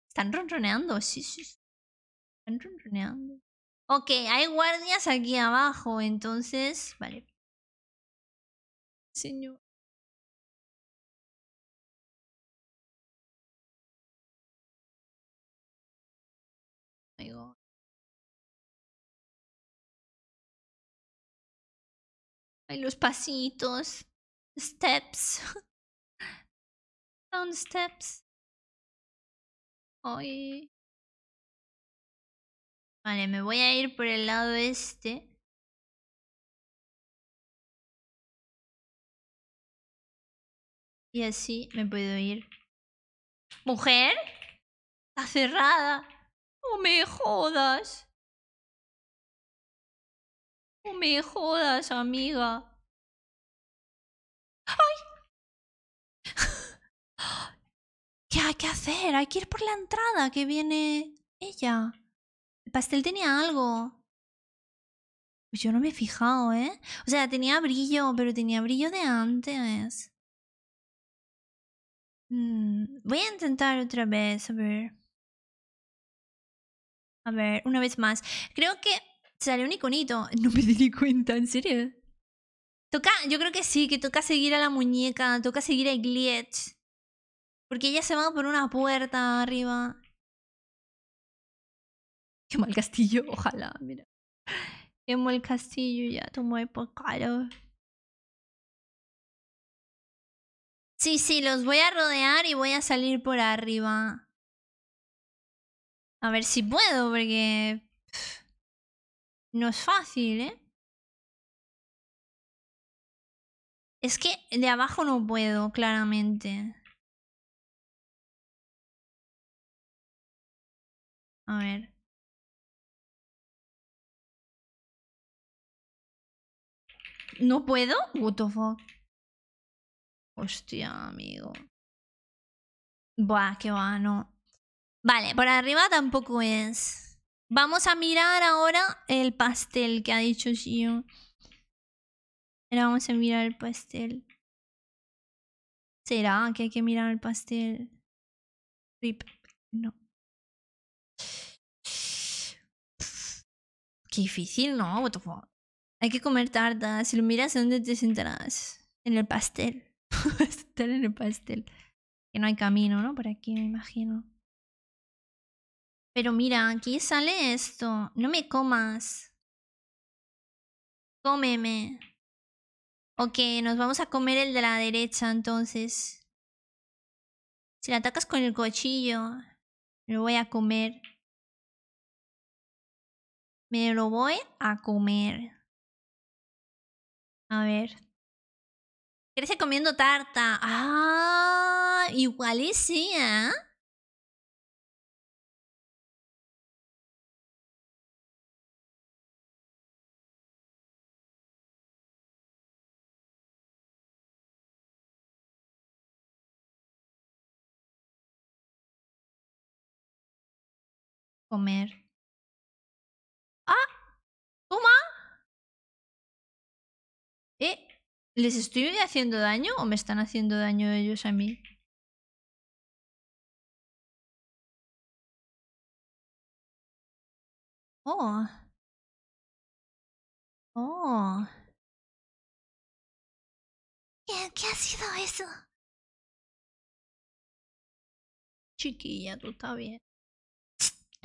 Están ronroneando, sí, sí. Están ronroneando. Ok, hay guardias aquí abajo, entonces. Vale. Señor. Oh Ay, los pasitos. Steps. Down steps. Ay. Vale, me voy a ir por el lado este. Y así me puedo ir. ¿Mujer? Está cerrada. No me jodas me jodas, amiga. ¡Ay! ¿Qué hay que hacer? Hay que ir por la entrada que viene ella. El pastel tenía algo. Pues yo no me he fijado, ¿eh? O sea, tenía brillo, pero tenía brillo de antes. Mm, voy a intentar otra vez, a ver. A ver, una vez más. Creo que Sale un iconito. No me di cuenta, ¿en serio? Toca, yo creo que sí, que toca seguir a la muñeca, toca seguir a Glitch. Porque ella se va por una puerta arriba. Qué mal castillo, ojalá, mira. Qué mal castillo, ya tomó por caro. Sí, sí, los voy a rodear y voy a salir por arriba. A ver si puedo, porque no es fácil, ¿eh? Es que de abajo no puedo, claramente. A ver. ¿No puedo? What the fuck? Hostia, amigo. Buah, qué bueno. Vale, por arriba tampoco es. Vamos a mirar ahora el pastel que ha dicho Shio. Ahora vamos a mirar el pastel. ¿Será que hay que mirar el pastel? Rip. No. Qué difícil, ¿no? What Hay que comer tartas. Si lo miras, ¿dónde te sentarás? En el pastel. Estar en el pastel. Que no hay camino, ¿no? Por aquí, me imagino. Pero mira, aquí sale esto. No me comas. Cómeme. Ok, nos vamos a comer el de la derecha entonces. Si la atacas con el cuchillo, lo voy a comer. Me lo voy a comer. A ver. Crece comiendo tarta. Ah, igual sí. ¿eh? comer. ¡Ah! ¡Toma! ¿Eh? ¿Les estoy haciendo daño o me están haciendo daño ellos a mí? Oh. Oh. ¿Qué, ha sido eso? Chiquilla, tú está bien.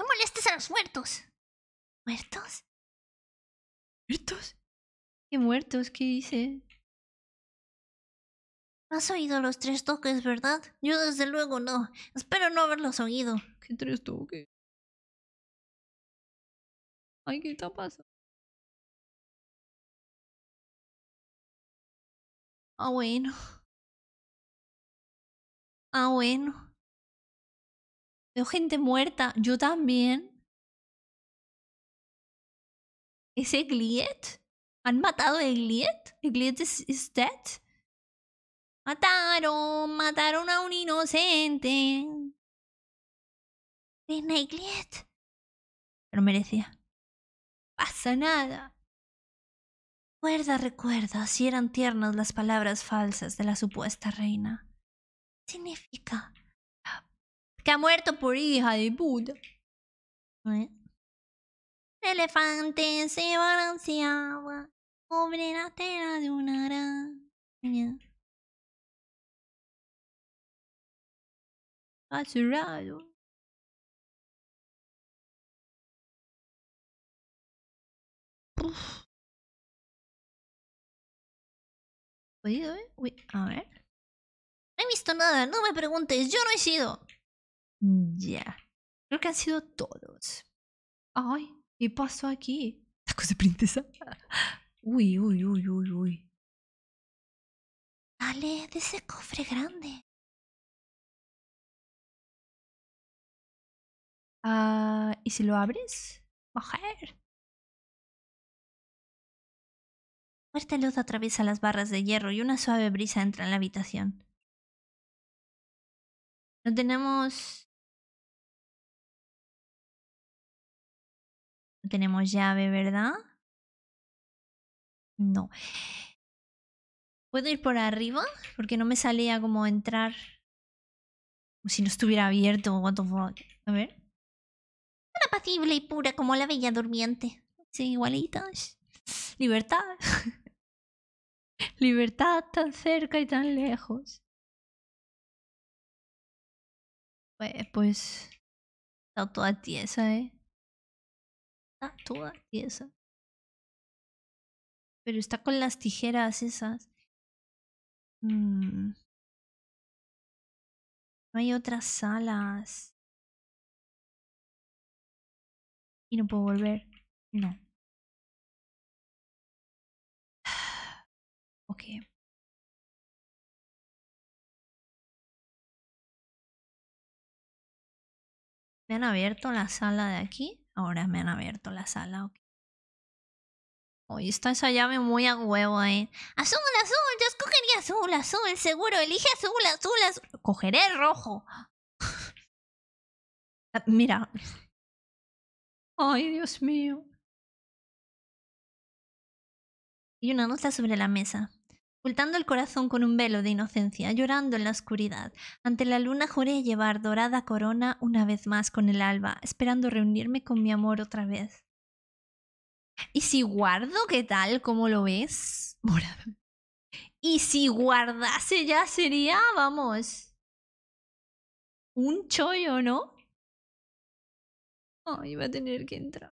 No molestes a los muertos. ¿Muertos? ¿Muertos? ¿Qué muertos? ¿Qué dice? Has oído los tres toques, ¿verdad? Yo desde luego no. Espero no haberlos oído. ¿Qué tres toques? Ay, ¿qué está pasando? Ah, bueno. Ah, bueno. Veo gente muerta. Yo también. ¿Ese Gliet? ¿Han matado a Gliet? ¿Gliet is, dead? Mataron, mataron a un inocente. Es Gliet. Pero merecía. Pasa nada. Recuerda, recuerda, si eran tiernas las palabras falsas de la supuesta reina. Significa ha muerto por hija de puta. El ¿Eh? Elefante se balanceaba sobre la tela de una araña. Ha cerrado. a ver. No he visto nada, no me preguntes, yo no he sido. Mm, ya. Creo que han sido todos. Ay, ¿qué pasó aquí? Tacos de princesa. Uy, uy, uy, uy, uy. Dale, de ese cofre grande. Ah, ¿y si lo abres? Mujer. Fuerte luz atraviesa las barras de hierro y una suave brisa entra en la habitación. No tenemos tenemos llave, ¿verdad? No. ¿Puedo ir por arriba? Porque no me salía como entrar. Como si no estuviera abierto. What the fuck. A ver. Una pacible y pura como la bella durmiente. Sí, igualitas. Libertad. Libertad tan cerca y tan lejos. Pues, pues. Está toda tiesa, ¿eh? toda pieza. Pero está con las tijeras esas. Mm. No hay otras salas. Y no puedo volver. No. Ok. ¿Me han abierto la sala de aquí? Ahora me han abierto la sala. Hoy está esa llave muy a huevo, ahí. Eh. Azul, azul, yo escogería azul, azul, seguro. Elige azul, azul, azul. Cogeré el rojo. Ah, mira. Ay, Dios mío. Y una nota sobre la mesa ocultando el corazón con un velo de inocencia, llorando en la oscuridad. Ante la luna juré llevar dorada corona una vez más con el alba, esperando reunirme con mi amor otra vez. ¿Y si guardo qué tal? ¿Cómo lo ves? Y si guardase ya sería, vamos, un chollo, ¿no? oh, iba a tener que entrar.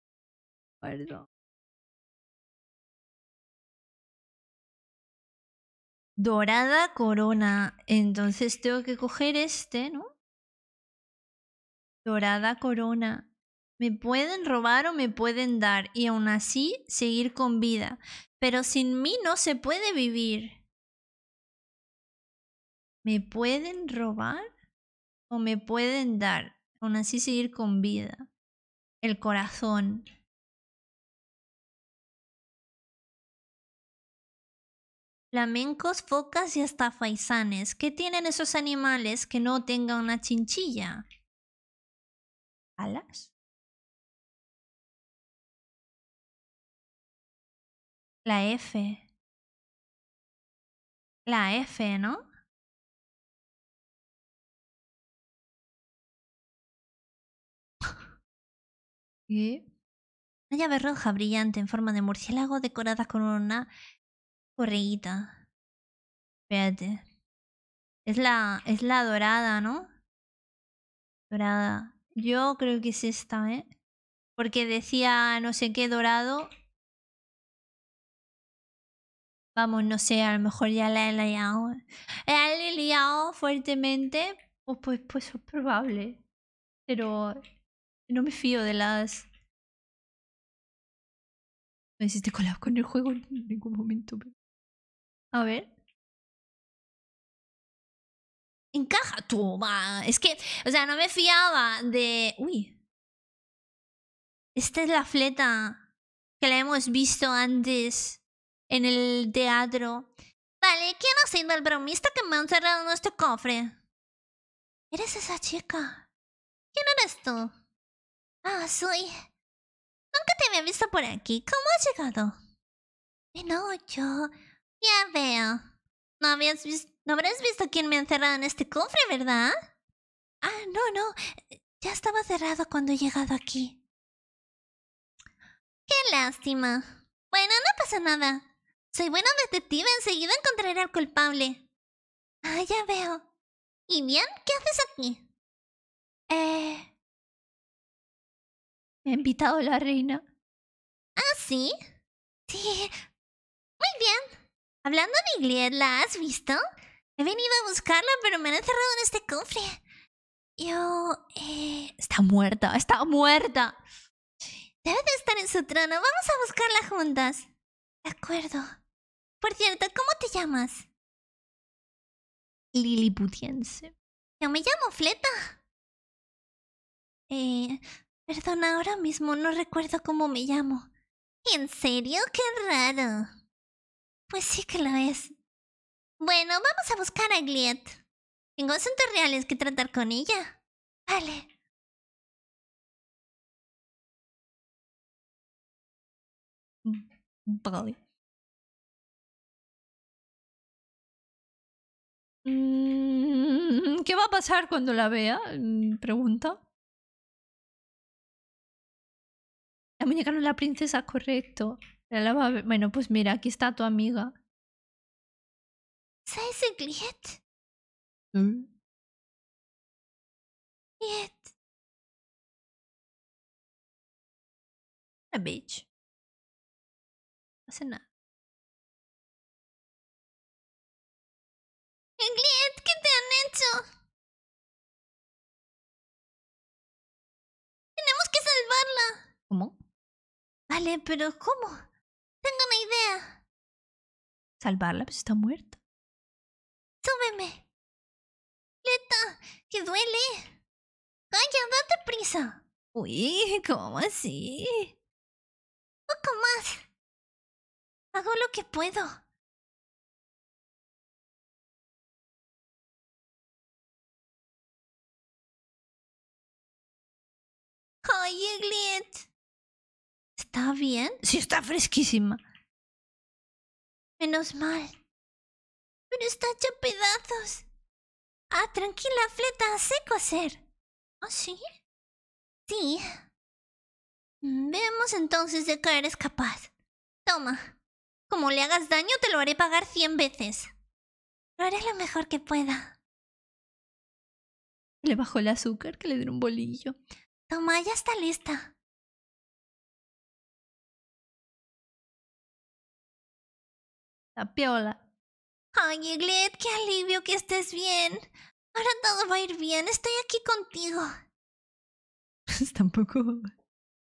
Perdón. dorada corona. Entonces tengo que coger este, ¿no? Dorada corona. Me pueden robar o me pueden dar y aún así seguir con vida. Pero sin mí no se puede vivir. ¿Me pueden robar o me pueden dar? Aún así seguir con vida. El corazón. flamencos, focas y hasta faisanes. ¿Qué tienen esos animales que no tengan una chinchilla? ¿Alas? La F. La F, ¿no? ¿Qué? Una llave roja brillante en forma de murciélago decorada con una correíta. Espérate. Es la, es la dorada, ¿no? Dorada. Yo creo que es esta, ¿eh? Porque decía no sé qué dorado. Vamos, no sé, a lo mejor ya la he liado. La he liado fuertemente. Pues, pues, pues es probable. Pero no me fío de las... No te colab con el juego en ningún momento. A ver. Encaja tú, Es que, o sea, no me fiaba de... Uy. Esta es la fleta que la hemos visto antes en el teatro. Vale, ¿quién ha sido el bromista que me ha encerrado en este cofre? ¿Eres esa chica? ¿Quién eres tú? Ah, soy... Nunca te había visto por aquí. ¿Cómo has llegado? No, yo... Ya veo. No, visto, habrás visto quién me ha encerrado en este cofre, ¿verdad? Ah, no, no. Ya estaba cerrado cuando he llegado aquí. Qué lástima. Bueno, no pasa nada. Soy buena detective, enseguida encontraré al culpable. Ah, ya veo. ¿Y bien? ¿Qué haces aquí? Eh... Me ha invitado la reina. ¿Ah, sí? Sí. Muy bien. Hablando de inglés, ¿la has visto? He venido a buscarla, pero me han encerrado en este cofre. Yo... Eh, está muerta, está muerta. Debe de estar en su trono. Vamos a buscarla juntas. De acuerdo. Por cierto, ¿cómo te llamas? Liliputiense. Yo me llamo Fleta. Eh... Perdona, ahora mismo no recuerdo cómo me llamo. ¿En serio? ¡Qué raro! Pues sí que lo es. Bueno, vamos a buscar a Gliet. Tengo asuntos reales que tratar con ella. Vale. Vale. Mm, ¿Qué va a pasar cuando la vea? Mm, pregunta. La muñeca no es la princesa, correcto. Bueno, pues mira, aquí está tu amiga. ¿Sabes el cliente? Una mm. ah, bitch. No hace nada. ¿qué te han hecho? Tenemos que salvarla. ¿Cómo? Vale, pero ¿cómo? Tengo una idea. Salvarla, pues está muerta. Súbeme. Leta, que duele. Calla, date prisa. Uy, ¿cómo así? Poco más. Hago lo que puedo. ¡Ay, glit! ¿Está bien? Sí, está fresquísima. Menos mal. Pero está hecha pedazos. Ah, tranquila, fleta, sé coser. ¿Ah, sí? Sí. Vemos entonces de qué eres capaz. Toma. Como le hagas daño, te lo haré pagar cien veces. Lo haré lo mejor que pueda. Le bajó el azúcar que le dieron un bolillo. Toma, ya está lista. La piola. Ay, Iglet, qué alivio que estés bien. Ahora todo va a ir bien. Estoy aquí contigo. Tampoco.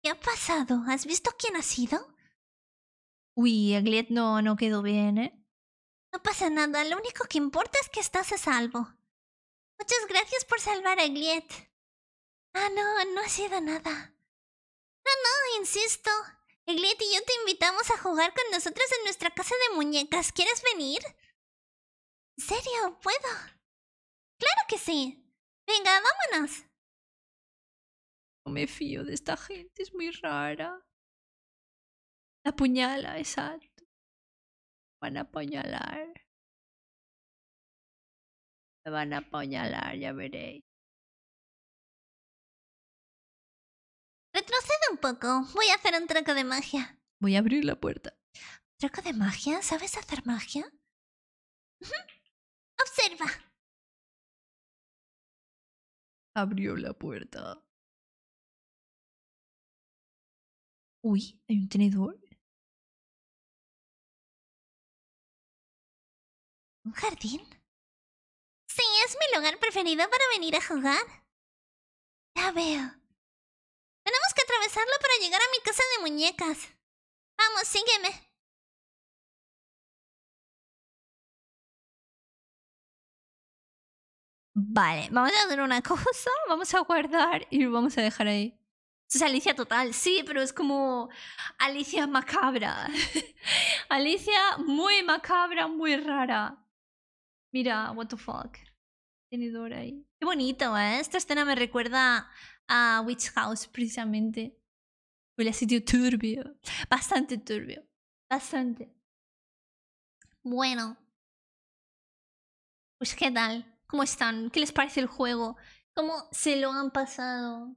¿Qué ha pasado? ¿Has visto quién ha sido? Uy, Iglet no, no quedó bien, ¿eh? No pasa nada. Lo único que importa es que estás a salvo. Muchas gracias por salvar a Iglet. Ah, no, no ha sido nada. No, no, insisto. Eglete y yo te invitamos a jugar con nosotros en nuestra casa de muñecas. ¿Quieres venir? ¿En serio? ¿Puedo? ¡Claro que sí! Venga, vámonos. No me fío de esta gente, es muy rara. La puñala, exacto. Van a apuñalar. Me van a apuñalar, ya veréis. Retrocede un poco. Voy a hacer un truco de magia. Voy a abrir la puerta. ¿Truco de magia? ¿Sabes hacer magia? Observa. Abrió la puerta. Uy, hay un tenedor. ¿Un jardín? Sí, es mi lugar preferido para venir a jugar. Ya veo. Tenemos que atravesarlo para llegar a mi casa de muñecas. Vamos, sígueme. Vale, vamos a hacer una cosa, vamos a guardar y lo vamos a dejar ahí. es Alicia total, sí, pero es como Alicia macabra. Alicia muy macabra, muy rara. Mira, what the fuck. Tenedor ahí. Qué bonito, ¿eh? Esta escena me recuerda a Witch House precisamente. Fue a sitio turbio. Bastante turbio. Bastante. Bueno. Pues qué tal. ¿Cómo están? ¿Qué les parece el juego? ¿Cómo se lo han pasado?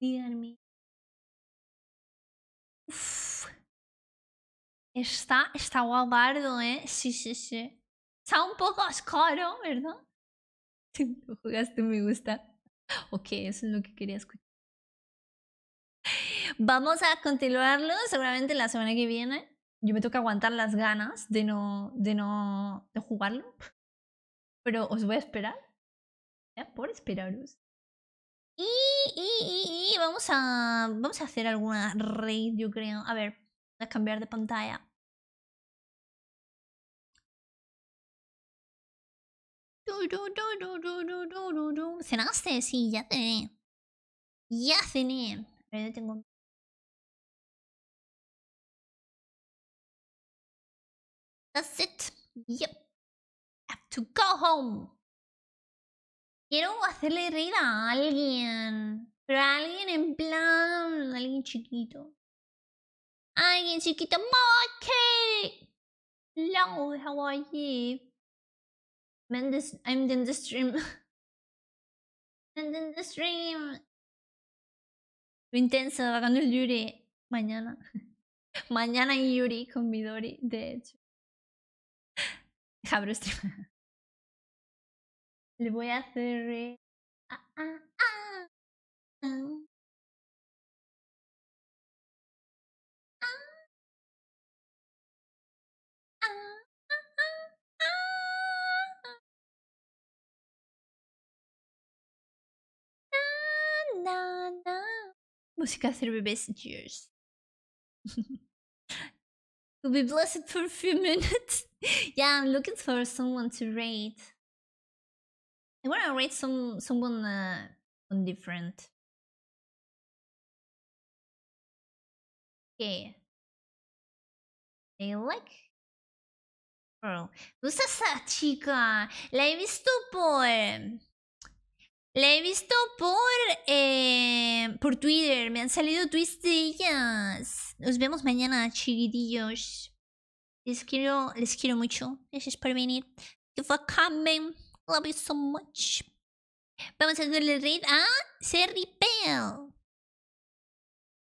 Díganme. Uf. Está, está guapardo, ¿eh? Sí, sí, sí. Está un poco oscuro, ¿verdad? Tú jugaste, me gusta ok, eso es lo que quería escuchar. Vamos a continuarlo seguramente la semana que viene. Yo me toca aguantar las ganas de no, de no de jugarlo. Pero os voy a esperar. Ya por esperaros. Y, y, vamos, a, vamos a hacer alguna raid, yo creo. A ver, a cambiar de pantalla. ¿Cenaste? sí, ya cené Ya cené. Pero yo tengo... That's it. Yep. Have to go home. Quiero hacerle reír a alguien. Pero alguien en plan... Alguien chiquito. Alguien chiquito. Monkey! Hello, how are you? I'm in the stream. I'm in the stream. Intenso, bacano el Yuri. Mañana. Mañana y Yuri con Midori, de hecho. Jabro stream. Le voy a hacer. Ah, ah, ah. banana. Música ser bebê tears. We'll be blessed for a few minutes. yeah, I'm looking for someone to rate. I wanna rate some someone uh, on different. Okay. They like girl. Gusta esa chica. La he visto La he visto por, eh, por Twitter. Me han salido twistillas. Nos vemos mañana, chiquitillos. Les quiero, les quiero mucho. Gracias por venir. Love you so much. Vamos a darle read a Serry Pell.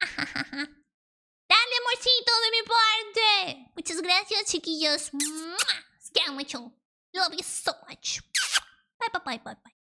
Dale amorcito de mi parte. Muchas gracias, chiquillos. Los mucho. Love you so much. Bye, bye, bye, bye, bye.